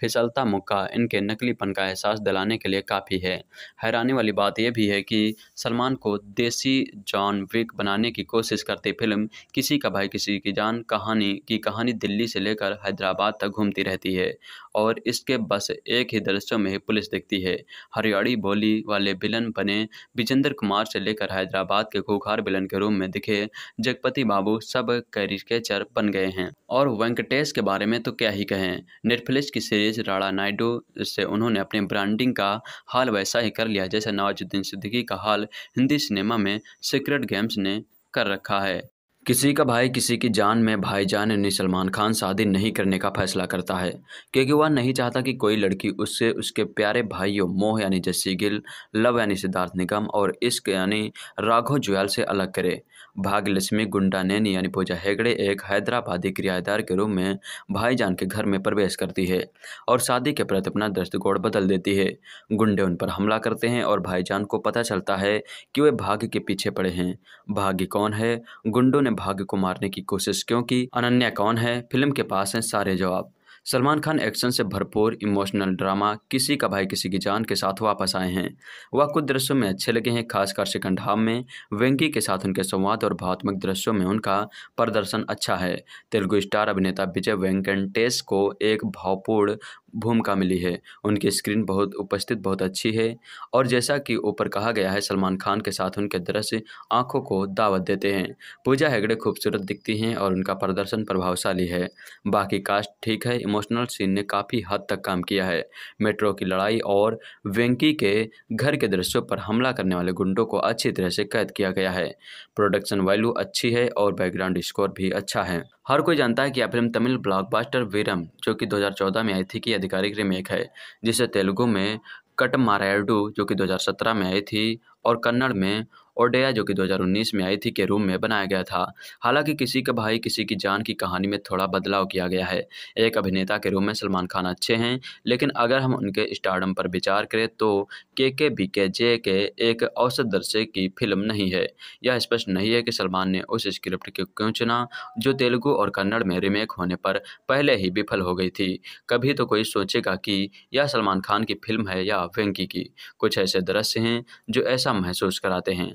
Speaker 1: फिसलता मुक्का इनके नकलीपन का एहसास दिलाने के लिए काफ़ी है हैरानी वाली बात यह भी है कि सलमान को देसी जॉन विक बनाने की कोशिश करती फिल्म किसी का भाई किसी की जान कहानी की कहानी दिल्ली से लेकर हैदराबाद तक घूमती रहती है और इसके बस एक ही दृश्यों में ही पुलिस दिखती है हरियाणी बोली वाले विलन बने विजेंद्र कुमार से लेकर हैदराबाद के खूखार विलन के रूप में दिखे जगपति बाबू सब कैरिकेचर बन गए हैं और वेंकटेश के बारे में तो क्या ही कहें नेटफ्लिक्स की सीरीज राणा नायडू से उन्होंने अपने ब्रांडिंग का हाल वैसा ही कर लिया जैसे नवाजुद्दीन सिद्दीकी का हाल हिंदी सिनेमा में सीक्रेट गेम्स ने कर रखा है किसी का भाई किसी की जान में भाईजान यानी सलमान खान शादी नहीं करने का फैसला करता है क्योंकि वह नहीं चाहता कि कोई लड़की उससे उसके प्यारे भाइयों मोह यानी जस्सी गिल लव यानी सिद्धार्थ निगम और इश्क यानी राघव जुयाल से अलग करे भाग्यलक्ष्मी गुंडा नैनी यानी पूजा हेगड़े एक हैदराबादी किरायेदार के रूप में भाईजान के घर में प्रवेश करती है और शादी के प्रति अपना दृष्टिकोण बदल देती है गुंडे उन पर हमला करते हैं और भाईजान को पता चलता है कि वे भाग्य के पीछे पड़े हैं भाग्य कौन है गुंडों ने भाग्य को मारने की कोशिश क्योंकि अनन्या कौन है फिल्म के पास हैं सारे जवाब सलमान खान एक्शन से भरपूर इमोशनल ड्रामा किसी का भाई किसी की जान के साथ वापस आए हैं वह कुछ दृश्यों में अच्छे लगे हैं खासकर सिकंड हाफ में वेंकी के साथ उनके संवाद और भावात्मक दृश्यों में उनका प्रदर्शन अच्छा है तेलुगु स्टार अभिनेता विजय वेंकटेश को एक भावपूर्ण भूमिका मिली है उनकी स्क्रीन बहुत उपस्थित बहुत अच्छी है और जैसा कि ऊपर कहा गया है सलमान खान के साथ उनके दृश्य आंखों को दावत देते हैं पूजा हेगड़े खूबसूरत दिखती हैं और उनका प्रदर्शन प्रभावशाली है बाकी कास्ट ठीक है इमोशनल सीन ने काफ़ी हद तक काम किया है मेट्रो की लड़ाई और वेंकी के घर के दृश्यों पर हमला करने वाले गुंडों को अच्छी तरह से कैद किया गया है प्रोडक्शन वैल्यू अच्छी है और बैकग्राउंड स्कोर भी अच्छा है हर कोई जानता है कि यह फिल्म तमिल ब्लॉकबस्टर वीरम जो कि 2014 में आई थी की आधिकारिक रीमेक है जिसे तेलुगु में कट मारायडू जो कि 2017 में आई थी और कन्नड़ में ओडेया जो कि 2019 में आई थी के रूम में बनाया गया था हालांकि किसी का भाई किसी की जान की कहानी में थोड़ा बदलाव किया गया है एक अभिनेता के रूम में सलमान खान अच्छे हैं लेकिन अगर हम उनके स्टार्डम पर विचार करें तो के के बी के जे के एक औसत दर्शक की फिल्म नहीं है यह स्पष्ट नहीं है कि सलमान ने उस स्क्रिप्ट को क्यों चुना जो तेलुगु और कन्नड़ में रीमेक होने पर पहले ही विफल हो गई थी कभी तो कोई सोचेगा कि यह सलमान खान की फिल्म है या वेंकी की कुछ ऐसे दृश्य हैं जो ऐसा महसूस कराते हैं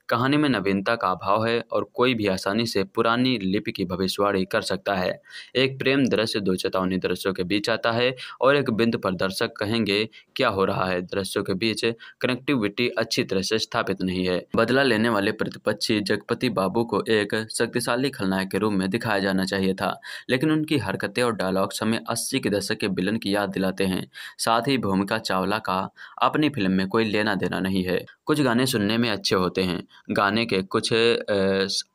Speaker 1: कहानी में नवीनता का अभाव है और कोई भी आसानी से पुरानी लिपि की भविष्यवाणी कर सकता है एक प्रेम दृश्य दो चेतावनी दृश्यों के बीच आता है और एक बिंदु पर दर्शक कहेंगे क्या हो रहा है दृश्यों के बीच कनेक्टिविटी अच्छी तरह से स्थापित नहीं है बदला लेने वाले प्रतिपक्षी जगपति बाबू को एक शक्तिशाली खलनायक के रूप में दिखाया जाना चाहिए था लेकिन उनकी हरकतें और डायलॉग्स हमें अस्सी के दशक के बिलन की याद दिलाते हैं साथ ही भूमिका चावला का अपनी फिल्म में कोई लेना देना नहीं है कुछ गाने सुनने में अच्छे होते हैं गाने के कुछ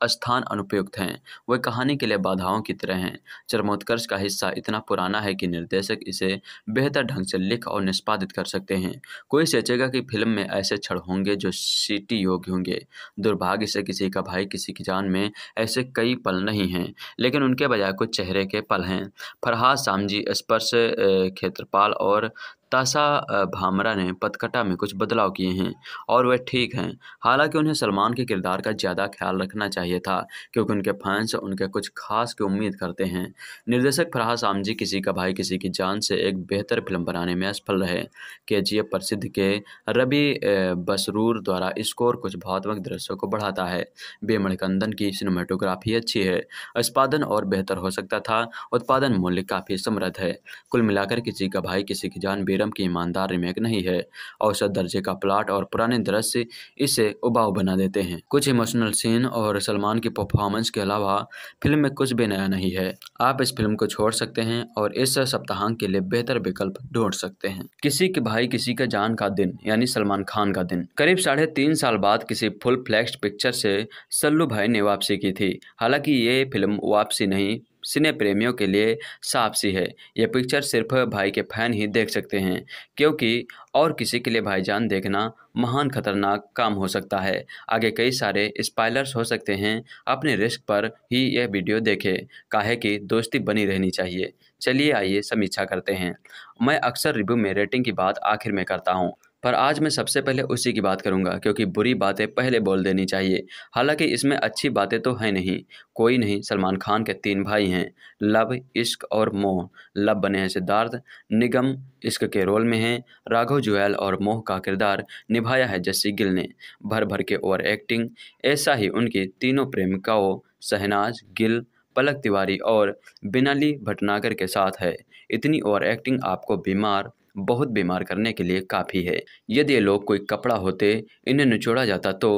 Speaker 1: स्थान अनुपयुक्त हैं वे कहानी के लिए बाधाओं की तरह हैं चरमोत्कर्ष का हिस्सा इतना पुराना है कि निर्देशक इसे बेहतर ढंग से लिख और निष्पादित कर सकते हैं कोई सोचेगा कि फिल्म में ऐसे क्षण होंगे जो सीटी योग्य होंगे दुर्भाग्य से किसी का भाई किसी की जान में ऐसे कई पल नहीं हैं लेकिन उनके बजाय कुछ चेहरे के पल हैं फरहाद सामजी स्पर्श क्षेत्रपाल और ताशा भामरा ने पतकटा में कुछ बदलाव किए हैं और वह ठीक हैं हालांकि उन्हें सलमान के किरदार का ज़्यादा ख्याल रखना चाहिए था क्योंकि उनके फैंस उनके कुछ खास की उम्मीद करते हैं निर्देशक फराह सामजी किसी का भाई किसी की जान से एक बेहतर फिल्म बनाने में असफल रहे के जी एफ प्रसिद्ध के रबी बसरूर द्वारा स्कोर कुछ भावात्मक दृश्यों को बढ़ाता है बेमणिकंदन की सिनेमाटोग्राफी अच्छी है उत्पादन और बेहतर हो सकता था उत्पादन मूल्य काफ़ी समृद्ध है कुल मिलाकर किसी का भाई किसी की जान पेरम की ईमानदार रिमेक नहीं है औसत दर्जे का प्लाट और पुराने दृश्य इसे उबाऊ बना देते हैं कुछ इमोशनल सीन और सलमान की परफॉर्मेंस के अलावा फिल्म में कुछ भी नया नहीं है आप इस फिल्म को छोड़ सकते हैं और इस सप्ताहांक के लिए बेहतर विकल्प ढूंढ सकते हैं किसी के भाई किसी का जान का दिन यानी सलमान खान का दिन करीब साढ़े तीन साल बाद किसी फुल फ्लैक्स पिक्चर से सल्लू भाई ने वापसी की थी हालांकि ये फिल्म वापसी नहीं सिने प्रेमियों के लिए सी है ये पिक्चर सिर्फ भाई के फैन ही देख सकते हैं क्योंकि और किसी के लिए भाईजान देखना महान खतरनाक काम हो सकता है आगे कई सारे स्पाइलर्स हो सकते हैं अपने रिस्क पर ही यह वीडियो देखें काहे कि दोस्ती बनी रहनी चाहिए चलिए आइए समीक्षा करते हैं मैं अक्सर रिव्यू में रेटिंग की बात आखिर में करता हूँ पर आज मैं सबसे पहले उसी की बात करूंगा क्योंकि बुरी बातें पहले बोल देनी चाहिए हालांकि इसमें अच्छी बातें तो हैं नहीं कोई नहीं सलमान खान के तीन भाई हैं लव इश्क और मोह लव बने हैं सिद्धार्थ निगम इश्क के रोल में हैं राघव जुएल और मोह का किरदार निभाया है जस्सी गिल ने भर भर के ओवर एक्टिंग ऐसा ही उनकी तीनों प्रेमिकाओं शहनाज गिल पलक तिवारी और बिनाली भटनागर के साथ है इतनी ओवर एक्टिंग आपको बीमार बहुत बीमार करने के लिए काफ़ी है यदि ये लोग कोई कपड़ा होते इन्हें निचोड़ा जाता तो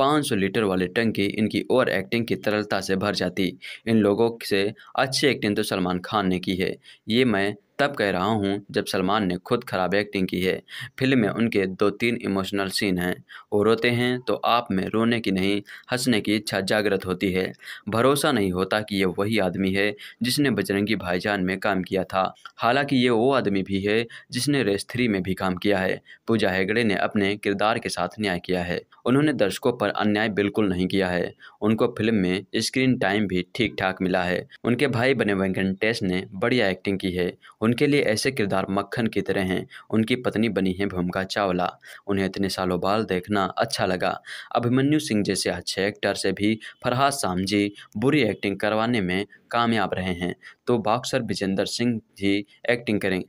Speaker 1: 500 लीटर वाली टंकी इनकी ओवर एक्टिंग की तरलता से भर जाती इन लोगों से अच्छी एक्टिंग तो सलमान खान ने की है ये मैं तब कह रहा हूँ जब सलमान ने खुद खराब एक्टिंग की है फिल्म में उनके दो तीन इमोशनल सीन हैं वो रोते हैं तो आप में रोने की नहीं हंसने की इच्छा जागृत होती है भरोसा नहीं होता कि ये वही आदमी है जिसने बजरंगी भाईजान में काम किया था हालांकि ये वो आदमी भी है जिसने रेस थ्री में भी काम किया है पूजा हेगड़े ने अपने किरदार के साथ न्याय किया है उन्होंने दर्शकों पर अन्याय बिल्कुल नहीं किया है उनको फिल्म में स्क्रीन टाइम भी ठीक ठाक मिला है उनके भाई बने वेंकटेश ने बढ़िया एक्टिंग की है उनके लिए ऐसे किरदार मक्खन की तरह हैं उनकी पत्नी बनी है भूमिका चावला उन्हें इतने सालों बाल देखना अच्छा लगा अभिमन्यु सिंह जैसे अच्छे एक्टर से भी फरहाद सामजी बुरी एक्टिंग करवाने में कामयाब रहे हैं तो बॉक्सर विजेंद्र सिंह जी एक्टिंग करें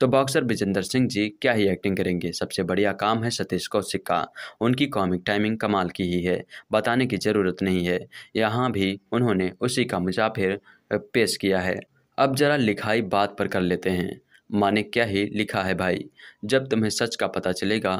Speaker 1: तो बॉक्सर विजेंद्र सिंह जी क्या ही एक्टिंग करेंगे सबसे बढ़िया काम है सतीश कौशिक का उनकी कॉमिक टाइमिंग कमाल की ही है बताने की ज़रूरत नहीं है यहाँ भी उन्होंने उसी का मुसाफिर पेश किया है अब जरा लिखाई बात पर कर लेते हैं माने क्या ही लिखा है भाई जब तुम्हें सच का पता चलेगा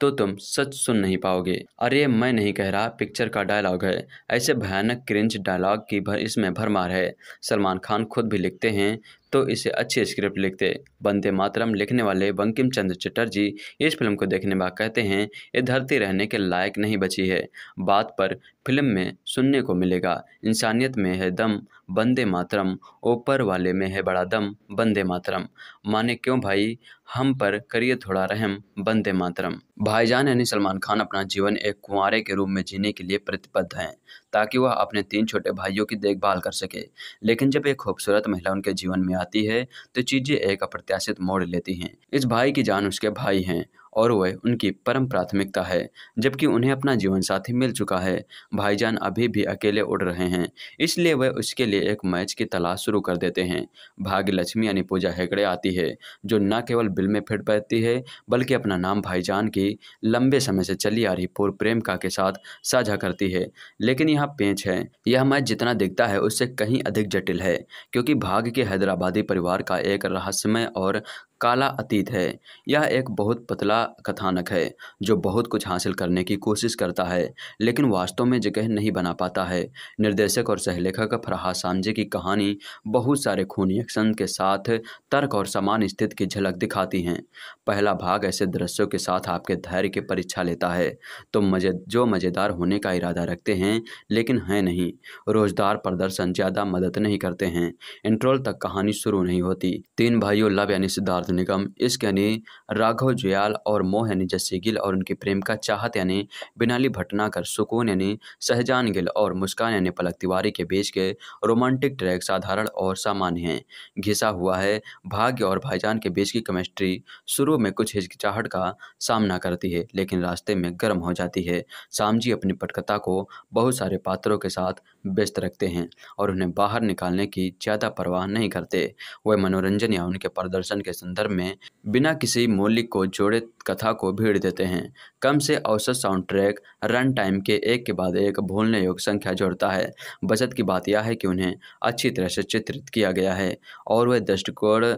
Speaker 1: तो तुम सच सुन नहीं पाओगे अरे मैं नहीं कह रहा पिक्चर का डायलॉग है ऐसे भयानक क्रिंज डायलॉग की भर इसमें भरमार है सलमान खान खुद भी लिखते हैं तो इसे अच्छी स्क्रिप्ट लिखते बंदे मातरम लिखने वाले बंकिम चंद्र चटर्जी इस फिल्म को देखने बाद कहते हैं ये धरती रहने के लायक नहीं बची है बात पर फिल्म में सुनने को मिलेगा इंसानियत में है दम बंदे मातरम ऊपर वाले में है बड़ा दम बंदे मातरम माने क्यों भाई हम पर करिए थोड़ा रहम बंदे मातरम भाईजान यानी सलमान खान अपना जीवन एक कुंवारे के रूप में जीने के लिए प्रतिबद्ध हैं ताकि वह अपने तीन छोटे भाइयों की देखभाल कर सके लेकिन जब एक खूबसूरत महिला उनके जीवन में आती है तो चीज़ें एक अप्रति प्रत्याशित मोड़ लेती हैं इस भाई की जान उसके भाई हैं और वह उनकी परम प्राथमिकता है जबकि उन्हें अपना जीवन साथी मिल चुका है भाईजान अभी भी अकेले उड़ रहे हैं इसलिए वह उसके लिए एक मैच की तलाश शुरू कर देते हैं भाग्य लक्ष्मी यानी पूजा हेगड़े आती है जो न केवल बिल में फिट बैठती है बल्कि अपना नाम भाईजान की लंबे समय से चली आ रही पूर्व प्रेमिका के साथ साझा करती है लेकिन यह पेंच है यह मैच जितना दिखता है उससे कहीं अधिक जटिल है क्योंकि भाग्य के हैदराबादी परिवार का एक रहस्यमय और काला अतीत है यह एक बहुत पतला का कथानक है जो बहुत कुछ हासिल करने की कोशिश करता है लेकिन वास्तव में जगह नहीं बना पाता है निर्देशक और सहलेखक फरहा सांझे की कहानी बहुत सारे खूनी एक्शन के साथ तर्क और समान स्थिति की झलक दिखाती हैं पहला भाग ऐसे दृश्यों के साथ आपके धैर्य की परीक्षा लेता है तो मजे जो मज़ेदार होने का इरादा रखते हैं लेकिन हैं नहीं रोजदार प्रदर्शन ज़्यादा मदद नहीं करते हैं इंट्रोल तक कहानी शुरू नहीं होती तीन भाइयों लव यानी सिद्धार्थ निगम इसके यानी राघव जयाल और मोह यानी जस्सी गिल और उनके प्रेम का चाहत यानी बिनाली भटनाकर सुकून यानी सहजान गिल और मुस्कान यानी पलक तिवारी के बीच के रोमांटिक ट्रैक साधारण और सामान्य हैं घिसा हुआ है भाग्य और भाईजान के बीच की केमिस्ट्री शुरू में कुछ हिचकिचाहट का सामना करती है लेकिन रास्ते में गर्म हो जाती है सामजी अपनी पटकथा को बहुत सारे पात्रों के साथ व्यस्त रखते हैं और उन्हें बाहर निकालने की ज़्यादा परवाह नहीं करते वह मनोरंजन या उनके प्रदर्शन के संदर्भ में बिना किसी मूल्य को जोड़े कथा को भीड़ देते हैं कम से औसत साउंड ट्रैक रन टाइम के एक के बाद एक भूलने योग्य संख्या जोड़ता है बचत की बात यह है कि उन्हें अच्छी तरह से चित्रित किया गया है और वह दृष्टिकोण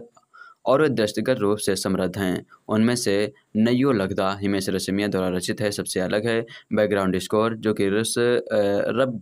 Speaker 1: और वे दृष्टिगत रूप से समृद्ध हैं उनमें से नयो लगदा हिमेश रशमिया द्वारा रचित है सबसे अलग है बैकग्राउंड स्कोर जो कि रस रब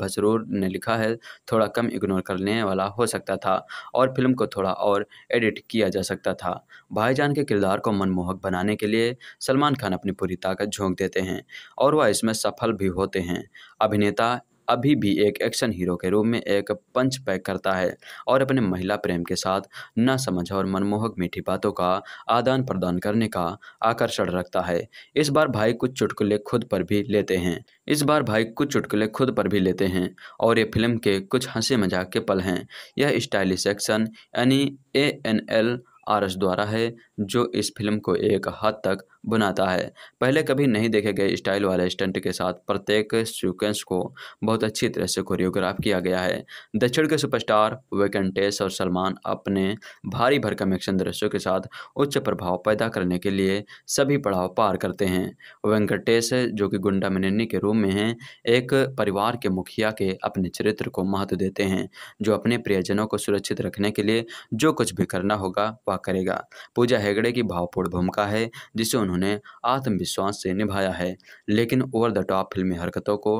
Speaker 1: भसरूर ने लिखा है थोड़ा कम इग्नोर करने वाला हो सकता था और फिल्म को थोड़ा और एडिट किया जा सकता था भाईजान के किरदार को मनमोहक बनाने के लिए सलमान खान अपनी पूरी ताकत झोंक देते हैं और वह इसमें सफल भी होते हैं अभिनेता अभी भी एक एक्शन हीरो के रूप में एक पंच पैक करता है और अपने महिला प्रेम के साथ न समझ और मनमोहक मीठी बातों का आदान प्रदान करने का आकर्षण रखता है इस बार भाई कुछ चुटकुले खुद पर भी लेते हैं इस बार भाई कुछ चुटकुले खुद पर भी लेते हैं और ये फिल्म के कुछ हंसी मजाक के पल हैं यह स्टाइलिश एक्शन यानी A N L R S द्वारा है जो इस फिल्म को एक हद तक बनाता है पहले कभी नहीं देखे गए स्टाइल वाले स्टंट के साथ प्रत्येक सीक्वेंस को बहुत अच्छी तरह से कोरियोग्राफ किया गया है दक्षिण के सुपरस्टार वेकेंटेस और सलमान अपने भारी भरकम एक्शन दृश्यों के साथ उच्च प्रभाव पैदा करने के लिए सभी पड़ाव पार करते हैं वेंकटेश जो कि गुंडा मेनन्नी के रूप में हैं एक परिवार के मुखिया के अपने चरित्र को महत्व देते हैं जो अपने प्रियजनों को सुरक्षित रखने के लिए जो कुछ भी करना होगा वह करेगा पूजा हेगड़े की भावपूर्ण भूमिका है जिसे उन्होंने आत्मविश्वास से निभाया है लेकिन ओवर द टॉप फिल्मी हरकतों को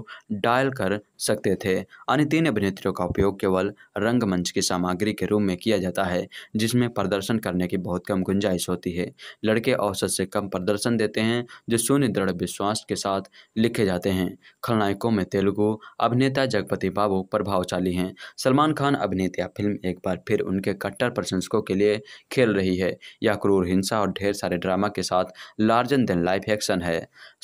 Speaker 1: डायल कर सकते थे अन्य तीन अभिनेत्रियों का उपयोग केवल रंगमंच की सामग्री के रूप में किया जाता है जिसमें प्रदर्शन करने की बहुत कम गुंजाइश होती है लड़के औसत से कम प्रदर्शन देते हैं जो शून्य दृढ़ विश्वास के साथ लिखे जाते हैं खलनायकों में तेलुगु अभिनेता जगपति बाबू प्रभावशाली हैं सलमान खान अभिनेता फिल्म एक बार फिर उनके कट्टर प्रशंसकों के लिए खेल रही है यह क्रूर हिंसा और ढेर सारे ड्रामा के साथ लार्जन देन लाइफ एक्शन है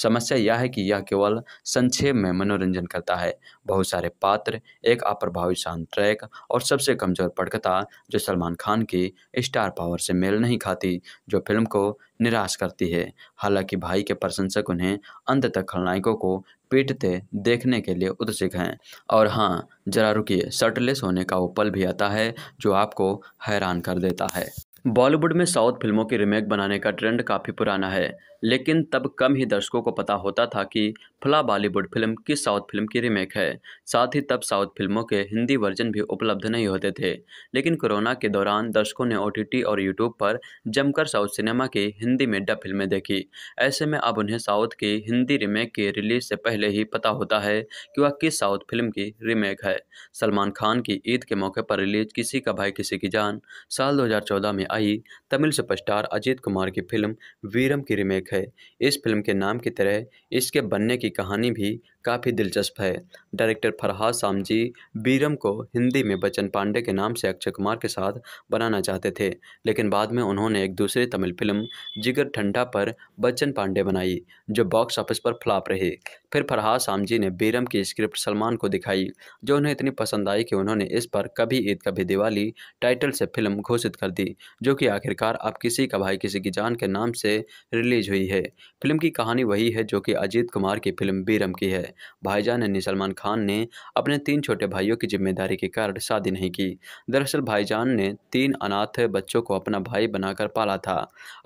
Speaker 1: समस्या यह है कि यह केवल संक्षेप में मनोरंजन करता है बहुत सारे पात्र एक अप्रभावी शांत ट्रैक और सबसे कमज़ोर पटकथा जो सलमान खान की स्टार पावर से मेल नहीं खाती जो फिल्म को निराश करती है हालांकि भाई के प्रशंसक उन्हें अंत तक खलनायकों को पीटते देखने के लिए उत्सुक हैं और हाँ जरा रुकिए शर्टलेस होने का वो पल भी आता है जो आपको हैरान कर देता है बॉलीवुड में साउथ फिल्मों की रीमेक बनाने का ट्रेंड काफ़ी पुराना है लेकिन तब कम ही दर्शकों को पता होता था कि फला बॉलीवुड फिल्म किस साउथ फिल्म की रीमेक है साथ ही तब साउथ फिल्मों के हिंदी वर्जन भी उपलब्ध नहीं होते थे लेकिन कोरोना के दौरान दर्शकों ने ओ और यूट्यूब पर जमकर साउथ सिनेमा की हिंदी में डब फिल्में देखी ऐसे में अब उन्हें साउथ की हिंदी रीमेक की रिलीज से पहले ही पता होता है कि वह किस साउथ फिल्म की रीमेक है सलमान खान की ईद के मौके पर रिलीज किसी का भाई किसी की जान साल दो में आई तमिल सुपरस्टार अजीत कुमार की फिल्म वीरम की रीमेक है इस फिल्म के नाम की तरह इसके बनने की कहानी भी काफ़ी दिलचस्प है डायरेक्टर फरहाद सामजी बीरम को हिंदी में बच्चन पांडे के नाम से अक्षय कुमार के साथ बनाना चाहते थे लेकिन बाद में उन्होंने एक दूसरी तमिल फिल्म जिगर ठंडा पर बच्चन पांडे बनाई जो बॉक्स ऑफिस पर फ्लॉप रही फिर फरहाद सामजी ने बीरम की स्क्रिप्ट सलमान को दिखाई जो उन्हें इतनी पसंद आई कि उन्होंने इस पर कभी ईद कभी दिवाली टाइटल से फिल्म घोषित कर दी जो कि आखिरकार अब किसी का भाई किसी की जान के नाम से रिलीज हुई है फिल्म की कहानी वही है जो कि अजीत कुमार की फिल्म बीरम की है है भाईजान यानी सलमान खान ने अपने तीन छोटे भाइयों की जिम्मेदारी के कारण शादी नहीं की दरअसल भाईजान ने तीन अनाथ बच्चों को अपना भाई बनाकर पाला था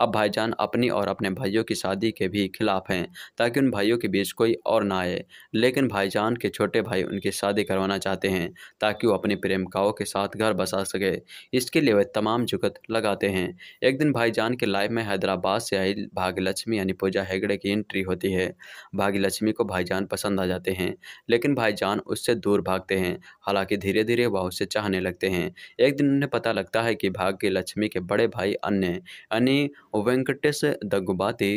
Speaker 1: अब भाईजान अपनी और अपने भाइयों की शादी के भी खिलाफ हैं ताकि उन भाइयों के बीच कोई और ना आए लेकिन भाईजान के छोटे भाई उनकी शादी करवाना चाहते हैं ताकि वो अपनी प्रेमिकाओं के साथ घर बसा सके इसके लिए वे तमाम जुगत लगाते हैं एक दिन भाईजान के लाइफ में हैदराबाद से आई भाग्यलक्ष्मी यानी पूजा हेगड़े की एंट्री होती है भाग्यलक्ष्मी को भाईजान पसंद पसंद आ जाते हैं लेकिन भाईजान उससे दूर भागते हैं हालांकि धीरे धीरे वह उससे चाहने लगते हैं एक दिन उन्हें पता लगता है कि भाग्य लक्ष्मी के बड़े भाई अन्य अन्य वेंकटेश दगुबाती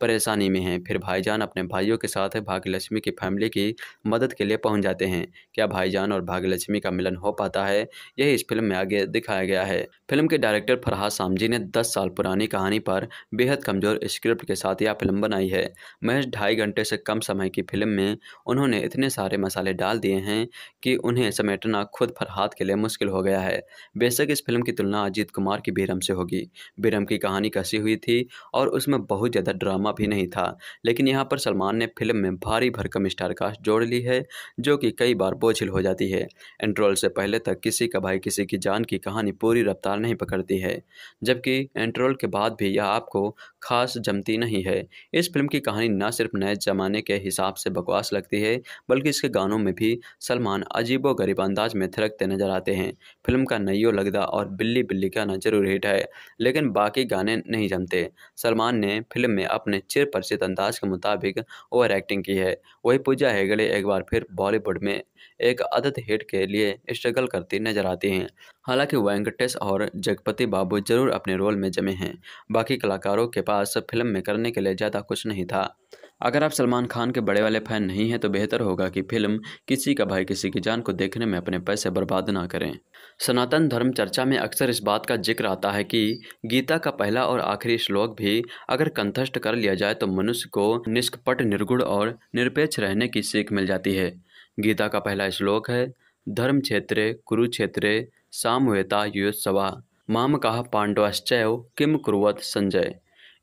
Speaker 1: परेशानी में हैं फिर भाईजान अपने भाइयों के साथ भाग्यलक्ष्मी की फैमिली की मदद के लिए पहुंच जाते हैं क्या भाईजान और भाग्यलक्ष्मी का मिलन हो पाता है यही इस फिल्म में आगे दिखाया गया है फिल्म के डायरेक्टर फरहाद सामजी ने 10 साल पुरानी कहानी पर बेहद कमजोर स्क्रिप्ट के साथ यह फिल्म बनाई है महज ढाई घंटे से कम समय की फिल्म में उन्होंने इतने सारे मसाले डाल दिए हैं कि उन्हें समेटना खुद फरहाद के लिए मुश्किल हो गया है बेशक इस फिल्म की तुलना अजीत कुमार की बीरम से होगी बीरम की कहानी कसी हुई थी और उसमें बहुत ज़्यादा ड्रामा ड्रामा भी नहीं था लेकिन यहाँ पर सलमान ने फिल्म में भारी भरकम स्टार कास्ट जोड़ ली है जो कि कई बार बोझिल हो जाती है एंट्रोल से पहले तक किसी का भाई किसी की जान की कहानी पूरी रफ्तार नहीं पकड़ती है जबकि एंट्रोल के बाद भी यह आपको खास जमती नहीं है इस फिल्म की कहानी न सिर्फ नए ज़माने के हिसाब से बकवास लगती है बल्कि इसके गानों में भी सलमान अजीबो गरीब अंदाज में थिरकते नजर आते हैं फिल्म का नैयो लगदा और बिल्ली बिल्ली गाना जरूर हिट है लेकिन बाकी गाने नहीं जमते सलमान ने फिल्म में अपने अपने चिर परिचित अंदाज के मुताबिक ओवर एक्टिंग की है वही पूजा हेगड़े एक बार फिर बॉलीवुड में एक अदत हिट के लिए स्ट्रगल करती नजर आती हैं हालांकि वेंकटेश और जगपति बाबू जरूर अपने रोल में जमे हैं बाकी कलाकारों के पास फिल्म में करने के लिए ज़्यादा कुछ नहीं था अगर आप सलमान खान के बड़े वाले फ़ैन नहीं हैं तो बेहतर होगा कि फिल्म किसी का भाई किसी की जान को देखने में अपने पैसे बर्बाद ना करें सनातन धर्म चर्चा में अक्सर इस बात का जिक्र आता है कि गीता का पहला और आखिरी श्लोक भी अगर कंथस्ट कर लिया जाए तो मनुष्य को निष्कपट निर्गुण और निरपेक्ष रहने की सीख मिल जाती है गीता का पहला श्लोक है धर्म क्षेत्र कुरुक्षेत्र सामवेता युत्सवा मामकाः पाण्डवाश्चैव किम कुरत संजय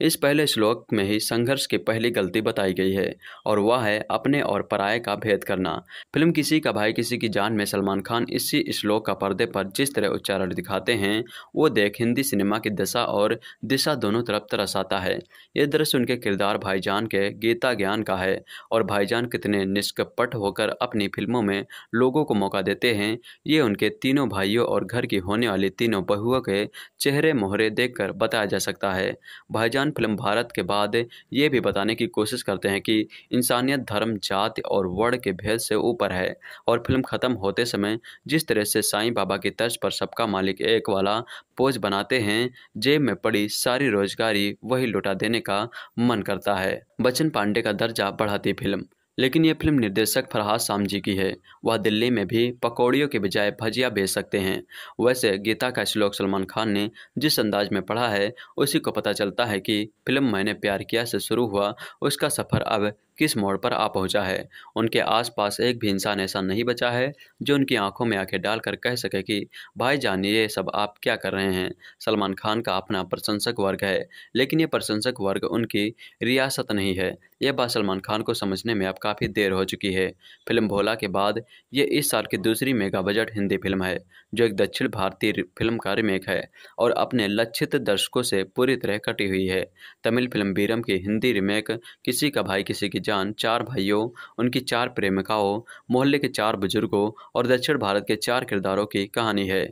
Speaker 1: इस पहले श्लोक में ही संघर्ष की पहली गलती बताई गई है और वह है अपने और पराये का भेद करना फिल्म किसी का भाई किसी की जान में सलमान खान इसी श्लोक का पर्दे पर जिस तरह उच्चारण दिखाते हैं वो देख हिंदी सिनेमा की दशा और दिशा दोनों तरफ तरसाता है ये दृश्य उनके किरदार भाईजान के गीता ज्ञान का है और भाईजान कितने निष्कपट होकर अपनी फिल्मों में लोगों को मौका देते हैं ये उनके तीनों भाइयों और घर की होने वाली तीनों बहुओं के चेहरे मोहरे देखकर बताया जा सकता है भाईजान फिल्म भारत के बाद ये भी बताने की कोशिश करते हैं कि इंसानियत धर्म जाति और वर्ण के भेद से ऊपर है और फिल्म ख़त्म होते समय जिस तरह से साईं बाबा की तर्ज पर सबका मालिक एक वाला पोज बनाते हैं जेब में पड़ी सारी रोजगारी वही लुटा देने का मन करता है बच्चन पांडे का दर्जा बढ़ाती फिल्म लेकिन यह फिल्म निर्देशक फरहाद सामजी की है वह दिल्ली में भी पकौड़ियों के बजाय भजिया बेच सकते हैं वैसे गीता का श्लोक सलमान खान ने जिस अंदाज में पढ़ा है उसी को पता चलता है कि फिल्म मैंने प्यार किया से शुरू हुआ उसका सफ़र अब किस मोड़ पर आ पहुंचा है उनके आसपास एक भी इंसान ऐसा नहीं बचा है जो उनकी आंखों में आंखें डालकर कह सके कि भाई जान ये सब आप क्या कर रहे हैं सलमान खान का अपना प्रशंसक वर्ग है लेकिन ये प्रशंसक वर्ग उनकी रियासत नहीं है यह बात सलमान खान को समझने में अब काफ़ी देर हो चुकी है फिल्म भोला के बाद ये इस साल की दूसरी मेगा बजट हिंदी फिल्म है जो एक दक्षिण भारतीय फिल्म का रिमेक है और अपने लक्षित दर्शकों से पूरी तरह कटी हुई है तमिल फिल्म बीरम की हिंदी रिमेक किसी का भाई किसी की जान चार भाइयों उनकी चार प्रेमिकाओं मोहल्ले के चार बुजुर्गों और दक्षिण भारत के चार किरदारों की कहानी है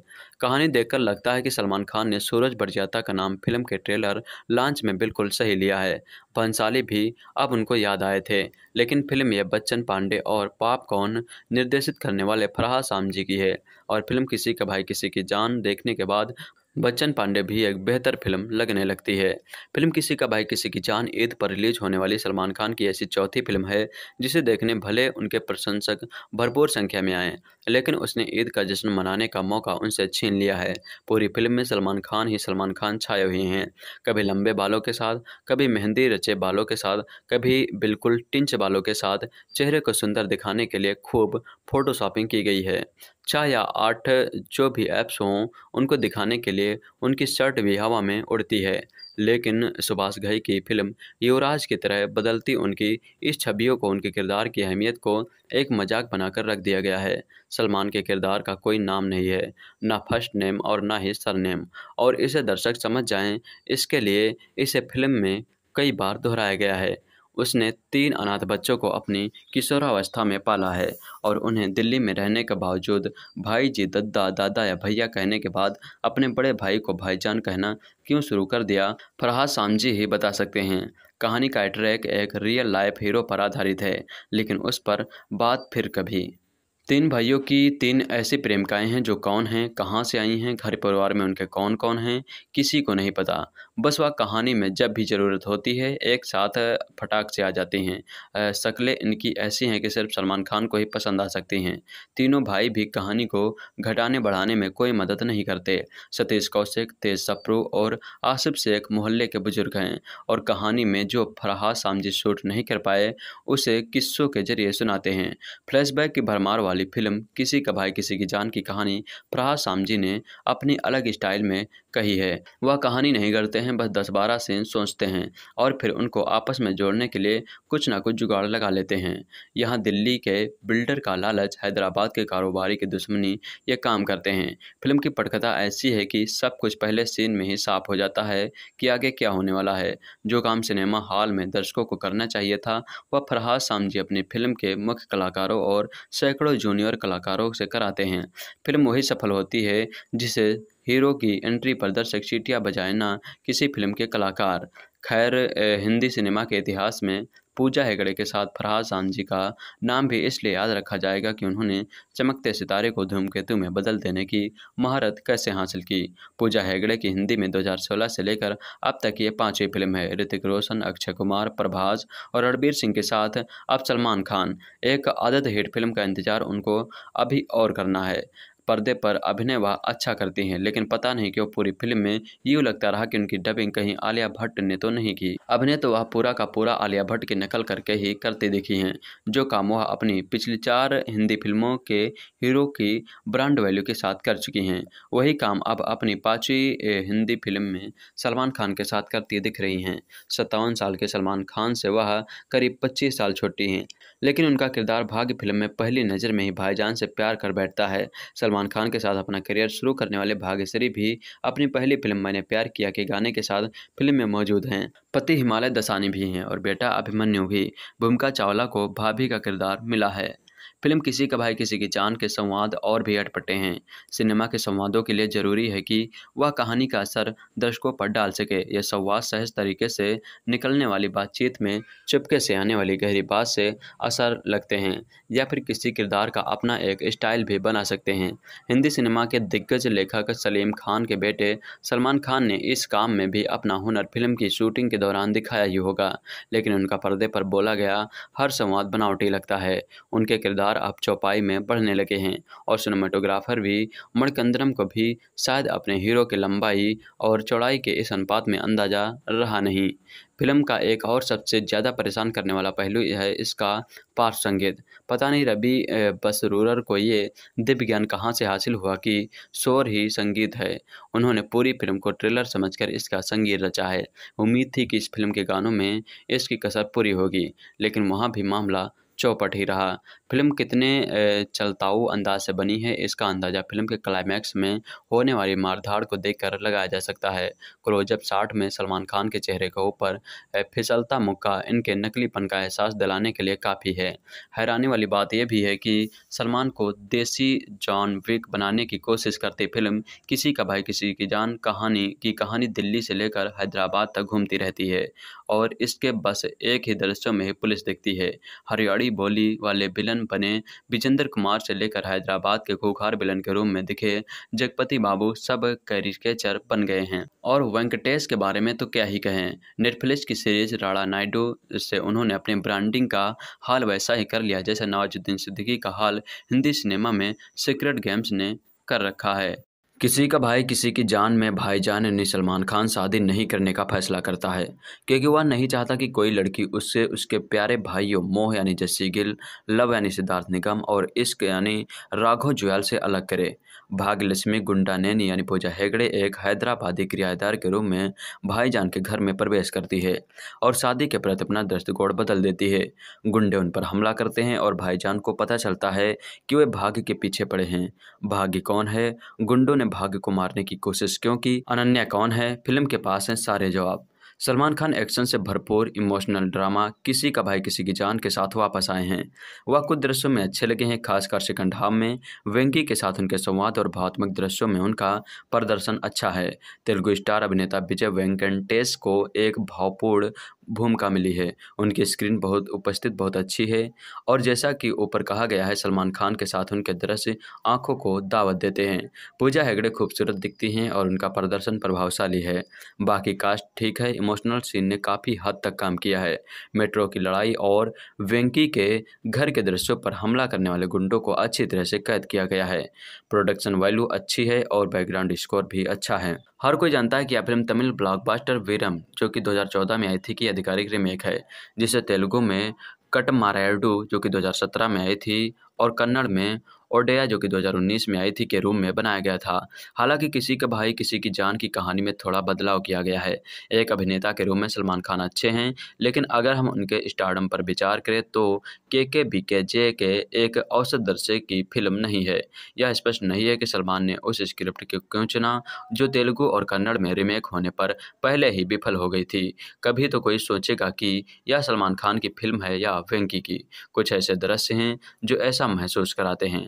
Speaker 1: कहानी देखकर लगता है कि सलमान खान ने सूरज बरजाता का नाम फिल्म के ट्रेलर लॉन्च में बिल्कुल सही लिया है भंसाली भी अब उनको याद आए थे लेकिन फिल्म यह बच्चन पांडे और पाप कौन निर्देशित करने वाले फराह सामजी की है और फिल्म किसी का भाई किसी की जान देखने के बाद बच्चन पांडे भी एक बेहतर फिल्म लगने लगती है फिल्म किसी का भाई किसी की जान ईद पर रिलीज होने वाली सलमान खान की ऐसी चौथी फिल्म है जिसे देखने भले उनके प्रशंसक भरपूर संख्या में आए लेकिन उसने ईद का जश्न मनाने का मौका उनसे छीन लिया है पूरी फिल्म में सलमान खान ही सलमान खान छाए हुए हैं कभी लंबे बालों के साथ कभी मेहंदी रचे बालों के साथ कभी बिल्कुल टिंच बालों के साथ चेहरे को सुंदर दिखाने के लिए खूब फोटोशॉपिंग की गई है छः या आठ जो भी ऐप्स हों उनको दिखाने के लिए उनकी शर्ट भी हवा में उड़ती है लेकिन सुभाष घई की फिल्म युवराज की तरह बदलती उनकी इस छवियों को उनके किरदार की अहमियत को एक मजाक बनाकर रख दिया गया है सलमान के किरदार का कोई नाम नहीं है ना फर्स्ट नेम और ना ही सर नेम और इसे दर्शक समझ जाएं इसके लिए इसे फिल्म में कई बार दोहराया गया है उसने तीन अनाथ बच्चों को अपनी किशोरावस्था में पाला है और उन्हें दिल्ली में रहने के बावजूद भाई जी दद्दा दादा या भैया कहने के बाद अपने बड़े भाई को भाईजान कहना क्यों शुरू कर दिया शाम सामजी ही बता सकते हैं कहानी का ट्रैक एक रियल लाइफ हीरो पर आधारित है लेकिन उस पर बात फिर कभी तीन भाइयों की तीन ऐसी प्रेमिकाएं हैं जो कौन हैं कहाँ से आई हैं घर परिवार में उनके कौन कौन हैं किसी को नहीं पता बस वह कहानी में जब भी ज़रूरत होती है एक साथ फटाक से आ जाती हैं शक्लें इनकी ऐसी हैं कि सिर्फ सलमान खान को ही पसंद आ सकती हैं तीनों भाई भी कहानी को घटाने बढ़ाने में कोई मदद नहीं करते सतीश कौशिक तेज सप्रू और आसिफ शेख मोहल्ले के बुजुर्ग हैं और कहानी में जो फरहा सामजी शूट नहीं कर पाए उसे किस्सों के जरिए सुनाते हैं फ्लैशबैक की भरमार वाली फिल्म किसी का भाई किसी की जान की कहानी फरहा सामजी ने अपनी अलग स्टाइल में कही है वह कहानी नहीं करते हैं बस दस बारह सीन सोचते हैं और फिर उनको आपस में जोड़ने के लिए कुछ ना कुछ जुगाड़ लगा लेते हैं यहाँ दिल्ली के बिल्डर का लालच हैदराबाद के कारोबारी की दुश्मनी ये काम करते हैं फिल्म की पटकथा ऐसी है कि सब कुछ पहले सीन में ही साफ हो जाता है कि आगे क्या होने वाला है जो काम सिनेमा हॉल में दर्शकों को करना चाहिए था वह फरहाद सामजी अपनी फिल्म के मुख्य कलाकारों और सैकड़ों जूनियर कलाकारों से कराते हैं फिल्म वही सफल होती है जिसे हीरो की एंट्री पर दर्शक सीटियाँ बजाए ना किसी फिल्म के कलाकार खैर हिंदी सिनेमा के इतिहास में पूजा हेगड़े के साथ फरहाद सांझी का नाम भी इसलिए याद रखा जाएगा कि उन्होंने चमकते सितारे को धूमकेतु में बदल देने की महारत कैसे हासिल की पूजा हेगड़े की हिंदी में 2016 से लेकर अब तक ये पांचवी फिल्म है ऋतिक रोशन अक्षय कुमार प्रभास और रणबीर सिंह के साथ अब सलमान खान एक आदत हिट फिल्म का इंतजार उनको अभी और करना है पर्दे पर अभिनय वह अच्छा करती हैं लेकिन पता नहीं क्यों पूरी फिल्म में यूँ लगता रहा कि उनकी डबिंग कहीं आलिया भट्ट ने तो नहीं की अभिनय तो वह पूरा का पूरा आलिया भट्ट की नकल करके ही करती दिखी हैं जो काम वह अपनी पिछली चार हिंदी फिल्मों के हीरो की ब्रांड वैल्यू के साथ कर चुकी हैं वही काम अब अपनी पाँचवीं हिंदी फिल्म में सलमान खान के साथ करती दिख रही हैं सत्तावन साल के सलमान खान से वह करीब पच्चीस साल छोटी हैं लेकिन उनका किरदार भाग्य फिल्म में पहली नज़र में ही भाईजान से प्यार कर बैठता है सलमान सलमान खान के साथ अपना करियर शुरू करने वाले भाग्यश्री भी अपनी पहली फिल्म मैंने प्यार किया के गाने के साथ फिल्म में मौजूद हैं पति हिमालय दसानी भी हैं और बेटा अभिमन्यु भी भूमिका चावला को भाभी का किरदार मिला है फिल्म किसी का भाई किसी की जान के संवाद और भी अटपटे हैं सिनेमा के संवादों के लिए ज़रूरी है कि वह कहानी का असर दर्शकों पर डाल सके यह संवाद सहज तरीके से निकलने वाली बातचीत में चुपके से आने वाली गहरी बात से असर लगते हैं या फिर किसी किरदार का अपना एक स्टाइल भी बना सकते हैं हिंदी सिनेमा के दिग्गज लेखक सलीम खान के बेटे सलमान खान ने इस काम में भी अपना हुनर फिल्म की शूटिंग के दौरान दिखाया ही होगा लेकिन उनका पर्दे पर बोला गया हर संवाद बनावटी लगता है उनके किरदार लगातार अब चौपाई में बढ़ने लगे हैं और सिनेमाटोग्राफर भी मणकंदरम को भी शायद अपने हीरो के लंबाई और चौड़ाई के इस अनुपात में अंदाजा रहा नहीं फिल्म का एक और सबसे ज़्यादा परेशान करने वाला पहलू है इसका पार्श संगीत पता नहीं रबी बसरूर को ये दिव्य ज्ञान कहाँ से हासिल हुआ कि शोर ही संगीत है उन्होंने पूरी फिल्म को ट्रेलर समझकर इसका संगीत रचा है उम्मीद थी कि इस फिल्म के गानों में इसकी कसर पूरी होगी लेकिन वहाँ भी मामला चौपट ही रहा फिल्म कितने चलताऊ अंदाज से बनी है इसका अंदाज़ा फिल्म के क्लाइमैक्स में होने वाली मारधाड़ को देखकर लगाया जा सकता है क्लोजअप शाट में सलमान खान के चेहरे के ऊपर फिसलता मुक्का इनके नकलीपन का एहसास दिलाने के लिए काफ़ी है हैरानी वाली बात यह भी है कि सलमान को देसी जॉन विक बनाने की कोशिश करती फिल्म किसी का भाई किसी की जान कहानी की कहानी दिल्ली से लेकर हैदराबाद तक घूमती रहती है और इसके बस एक ही दृश्यों में पुलिस दिखती है हरियाणी बोली वाले विलन बने विजेंद्र कुमार से लेकर हैदराबाद के गोखार बिलन के रूप में दिखे जगपति बाबू सब कैरिकेचर बन गए हैं और वेंकटेश के बारे में तो क्या ही कहें नेटफ्लिक्स की सीरीज राणा नायडू से उन्होंने अपने ब्रांडिंग का हाल वैसा ही कर लिया जैसे नवाजुद्दीन सिद्दीकी का हाल हिंदी सिनेमा में सीक्रेट गेम्स ने कर रखा है किसी का भाई किसी की जान में भाईजान यानी सलमान खान शादी नहीं करने का फैसला करता है क्योंकि वह नहीं चाहता कि कोई लड़की उससे उसके प्यारे भाइयों मोह यानी जस्सी गिल लव यानी सिद्धार्थ निगम और इश्क यानी राघव जुयाल से अलग करे भाग्यलक्ष्मी गुंडा नैनी यानी पूजा हेगड़े एक हैदराबादी किराएदार के रूप में भाईजान के घर में प्रवेश करती है और शादी के प्रति अपना दृष्टिकोण बदल देती है गुंडे उन पर हमला करते हैं और भाईजान को पता चलता है कि वे भाग्य के पीछे पड़े हैं भाग्य कौन है गुंडों ने भाग्य को मारने की कोशिश क्यों की अनन्या कौन है फिल्म के पास है सारे जवाब सलमान खान एक्शन से भरपूर इमोशनल ड्रामा किसी का भाई किसी की जान के साथ वापस आए हैं वह कुछ दृश्यों में अच्छे लगे हैं खासकर सेकंड हाफ में वेंकी के साथ उनके संवाद और भावात्मक दृश्यों में उनका प्रदर्शन अच्छा है तेलुगु स्टार अभिनेता विजय वेंकटेश को एक भावपूर्ण भूमिका मिली है उनकी स्क्रीन बहुत उपस्थित बहुत अच्छी है और जैसा कि ऊपर कहा गया है सलमान खान के साथ उनके दृश्य आंखों को दावत देते हैं पूजा हेगड़े खूबसूरत दिखती हैं और उनका प्रदर्शन प्रभावशाली है बाकी कास्ट ठीक है इमोशनल सीन ने काफ़ी हद तक काम किया है मेट्रो की लड़ाई और वेंकी के घर के दृश्यों पर हमला करने वाले गुंडों को अच्छी तरह से कैद किया गया है प्रोडक्शन वैल्यू अच्छी है और बैकग्राउंड स्कोर भी अच्छा है हर कोई जानता है कि यह फिल्म तमिल ब्लॉकबस्टर वीरम जो कि 2014 में आई थी कि आधिकारिक रीमेक है जिसे तेलुगु में मारायडू जो कि 2017 में आई थी और कन्नड़ में ओडेया जो कि 2019 में आई थी के रूम में बनाया गया था हालांकि किसी का भाई किसी की जान की कहानी में थोड़ा बदलाव किया गया है एक अभिनेता के रूम में सलमान खान अच्छे हैं लेकिन अगर हम उनके स्टार्डम पर विचार करें तो के के बी के जे के एक औसत दर्शक की फिल्म नहीं है यह स्पष्ट नहीं है कि सलमान ने उस स्क्रिप्ट को क्यों चुना जो तेलुगु और कन्नड़ में रीमेक होने पर पहले ही विफल हो गई थी कभी तो कोई सोचेगा कि यह सलमान खान की फिल्म है या वेंकी की कुछ ऐसे दृश्य हैं जो ऐसा महसूस कराते हैं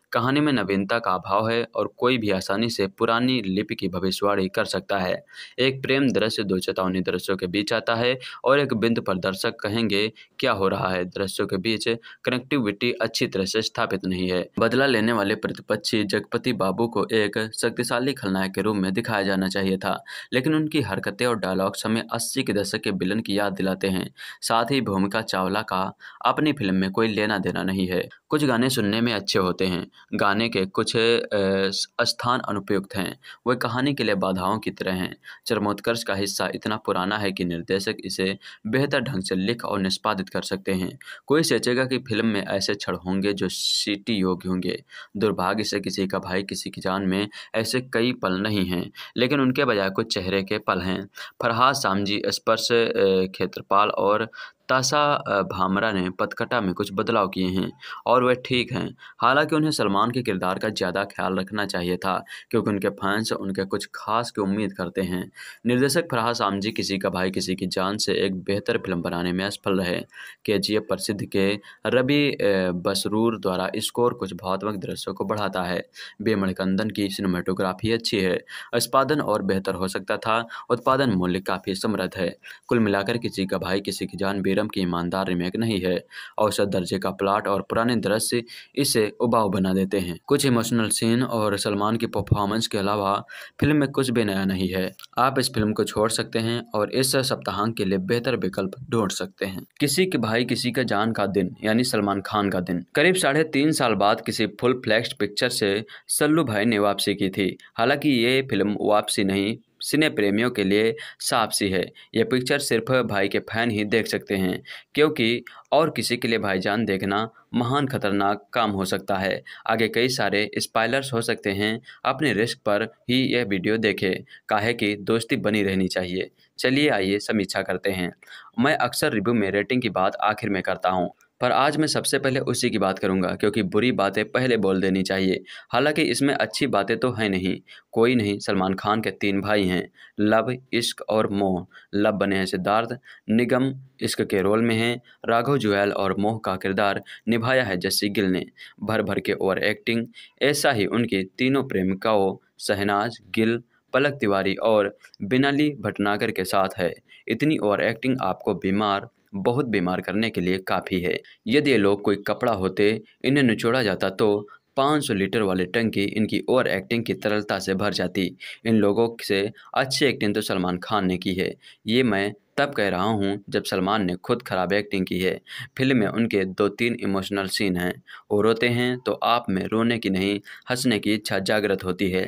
Speaker 1: कहानी में नवीनता का अभाव है और कोई भी आसानी से पुरानी लिपि की भविष्यवाणी कर सकता है एक प्रेम दृश्य दो चेतावनी दृश्यों के बीच आता है और एक बिंदु पर दर्शक कहेंगे क्या हो रहा है दृश्यों के बीच कनेक्टिविटी अच्छी तरह से स्थापित नहीं है बदला लेने वाले प्रतिपक्षी जगपति बाबू को एक शक्तिशाली खलनायक के रूप में दिखाया जाना चाहिए था लेकिन उनकी हरकतें और डायलॉग्स हमें अस्सी के दशक के बिलन की याद दिलाते हैं साथ ही भूमिका चावला का अपनी फिल्म में कोई लेना देना नहीं है कुछ गाने सुनने में अच्छे होते हैं गाने के कुछ स्थान अनुपयुक्त हैं वे कहानी के लिए बाधाओं की तरह हैं चरमोत्कर्ष का हिस्सा इतना पुराना है कि निर्देशक इसे बेहतर ढंग से लिख और निष्पादित कर सकते हैं कोई सोचेगा कि फिल्म में ऐसे क्षण होंगे जो सीटी योग्य होंगे दुर्भाग्य से किसी का भाई किसी की जान में ऐसे कई पल नहीं हैं लेकिन उनके बजाय कुछ चेहरे के पल हैं फरहाद सामजी स्पर्श क्षेत्रपाल और ताशा भामरा ने पतकटा में कुछ बदलाव किए हैं और वह ठीक हैं हालांकि उन्हें सलमान के किरदार का ज़्यादा ख्याल रखना चाहिए था क्योंकि उनके फैंस उनके कुछ खास की उम्मीद करते हैं निर्देशक फराह सामजी किसी का भाई किसी की जान से एक बेहतर फिल्म बनाने में असफल रहे के जी प्रसिद्ध के रबी बसरूर द्वारा स्कोर कुछ भावात्मक दृश्यों को बढ़ाता है बेमणिकंदन की सिनेमाटोग्राफी अच्छी है उत्पादन और बेहतर हो सकता था उत्पादन मूल्य काफ़ी समृद्ध है कुल मिलाकर किसी का भाई किसी की जान बेरह फिल्म की ईमानदार रिमेक नहीं है औसत दर्जे का प्लाट और पुराने दृश्य इसे उबाव बना देते हैं कुछ इमोशनल सीन और सलमान की परफॉर्मेंस के अलावा फिल्म में कुछ भी नया नहीं है आप इस फिल्म को छोड़ सकते हैं और इस सप्ताहांक के लिए बेहतर विकल्प ढूंढ सकते हैं किसी के भाई किसी का जान का दिन यानी सलमान खान का दिन करीब साढ़े तीन साल बाद किसी फुल फ्लैक्स पिक्चर से सल्लू भाई ने वापसी की थी हालांकि ये फिल्म वापसी नहीं सिने प्रेमियों के लिए साफ सी है यह पिक्चर सिर्फ भाई के फैन ही देख सकते हैं क्योंकि और किसी के लिए भाईजान देखना महान खतरनाक काम हो सकता है आगे कई सारे स्पाइलर्स हो सकते हैं अपने रिस्क पर ही यह वीडियो देखें काहे कि दोस्ती बनी रहनी चाहिए चलिए आइए समीक्षा करते हैं मैं अक्सर रिव्यू में रेटिंग की बात आखिर में करता हूँ पर आज मैं सबसे पहले उसी की बात करूंगा क्योंकि बुरी बातें पहले बोल देनी चाहिए हालांकि इसमें अच्छी बातें तो हैं नहीं कोई नहीं सलमान खान के तीन भाई हैं लव इश्क और मोह लव बने हैं सिद्धार्थ निगम इश्क के रोल में हैं राघव जुएल और मोह का किरदार निभाया है जस्सी गिल ने भर भर के ओवर एक्टिंग ऐसा ही उनकी तीनों प्रेमिकाओं शहनाज गिल पलक तिवारी और बिनाली भटनागर के साथ है इतनी ओवर एक्टिंग आपको बीमार बहुत बीमार करने के लिए काफ़ी है यदि ये लोग कोई कपड़ा होते इन्हें निचोड़ा जाता तो 500 लीटर वाली टंकी इनकी ओवर एक्टिंग की तरलता से भर जाती इन लोगों से अच्छी एक्टिंग तो सलमान खान ने की है ये मैं तब कह रहा हूँ जब सलमान ने खुद खराब एक्टिंग की है फिल्म में उनके दो तीन इमोशनल सीन हैं वो रोते हैं तो आप में रोने की नहीं हंसने की इच्छा जागृत होती है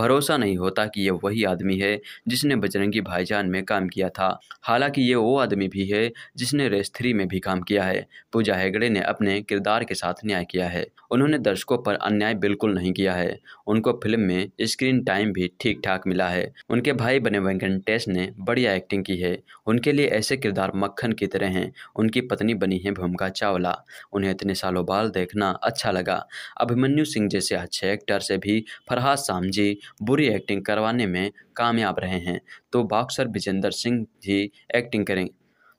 Speaker 1: भरोसा नहीं होता कि ये वही आदमी है जिसने बजरंगी भाईजान में काम किया था हालांकि ये वो आदमी भी है जिसने रेस थ्री में भी काम किया है पूजा हेगड़े ने अपने किरदार के साथ न्याय किया है उन्होंने दर्शकों पर अन्याय बिल्कुल नहीं किया है उनको फिल्म में स्क्रीन टाइम भी ठीक ठाक मिला है उनके भाई बने वेंकटेश ने बढ़िया एक्टिंग की है उनके लिए ऐसे किरदार मक्खन की तरह हैं उनकी पत्नी बनी है भूमिका चावला उन्हें इतने सालों बाल देखना अच्छा लगा अभिमन्यु सिंह जैसे अच्छे एक्टर से भी फरहाद सामजी बुरी एक्टिंग करवाने में कामयाब रहे हैं तो बॉक्सर विजेंद्र सिंह जी एक्टिंग करें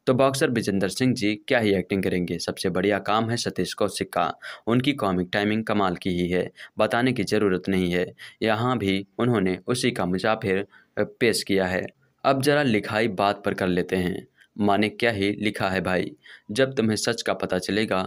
Speaker 1: तो बॉक्सर विजेंद्र सिंह जी क्या ही एक्टिंग करेंगे सबसे बढ़िया काम है सतीश कौशिक का उनकी कॉमिक टाइमिंग कमाल की ही है बताने की ज़रूरत नहीं है यहाँ भी उन्होंने उसी का मुजाफिर पेश किया है अब जरा लिखाई बात पर कर लेते हैं माने क्या ही लिखा है भाई जब तुम्हें सच का पता चलेगा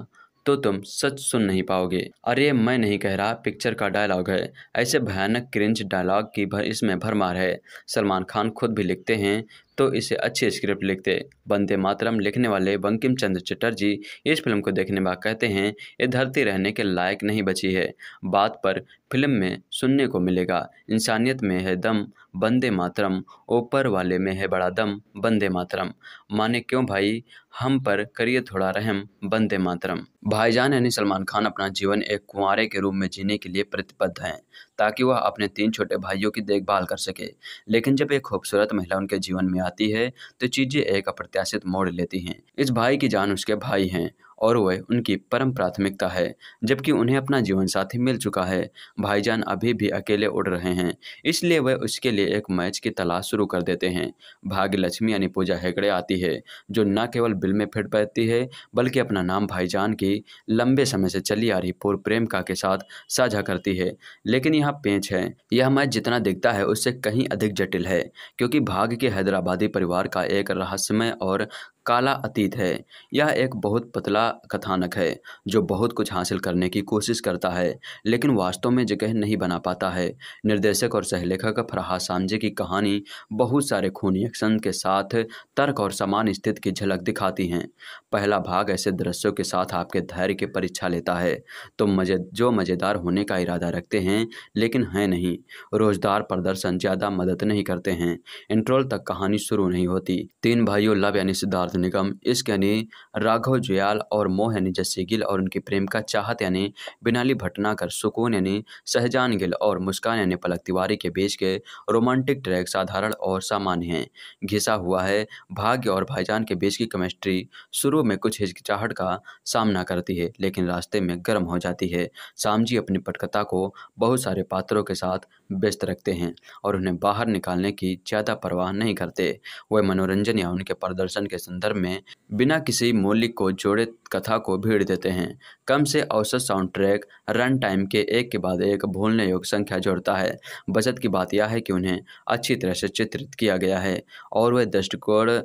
Speaker 1: तो तुम सच सुन नहीं पाओगे अरे मैं नहीं कह रहा पिक्चर का डायलॉग है ऐसे भयानक क्रिंज डायलॉग की भर इसमें भरमार है सलमान खान खुद भी लिखते हैं तो इसे अच्छी स्क्रिप्ट लिखते बंदे मातरम लिखने वाले बंकिम चंद्र चटर्जी इस फिल्म को देखने बाद कहते हैं ये धरती रहने के लायक नहीं बची है बात पर फिल्म में सुनने को मिलेगा इंसानियत में है दम बंदे मातरम ऊपर वाले में है बड़ा दम बंदे मातरम माने क्यों भाई हम पर करिए थोड़ा रहम बंदे मातरम भाईजान यानी सलमान खान अपना जीवन एक कुंवरे के रूप में जीने के लिए प्रतिबद्ध हैं ताकि वह अपने तीन छोटे भाइयों की देखभाल कर सके लेकिन जब एक खूबसूरत महिला उनके जीवन में आती है तो चीज़ें एक अप्रत्याशित मोड़ लेती हैं इस भाई की जान उसके भाई हैं और वह उनकी परम प्राथमिकता है जबकि उन्हें अपना जीवन साथी मिल चुका है भाईजान अभी भी अकेले उड़ रहे हैं इसलिए वह उसके लिए एक मैच की तलाश शुरू कर देते हैं भाग्य लक्ष्मी यानी पूजा हेगड़े आती है जो न केवल बिल में फिट बैठती है बल्कि अपना नाम भाईजान की लंबे समय से चली आ रही पूर्व का के साथ साझा करती है लेकिन यह पेंच है यह मैच जितना दिखता है उससे कहीं अधिक जटिल है क्योंकि भाग के हैदराबादी परिवार का एक रहस्यमय और काला अतीत है यह एक बहुत पतला कथानक है जो बहुत कुछ हासिल करने की कोशिश करता है लेकिन वास्तव में जगह नहीं बना पाता है निर्देशक और सहलेखक फरहाद सामजे की कहानी बहुत सारे खूनी एक्शन के साथ तर्क और समान स्थिति की झलक दिखाती हैं पहला भाग ऐसे दृश्यों के साथ आपके धैर्य की परीक्षा लेता है तो मजे जो मज़ेदार होने का इरादा रखते हैं लेकिन हैं नहीं रोजदार प्रदर्शन ज़्यादा मदद नहीं करते हैं इंट्रोल तक कहानी शुरू नहीं होती तीन भाइयों लव यानी सिद्धार्थ सिद्धार्थ निगम इश्क यानी राघव जयाल और मोह यानी जस्सी गिल और उनकी प्रेम का चाहत यानी बिनाली भटनाकर सुकून यानी सहजान गिल और मुस्कान यानी पलक तिवारी के बीच के रोमांटिक ट्रैक साधारण और सामान्य हैं घिसा हुआ है भाग्य और भाईजान के बीच की केमिस्ट्री शुरू में कुछ हिचकिचाहट का सामना करती है लेकिन रास्ते में गर्म हो जाती है सामजी अपनी पटकथा को बहुत सारे पात्रों के साथ व्यस्त रखते हैं और उन्हें बाहर निकालने की ज़्यादा परवाह नहीं करते वह मनोरंजन या उनके प्रदर्शन के संदर्भ संदर्भ में बिना किसी मूल्य को जोड़े कथा को भीड़ देते हैं कम से औसत साउंड ट्रैक रन टाइम के एक के बाद एक भूलने योग्य संख्या जोड़ता है बचत की बात यह है कि उन्हें अच्छी तरह से चित्रित किया गया है और वे दृष्टिकोण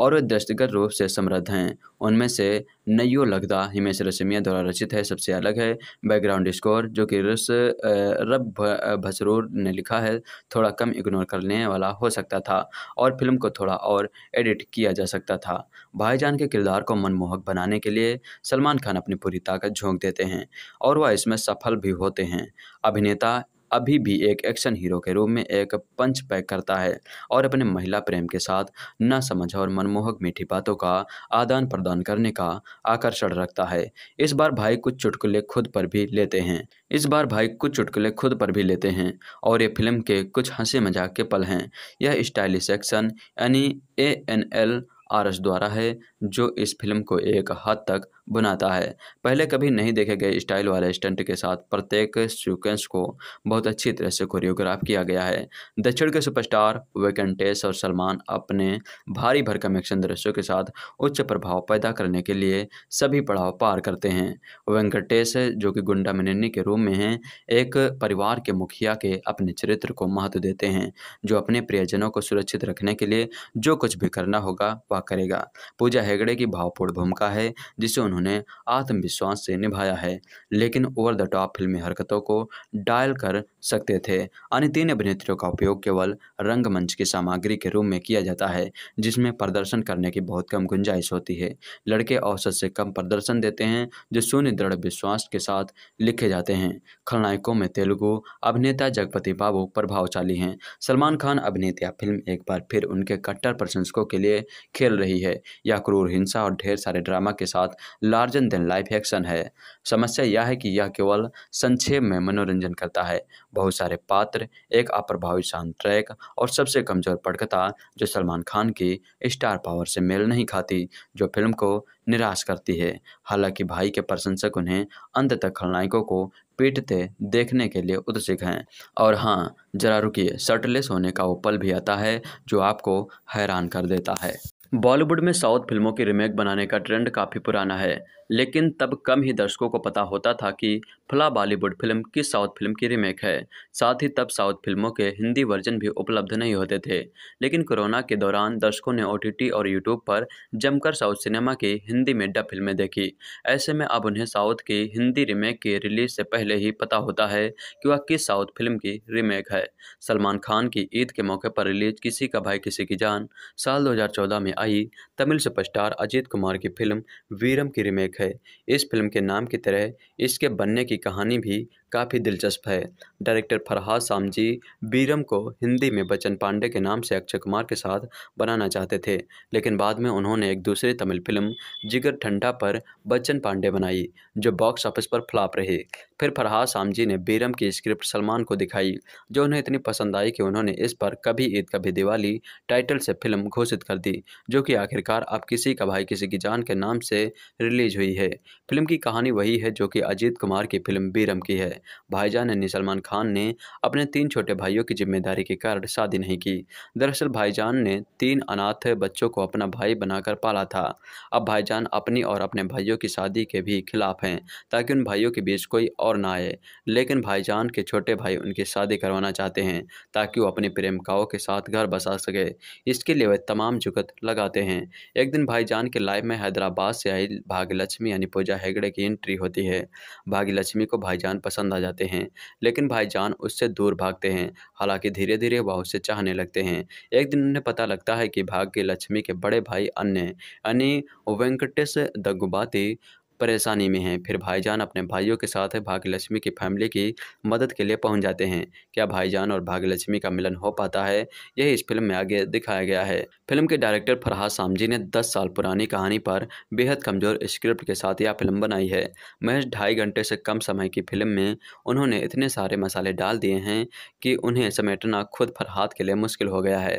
Speaker 1: और वे दृष्टिगत रूप से समृद्ध हैं उनमें से नयो लगदा हिमेश रश्मिया द्वारा रचित है सबसे अलग है बैकग्राउंड स्कोर जो कि रस रब भसरूर ने लिखा है थोड़ा कम इग्नोर करने वाला हो सकता था और फिल्म को थोड़ा और एडिट किया जा सकता था भाईजान के किरदार को मनमोहक बनाने के लिए सलमान खान अपनी पूरी ताकत झोंक देते हैं और वह इसमें सफल भी होते हैं अभिनेता अभी भी एक एक्शन हीरो के रूप में एक पंच पैक करता है और अपने महिला प्रेम के साथ न समझ और मनमोहक मीठी बातों का आदान प्रदान करने का आकर्षण रखता है इस बार भाई कुछ चुटकुले खुद पर भी लेते हैं इस बार भाई कुछ चुटकुले खुद पर भी लेते हैं और ये फिल्म के कुछ हंसी मजाक के पल हैं यह स्टाइलिश एक्शन यानी A N L R S द्वारा है जो इस फिल्म को एक हद तक बनाता है पहले कभी नहीं देखे गए स्टाइल वाले स्टंट के साथ प्रत्येक सीक्वेंस को बहुत अच्छी तरह से कोरियोग्राफ किया गया है दक्षिण के सुपरस्टार वेकंटेश और सलमान अपने भारी भरकम एक्शन दृश्यों के साथ उच्च प्रभाव पैदा करने के लिए सभी पड़ाव पार करते हैं वेंकटेश जो कि गुंडा मिनन्नी के रूम में हैं एक परिवार के मुखिया के अपने चरित्र को महत्व देते हैं जो अपने प्रियजनों को सुरक्षित रखने के लिए जो कुछ भी करना होगा वह करेगा पूजा हेगड़े की भावपूर्ण भूमिका है जिसे उन्होंने उन्होंने आत्मविश्वास से निभाया है लेकिन ओवर द टॉप फिल्मी हरकतों को डायल कर सकते थे अन्य तीन अभिनेत्रियों का उपयोग केवल रंगमंच की सामग्री के रूप में किया जाता है जिसमें प्रदर्शन करने की बहुत कम गुंजाइश होती है लड़के औसत से कम प्रदर्शन देते हैं जो सुनिदृढ़ विश्वास के साथ लिखे जाते हैं खलनायकों में तेलुगु अभिनेता जगपति बाबू प्रभावशाली हैं सलमान खान अभिनेता फिल्म एक बार फिर उनके कट्टर प्रशंसकों के लिए खेल रही है यह क्रूर हिंसा और ढेर सारे ड्रामा के साथ लार्जन देन लाइफ एक्शन है समस्या यह है कि यह केवल संक्षेप में मनोरंजन करता है बहुत सारे पात्र एक अप्रभावी साउंड ट्रैक और सबसे कमज़ोर पटकथा जो सलमान खान की स्टार पावर से मेल नहीं खाती जो फिल्म को निराश करती है हालांकि भाई के प्रशंसक उन्हें अंत तक खलनायकों को पीटते देखने के लिए उत्सुक हैं और हाँ जरा रुकिए शर्टलेस होने का वो पल भी आता है जो आपको हैरान कर देता है बॉलीवुड में साउथ फिल्मों की रिमेक बनाने का ट्रेंड काफ़ी पुराना है लेकिन तब कम ही दर्शकों को पता होता था कि फला बॉलीवुड फिल्म किस साउथ फिल्म की रीमेक है साथ ही तब साउथ फिल्मों के हिंदी वर्जन भी उपलब्ध नहीं होते थे लेकिन कोरोना के दौरान दर्शकों ने ओ और यूट्यूब पर जमकर साउथ सिनेमा की हिंदी में डब फिल्में देखी ऐसे में अब उन्हें साउथ की हिंदी रीमेक की रिलीज से पहले ही पता होता है कि वह किस साउथ फिल्म की रीमेक है सलमान खान की ईद के मौके पर रिलीज किसी का भाई किसी की जान साल दो में आई तमिल सुपरस्टार अजीत कुमार की फिल्म वीरम की रीमेक है है इस फिल्म के नाम की तरह इसके बनने की कहानी भी काफ़ी दिलचस्प है डायरेक्टर फरहाद सामजी बीरम को हिंदी में बच्चन पांडे के नाम से अक्षय कुमार के साथ बनाना चाहते थे लेकिन बाद में उन्होंने एक दूसरी तमिल फिल्म जिगर ठंडा पर बच्चन पांडे बनाई जो बॉक्स ऑफिस पर फ्लॉप रही फिर फरहाद सामजी ने बीरम की स्क्रिप्ट सलमान को दिखाई जो उन्हें इतनी पसंद आई कि उन्होंने इस पर कभी ईद कभी दिवाली टाइटल से फिल्म घोषित कर दी जो कि आखिरकार अब किसी का भाई किसी की जान के नाम से रिलीज हुई गई है फिल्म की कहानी वही है जो कि अजीत कुमार की फिल्म बीरम की है भाईजान यानी सलमान खान ने अपने तीन छोटे भाइयों की जिम्मेदारी के कारण शादी नहीं की दरअसल भाईजान ने तीन अनाथ बच्चों को अपना भाई बनाकर पाला था अब भाईजान अपनी और अपने भाइयों की शादी के भी खिलाफ हैं ताकि उन भाइयों के बीच कोई और ना आए लेकिन भाईजान के छोटे भाई उनकी शादी करवाना चाहते हैं ताकि वो अपनी प्रेमिकाओं के साथ घर बसा सके इसके लिए वे तमाम जुगत लगाते हैं एक दिन भाईजान के लाइफ में हैदराबाद से आई भाग्य लक्ष्मी यानी पूजा हेगड़े की एंट्री होती है भागी लक्ष्मी को भाईजान पसंद आ जाते हैं लेकिन भाईजान उससे दूर भागते हैं हालांकि धीरे धीरे वह उसे चाहने लगते हैं एक दिन उन्हें पता लगता है कि भाग्य लक्ष्मी के बड़े भाई अन्य यानी वेंकटेश दगुबाती परेशानी में हैं फिर भाईजान अपने भाइयों के साथ भाग्यलक्ष्मी की फैमिली की मदद के लिए पहुंच जाते हैं क्या भाईजान और भाग्यलक्ष्मी का मिलन हो पाता है यही इस फिल्म में आगे दिखाया गया है फिल्म के डायरेक्टर फरहाद सामजी ने दस साल पुरानी कहानी पर बेहद कमजोर स्क्रिप्ट के साथ यह फिल्म बनाई है महज ढाई घंटे से कम समय की फिल्म में उन्होंने इतने सारे मसाले डाल दिए हैं कि उन्हें समेटना खुद फरहाद के लिए मुश्किल हो गया है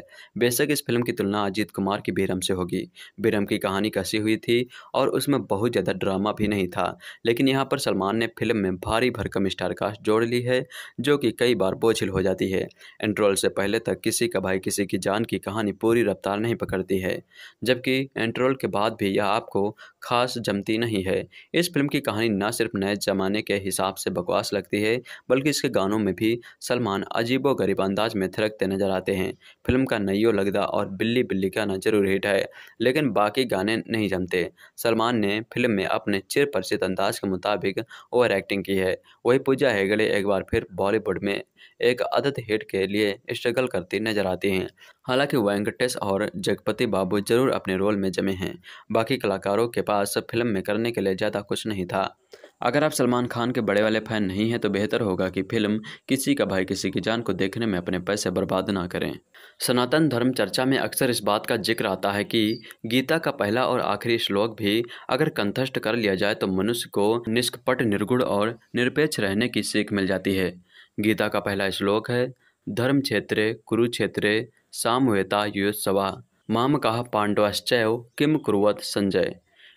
Speaker 1: बेशक इस फिल्म की तुलना अजीत कुमार की बीरम से होगी बीरम की कहानी कसी हुई थी और उसमें बहुत ज़्यादा ड्रामा भी नहीं था लेकिन यहाँ पर सलमान ने फिल्म में भारी भरकम स्टारकास्ट जोड़ ली है जो कि कई बार बोझिल हो जाती है एंट्रोल से पहले तक किसी का भाई किसी की जान की कहानी पूरी रफ्तार नहीं पकड़ती है जबकि एंट्रोल के बाद भी यह आपको खास जमती नहीं है इस फिल्म की कहानी न सिर्फ नए ज़माने के हिसाब से बकवास लगती है बल्कि इसके गानों में भी सलमान अजीबो गरीब अंदाज में थिरकते नजर आते हैं फिल्म का नैयो लगदा और बिल्ली बिल्ली गाना जरूर हिट है लेकिन बाकी गाने नहीं जमते सलमान ने फिल्म में अपने अपने चिर परिचित अंदाज के मुताबिक ओवर एक्टिंग की है वही पूजा हेगड़े एक बार फिर बॉलीवुड में एक अदत हिट के लिए स्ट्रगल करती नजर आती हैं हालांकि वेंकटेश और जगपति बाबू जरूर अपने रोल में जमे हैं बाकी कलाकारों के पास फिल्म में करने के लिए ज़्यादा कुछ नहीं था अगर आप सलमान खान के बड़े वाले फ़ैन नहीं हैं तो बेहतर होगा कि फिल्म किसी का भाई किसी की जान को देखने में अपने पैसे बर्बाद ना करें सनातन धर्म चर्चा में अक्सर इस बात का जिक्र आता है कि गीता का पहला और आखिरी श्लोक भी अगर कंथस्ट कर लिया जाए तो मनुष्य को निष्कपट निर्गुण और निरपेक्ष रहने की सीख मिल जाती है गीता का पहला श्लोक है धर्म क्षेत्र कुरुक्षेत्र सामवेता युत्सवा माम कहा पांडवाश्चय किम कुरुवत संजय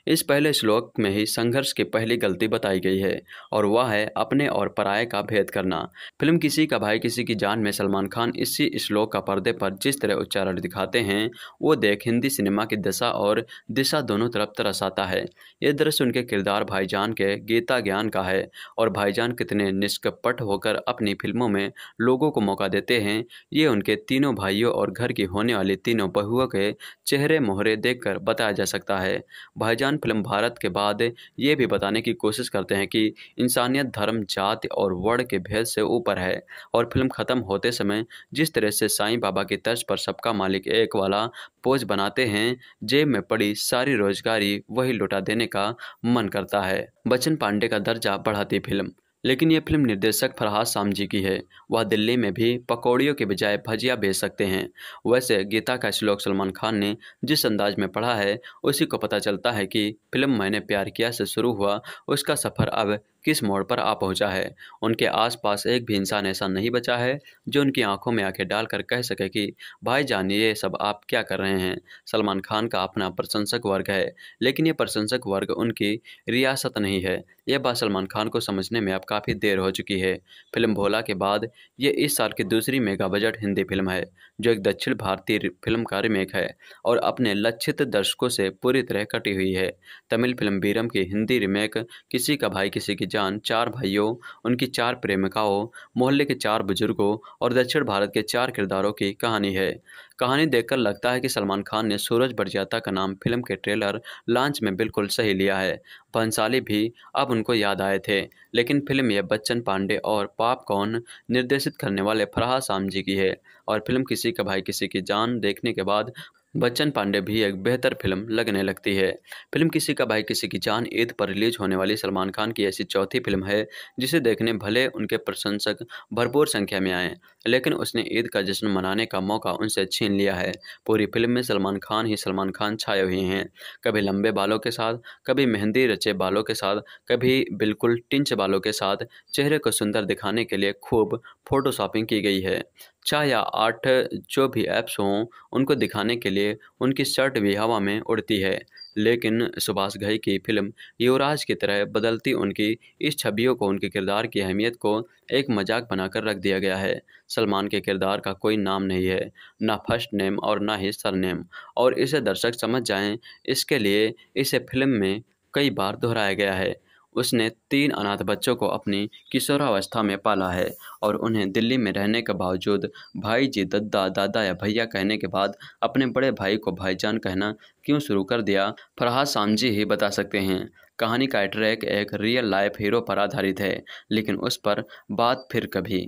Speaker 1: इस पहले श्लोक में ही संघर्ष की पहली गलती बताई गई है और वह है अपने और पराये का भेद करना फिल्म किसी का भाई किसी की जान में सलमान खान इसी श्लोक का पर्दे पर जिस तरह उच्चारण दिखाते हैं वो देख हिंदी सिनेमा की दशा और दिशा दोनों तरफ तरसाता है ये दृश्य उनके किरदार भाईजान के गीता ज्ञान का है और भाईजान कितने निष्कपट होकर अपनी फिल्मों में लोगों को मौका देते हैं ये उनके तीनों भाइयों और घर की होने वाली तीनों बहुओं के चेहरे मोहरे देखकर बताया जा सकता है भाईजान पाकिस्तान फिल्म भारत के बाद ये भी बताने की कोशिश करते हैं कि इंसानियत धर्म जाति और वर्ण के भेद से ऊपर है और फिल्म ख़त्म होते समय जिस तरह से साईं बाबा की तर्ज पर सबका मालिक एक वाला पोज बनाते हैं जेब में पड़ी सारी रोजगारी वही लुटा देने का मन करता है बच्चन पांडे का दर्जा बढ़ाती फिल्म लेकिन ये फिल्म निर्देशक फरहाद सामजी की है वह दिल्ली में भी पकौड़ियों के बजाय भजिया बेच सकते हैं वैसे गीता का श्लोक सलमान खान ने जिस अंदाज में पढ़ा है उसी को पता चलता है कि फिल्म मैंने प्यार किया से शुरू हुआ उसका सफ़र अब किस मोड़ पर आ पहुंचा है उनके आसपास एक भी इंसान ऐसा नहीं बचा है जो उनकी आंखों में आंखें डालकर कह सके कि भाई जान ये सब आप क्या कर रहे हैं सलमान खान का अपना प्रशंसक वर्ग है लेकिन ये प्रशंसक वर्ग उनकी रियासत नहीं है यह बात सलमान खान को समझने में अब काफ़ी देर हो चुकी है फिल्म भोला के बाद ये इस साल की दूसरी मेगा बजट हिंदी फिल्म है जो एक दक्षिण भारतीय फिल्म का रिमेक है और अपने लक्षित दर्शकों से पूरी तरह कटी हुई है तमिल फिल्म बीरम की हिंदी रिमेक किसी का भाई किसी की पहचान चार भाइयों उनकी चार प्रेमिकाओं मोहल्ले के चार बुजुर्गों और दक्षिण भारत के चार किरदारों की कहानी है कहानी देखकर लगता है कि सलमान खान ने सूरज बरजाता का नाम फिल्म के ट्रेलर लॉन्च में बिल्कुल सही लिया है भंसाली भी अब उनको याद आए थे लेकिन फिल्म यह बच्चन पांडे और पाप कौन निर्देशित करने वाले फराह सामजी की है और फिल्म किसी का भाई किसी की जान देखने के बाद बच्चन पांडे भी एक बेहतर फिल्म लगने लगती है फिल्म किसी का भाई किसी की जान ईद पर रिलीज होने वाली सलमान खान की ऐसी चौथी फिल्म है जिसे देखने भले उनके प्रशंसक भरपूर संख्या में आए लेकिन उसने ईद का जश्न मनाने का मौका उनसे छीन लिया है पूरी फिल्म में सलमान खान ही सलमान खान छाए हुए हैं कभी लंबे बालों के साथ कभी मेहंदी रचे बालों के साथ कभी बिल्कुल टिंच बालों के साथ चेहरे को सुंदर दिखाने के लिए खूब फोटोशॉपिंग की गई है छः या आठ जो भी ऐप्स हों उनको दिखाने के लिए उनकी शर्ट भी हवा में उड़ती है लेकिन सुभाष घई की फिल्म युवराज की तरह बदलती उनकी इस छवियों को उनके किरदार की अहमियत को एक मजाक बनाकर रख दिया गया है सलमान के किरदार का कोई नाम नहीं है ना फर्स्ट नेम और ना ही सर नेम और इसे दर्शक समझ जाएं इसके लिए इसे फिल्म में कई बार दोहराया गया है उसने तीन अनाथ बच्चों को अपनी किशोरावस्था में पाला है और उन्हें दिल्ली में रहने के बावजूद भाई जी दद्दा दादा या भैया कहने के बाद अपने बड़े भाई को भाईजान कहना क्यों शुरू कर दिया फरहाद सामजी ही बता सकते हैं कहानी का ट्रैक एक रियल लाइफ हीरो पर आधारित है लेकिन उस पर बात फिर कभी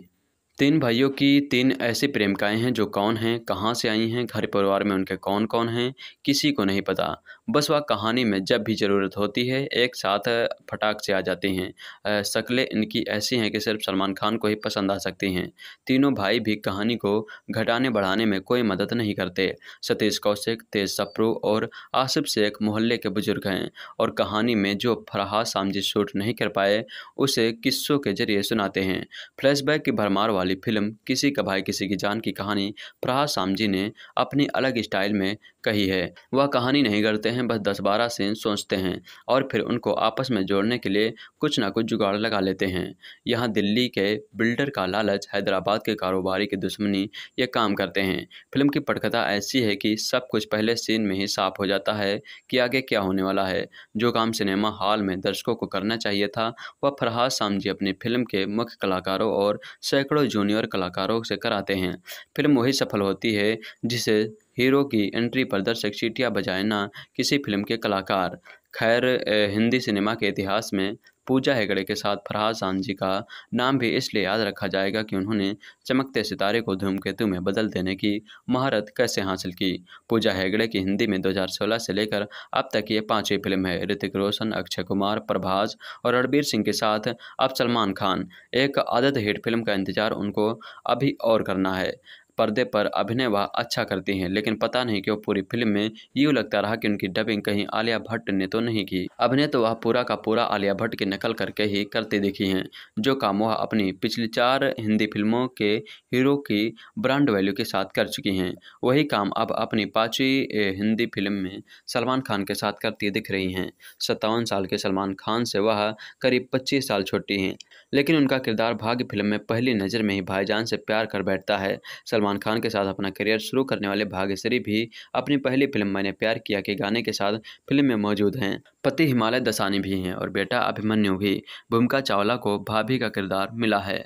Speaker 1: तीन भाइयों की तीन ऐसी प्रेमिकाएं हैं जो कौन हैं कहाँ से आई हैं घर परिवार में उनके कौन कौन हैं किसी को नहीं पता बस वह कहानी में जब भी ज़रूरत होती है एक साथ फटाक से आ जाती हैं शक्लें इनकी ऐसी हैं कि सिर्फ सलमान खान को ही पसंद आ सकती हैं तीनों भाई भी कहानी को घटाने बढ़ाने में कोई मदद नहीं करते सतीश कौशिक तेज सप्रू और आसिफ शेख मोहल्ले के बुजुर्ग हैं और कहानी में जो फरहा सामजी शूट नहीं कर पाए उसे किस्सों के जरिए सुनाते हैं फ्लैशबैक की भरमार वाली फिल्म किसी का भाई किसी की जान की कहानी फरहा सामजी ने अपनी अलग स्टाइल में कही है वह कहानी नहीं करते हैं हैं बस दस बारह सीन सोचते हैं और फिर उनको आपस में जोड़ने के लिए कुछ ना कुछ जुगाड़ लगा लेते हैं यहाँ दिल्ली के बिल्डर का लालच हैदराबाद के कारोबारी की दुश्मनी ये काम करते हैं फिल्म की पटकथा ऐसी है कि सब कुछ पहले सीन में ही साफ हो जाता है कि आगे क्या होने वाला है जो काम सिनेमा हॉल में दर्शकों को करना चाहिए था वह फरहाद सामजी अपनी फिल्म के मुख्य कलाकारों और सैकड़ों जूनियर कलाकारों से कराते हैं फिल्म वही सफल होती है जिसे हीरो की एंट्री पर दर्शक बजाए ना किसी फिल्म के कलाकार खैर हिंदी सिनेमा के इतिहास में पूजा हेगड़े के साथ फरहाद जी का नाम भी इसलिए याद रखा जाएगा कि उन्होंने चमकते सितारे को धूमकेतु में बदल देने की महारत कैसे हासिल की पूजा हेगड़े की हिंदी में 2016 से लेकर अब तक ये पांचवी फिल्म है ऋतिक रोशन अक्षय कुमार प्रभास और रणबीर सिंह के साथ अब सलमान खान एक आदत हिट फिल्म का इंतजार उनको अभी और करना है पर्दे पर अभिनय वह अच्छा करती हैं लेकिन पता नहीं क्यों पूरी फिल्म में यूँ लगता रहा कि उनकी डबिंग कहीं आलिया भट्ट ने तो नहीं की अभिनय तो वह पूरा का पूरा आलिया भट्ट की नकल करके ही करती दिखी हैं जो काम वह अपनी पिछली चार हिंदी फिल्मों के हीरो की ब्रांड वैल्यू के साथ कर चुकी हैं वही काम अब अपनी पाँचवीं हिंदी फिल्म में सलमान खान के साथ करती दिख रही हैं सत्तावन साल के सलमान खान से वह करीब पच्चीस साल छोटी हैं लेकिन उनका किरदार भाग्य फिल्म में पहली नज़र में ही भाईजान से प्यार कर बैठता है सलमान सलमान खान के साथ अपना करियर शुरू करने वाले भाग्यश्री भी अपनी पहली फिल्म मैंने प्यार किया के गाने के साथ फिल्म में मौजूद हैं पति हिमालय दसानी भी हैं और बेटा अभिमन्यु भी भूमिका चावला को भाभी का किरदार मिला है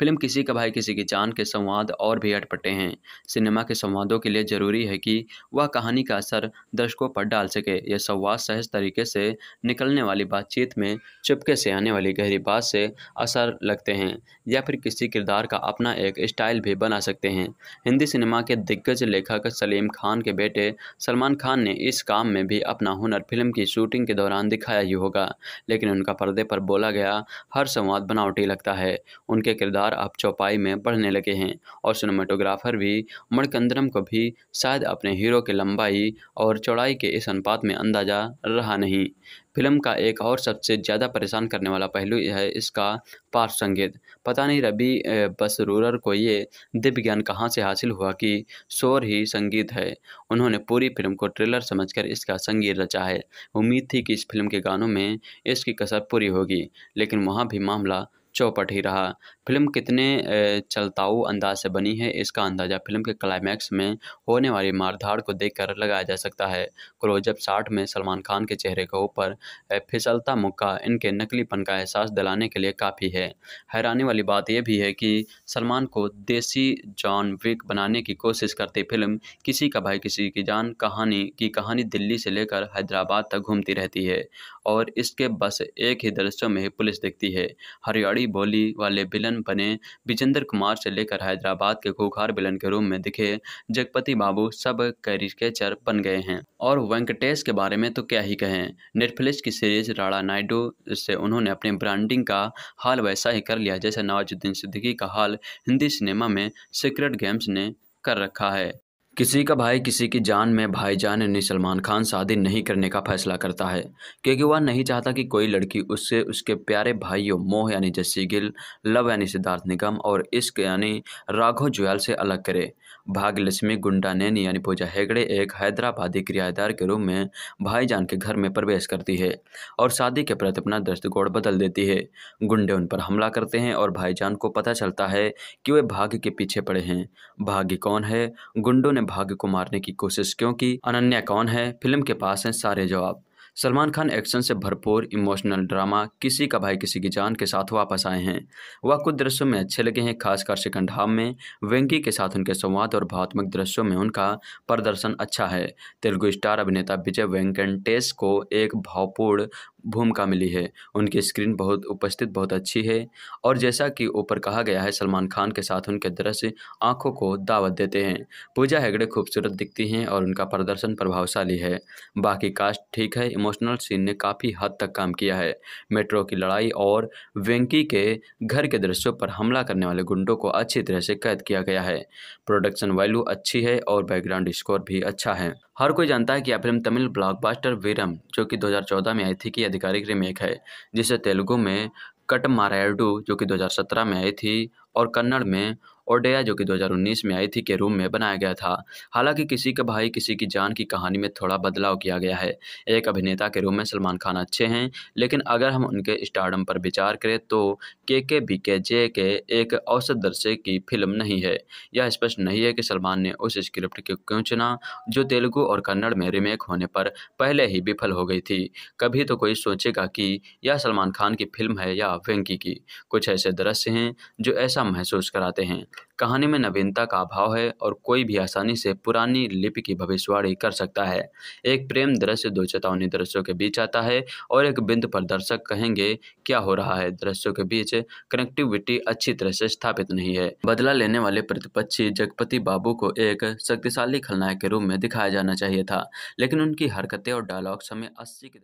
Speaker 1: फिल्म किसी का भाई किसी की जान के संवाद और भी अटपटे हैं सिनेमा के संवादों के लिए ज़रूरी है कि वह कहानी का असर दर्शकों पर डाल सके यह संवाद सहज तरीके से निकलने वाली बातचीत में चुपके से आने वाली गहरी बात से असर लगते हैं या फिर किसी किरदार का अपना एक स्टाइल भी बना सकते हैं हिंदी सिनेमा के दिग्गज लेखक सलीम खान के बेटे सलमान खान ने इस काम में भी अपना हुनर फिल्म की शूटिंग के दौरान दिखाया ही होगा लेकिन उनका पर्दे पर बोला गया हर संवाद बनावटी लगता है उनके किरदार लगातार अब चौपाई में बढ़ने लगे हैं और सिनेमाटोग्राफर भी मणकंदरम को भी शायद अपने हीरो की लंबाई और चौड़ाई के इस अनुपात में अंदाजा रहा नहीं फिल्म का एक और सबसे ज़्यादा परेशान करने वाला पहलू है इसका पार्श्व संगीत पता नहीं रबी बसरूर को ये दिव्य ज्ञान कहाँ से हासिल हुआ कि शोर ही संगीत है उन्होंने पूरी फिल्म को ट्रेलर समझकर इसका संगीत रचा है उम्मीद थी कि इस फिल्म के गानों में इसकी कसर पूरी होगी लेकिन वहाँ भी मामला चौपट ही रहा फिल्म कितने चलताऊ अंदाज से बनी है इसका अंदाज़ा फिल्म के क्लाइमैक्स में होने वाली मारधाड़ को देखकर लगाया जा सकता है क्लोजअप साठ में सलमान खान के चेहरे के ऊपर फिसलता मुक्का इनके नकलीपन का एहसास दिलाने के लिए काफ़ी है हैरानी वाली बात यह भी है कि सलमान को देसी जॉन विक बनाने की कोशिश करती फिल्म किसी का भाई किसी की जान कहानी की कहानी दिल्ली से लेकर हैदराबाद तक घूमती रहती है और इसके बस एक ही दृश्यों में ही पुलिस दिखती है हरियाणी बड़ी बोली वाले विलन बने विजेंद्र कुमार से लेकर हैदराबाद के खूखार विलन के रूप में दिखे जगपति बाबू सब कैरिकेचर बन गए हैं और वेंकटेश के बारे में तो क्या ही कहें नेटफ्लिक्स की सीरीज राणा नायडू से उन्होंने अपने ब्रांडिंग का हाल वैसा ही कर लिया जैसे नवाजुद्दीन सिद्दीकी का हाल हिंदी सिनेमा में सीक्रेट गेम्स ने कर रखा है किसी का भाई किसी की जान में भाईजान यानी सलमान खान शादी नहीं करने का फैसला करता है क्योंकि वह नहीं चाहता कि कोई लड़की उससे उसके प्यारे भाइयों मोह यानी जस्सी गिल लव यानी सिद्धार्थ निगम और इश्क यानी राघव जुयाल से अलग करे भाग्यलक्ष्मी नैनी यानी पूजा हेगड़े एक हैदराबादी किराएदार के रूप में भाईजान के घर में प्रवेश करती है और शादी के प्रति अपना दृष्टिकोण बदल देती है गुंडे उन पर हमला करते हैं और भाईजान को पता चलता है कि वे भाग्य के पीछे पड़े हैं भाग्य कौन है गुंडों ने भाग्य को मारने की कोशिश क्यों की अनन्या कौन है फिल्म के पास हैं सारे जवाब सलमान खान एक्शन से भरपूर इमोशनल ड्रामा किसी का भाई किसी की जान के साथ वापस आए हैं वह कुछ दृश्यों में अच्छे लगे हैं खासकर सिकंड हाव में वेंकी के साथ उनके संवाद और भावात्मक दृश्यों में उनका प्रदर्शन अच्छा है तेलुगु स्टार अभिनेता विजय वेंकटेश को एक भावपूर्ण भूमिका मिली है उनकी स्क्रीन बहुत उपस्थित बहुत अच्छी है और जैसा कि ऊपर कहा गया है सलमान खान के साथ उनके दृश्य आंखों को दावत देते हैं पूजा हेगड़े खूबसूरत दिखती हैं और उनका प्रदर्शन प्रभावशाली है बाकी कास्ट ठीक है इमोशनल सीन ने काफ़ी हद तक काम किया है मेट्रो की लड़ाई और वेंकी के घर के दृश्यों पर हमला करने वाले गुंडों को अच्छी तरह से कैद किया गया है प्रोडक्शन वैल्यू अच्छी है और बैकग्राउंड स्कोर भी अच्छा है हर कोई जानता है कि यह फिल्म तमिल ब्लॉकबस्टर वीरम जो कि 2014 में आई थी कि यह आधिकारिक रीमेक है जिसे तेलुगु में कट मारायडू जो कि 2017 में आई थी और कन्नड़ में ओडेया जो कि 2019 में आई थी के रूम में बनाया गया था हालांकि किसी का भाई किसी की जान की कहानी में थोड़ा बदलाव किया गया है एक अभिनेता के रूम में सलमान खान अच्छे हैं लेकिन अगर हम उनके स्टार्डम पर विचार करें तो के के बी के जे के एक औसत दर्शक की फिल्म नहीं है यह स्पष्ट नहीं है कि सलमान ने उस स्क्रिप्ट को क्यों चुना जो तेलुगु और कन्नड़ में रीमेक होने पर पहले ही विफल हो गई थी कभी तो कोई सोचेगा कि यह सलमान खान की फिल्म है या वेंकी की कुछ ऐसे दृश्य हैं जो ऐसा महसूस कराते हैं कहानी में नवीनता का अभाव है और कोई भी आसानी से पुरानी लिपि की भविष्यवाणी कर सकता है एक प्रेम दृश्य दो चेतावनी दृश्यों के बीच आता है और एक बिंदु पर दर्शक कहेंगे क्या हो रहा है दृश्यों के बीच कनेक्टिविटी अच्छी तरह से स्थापित नहीं है बदला लेने वाले प्रतिपक्षी जगपति बाबू को एक शक्तिशाली खलनायक के रूप में दिखाया जाना चाहिए था लेकिन उनकी हरकतें और डायलॉग समय अस्सी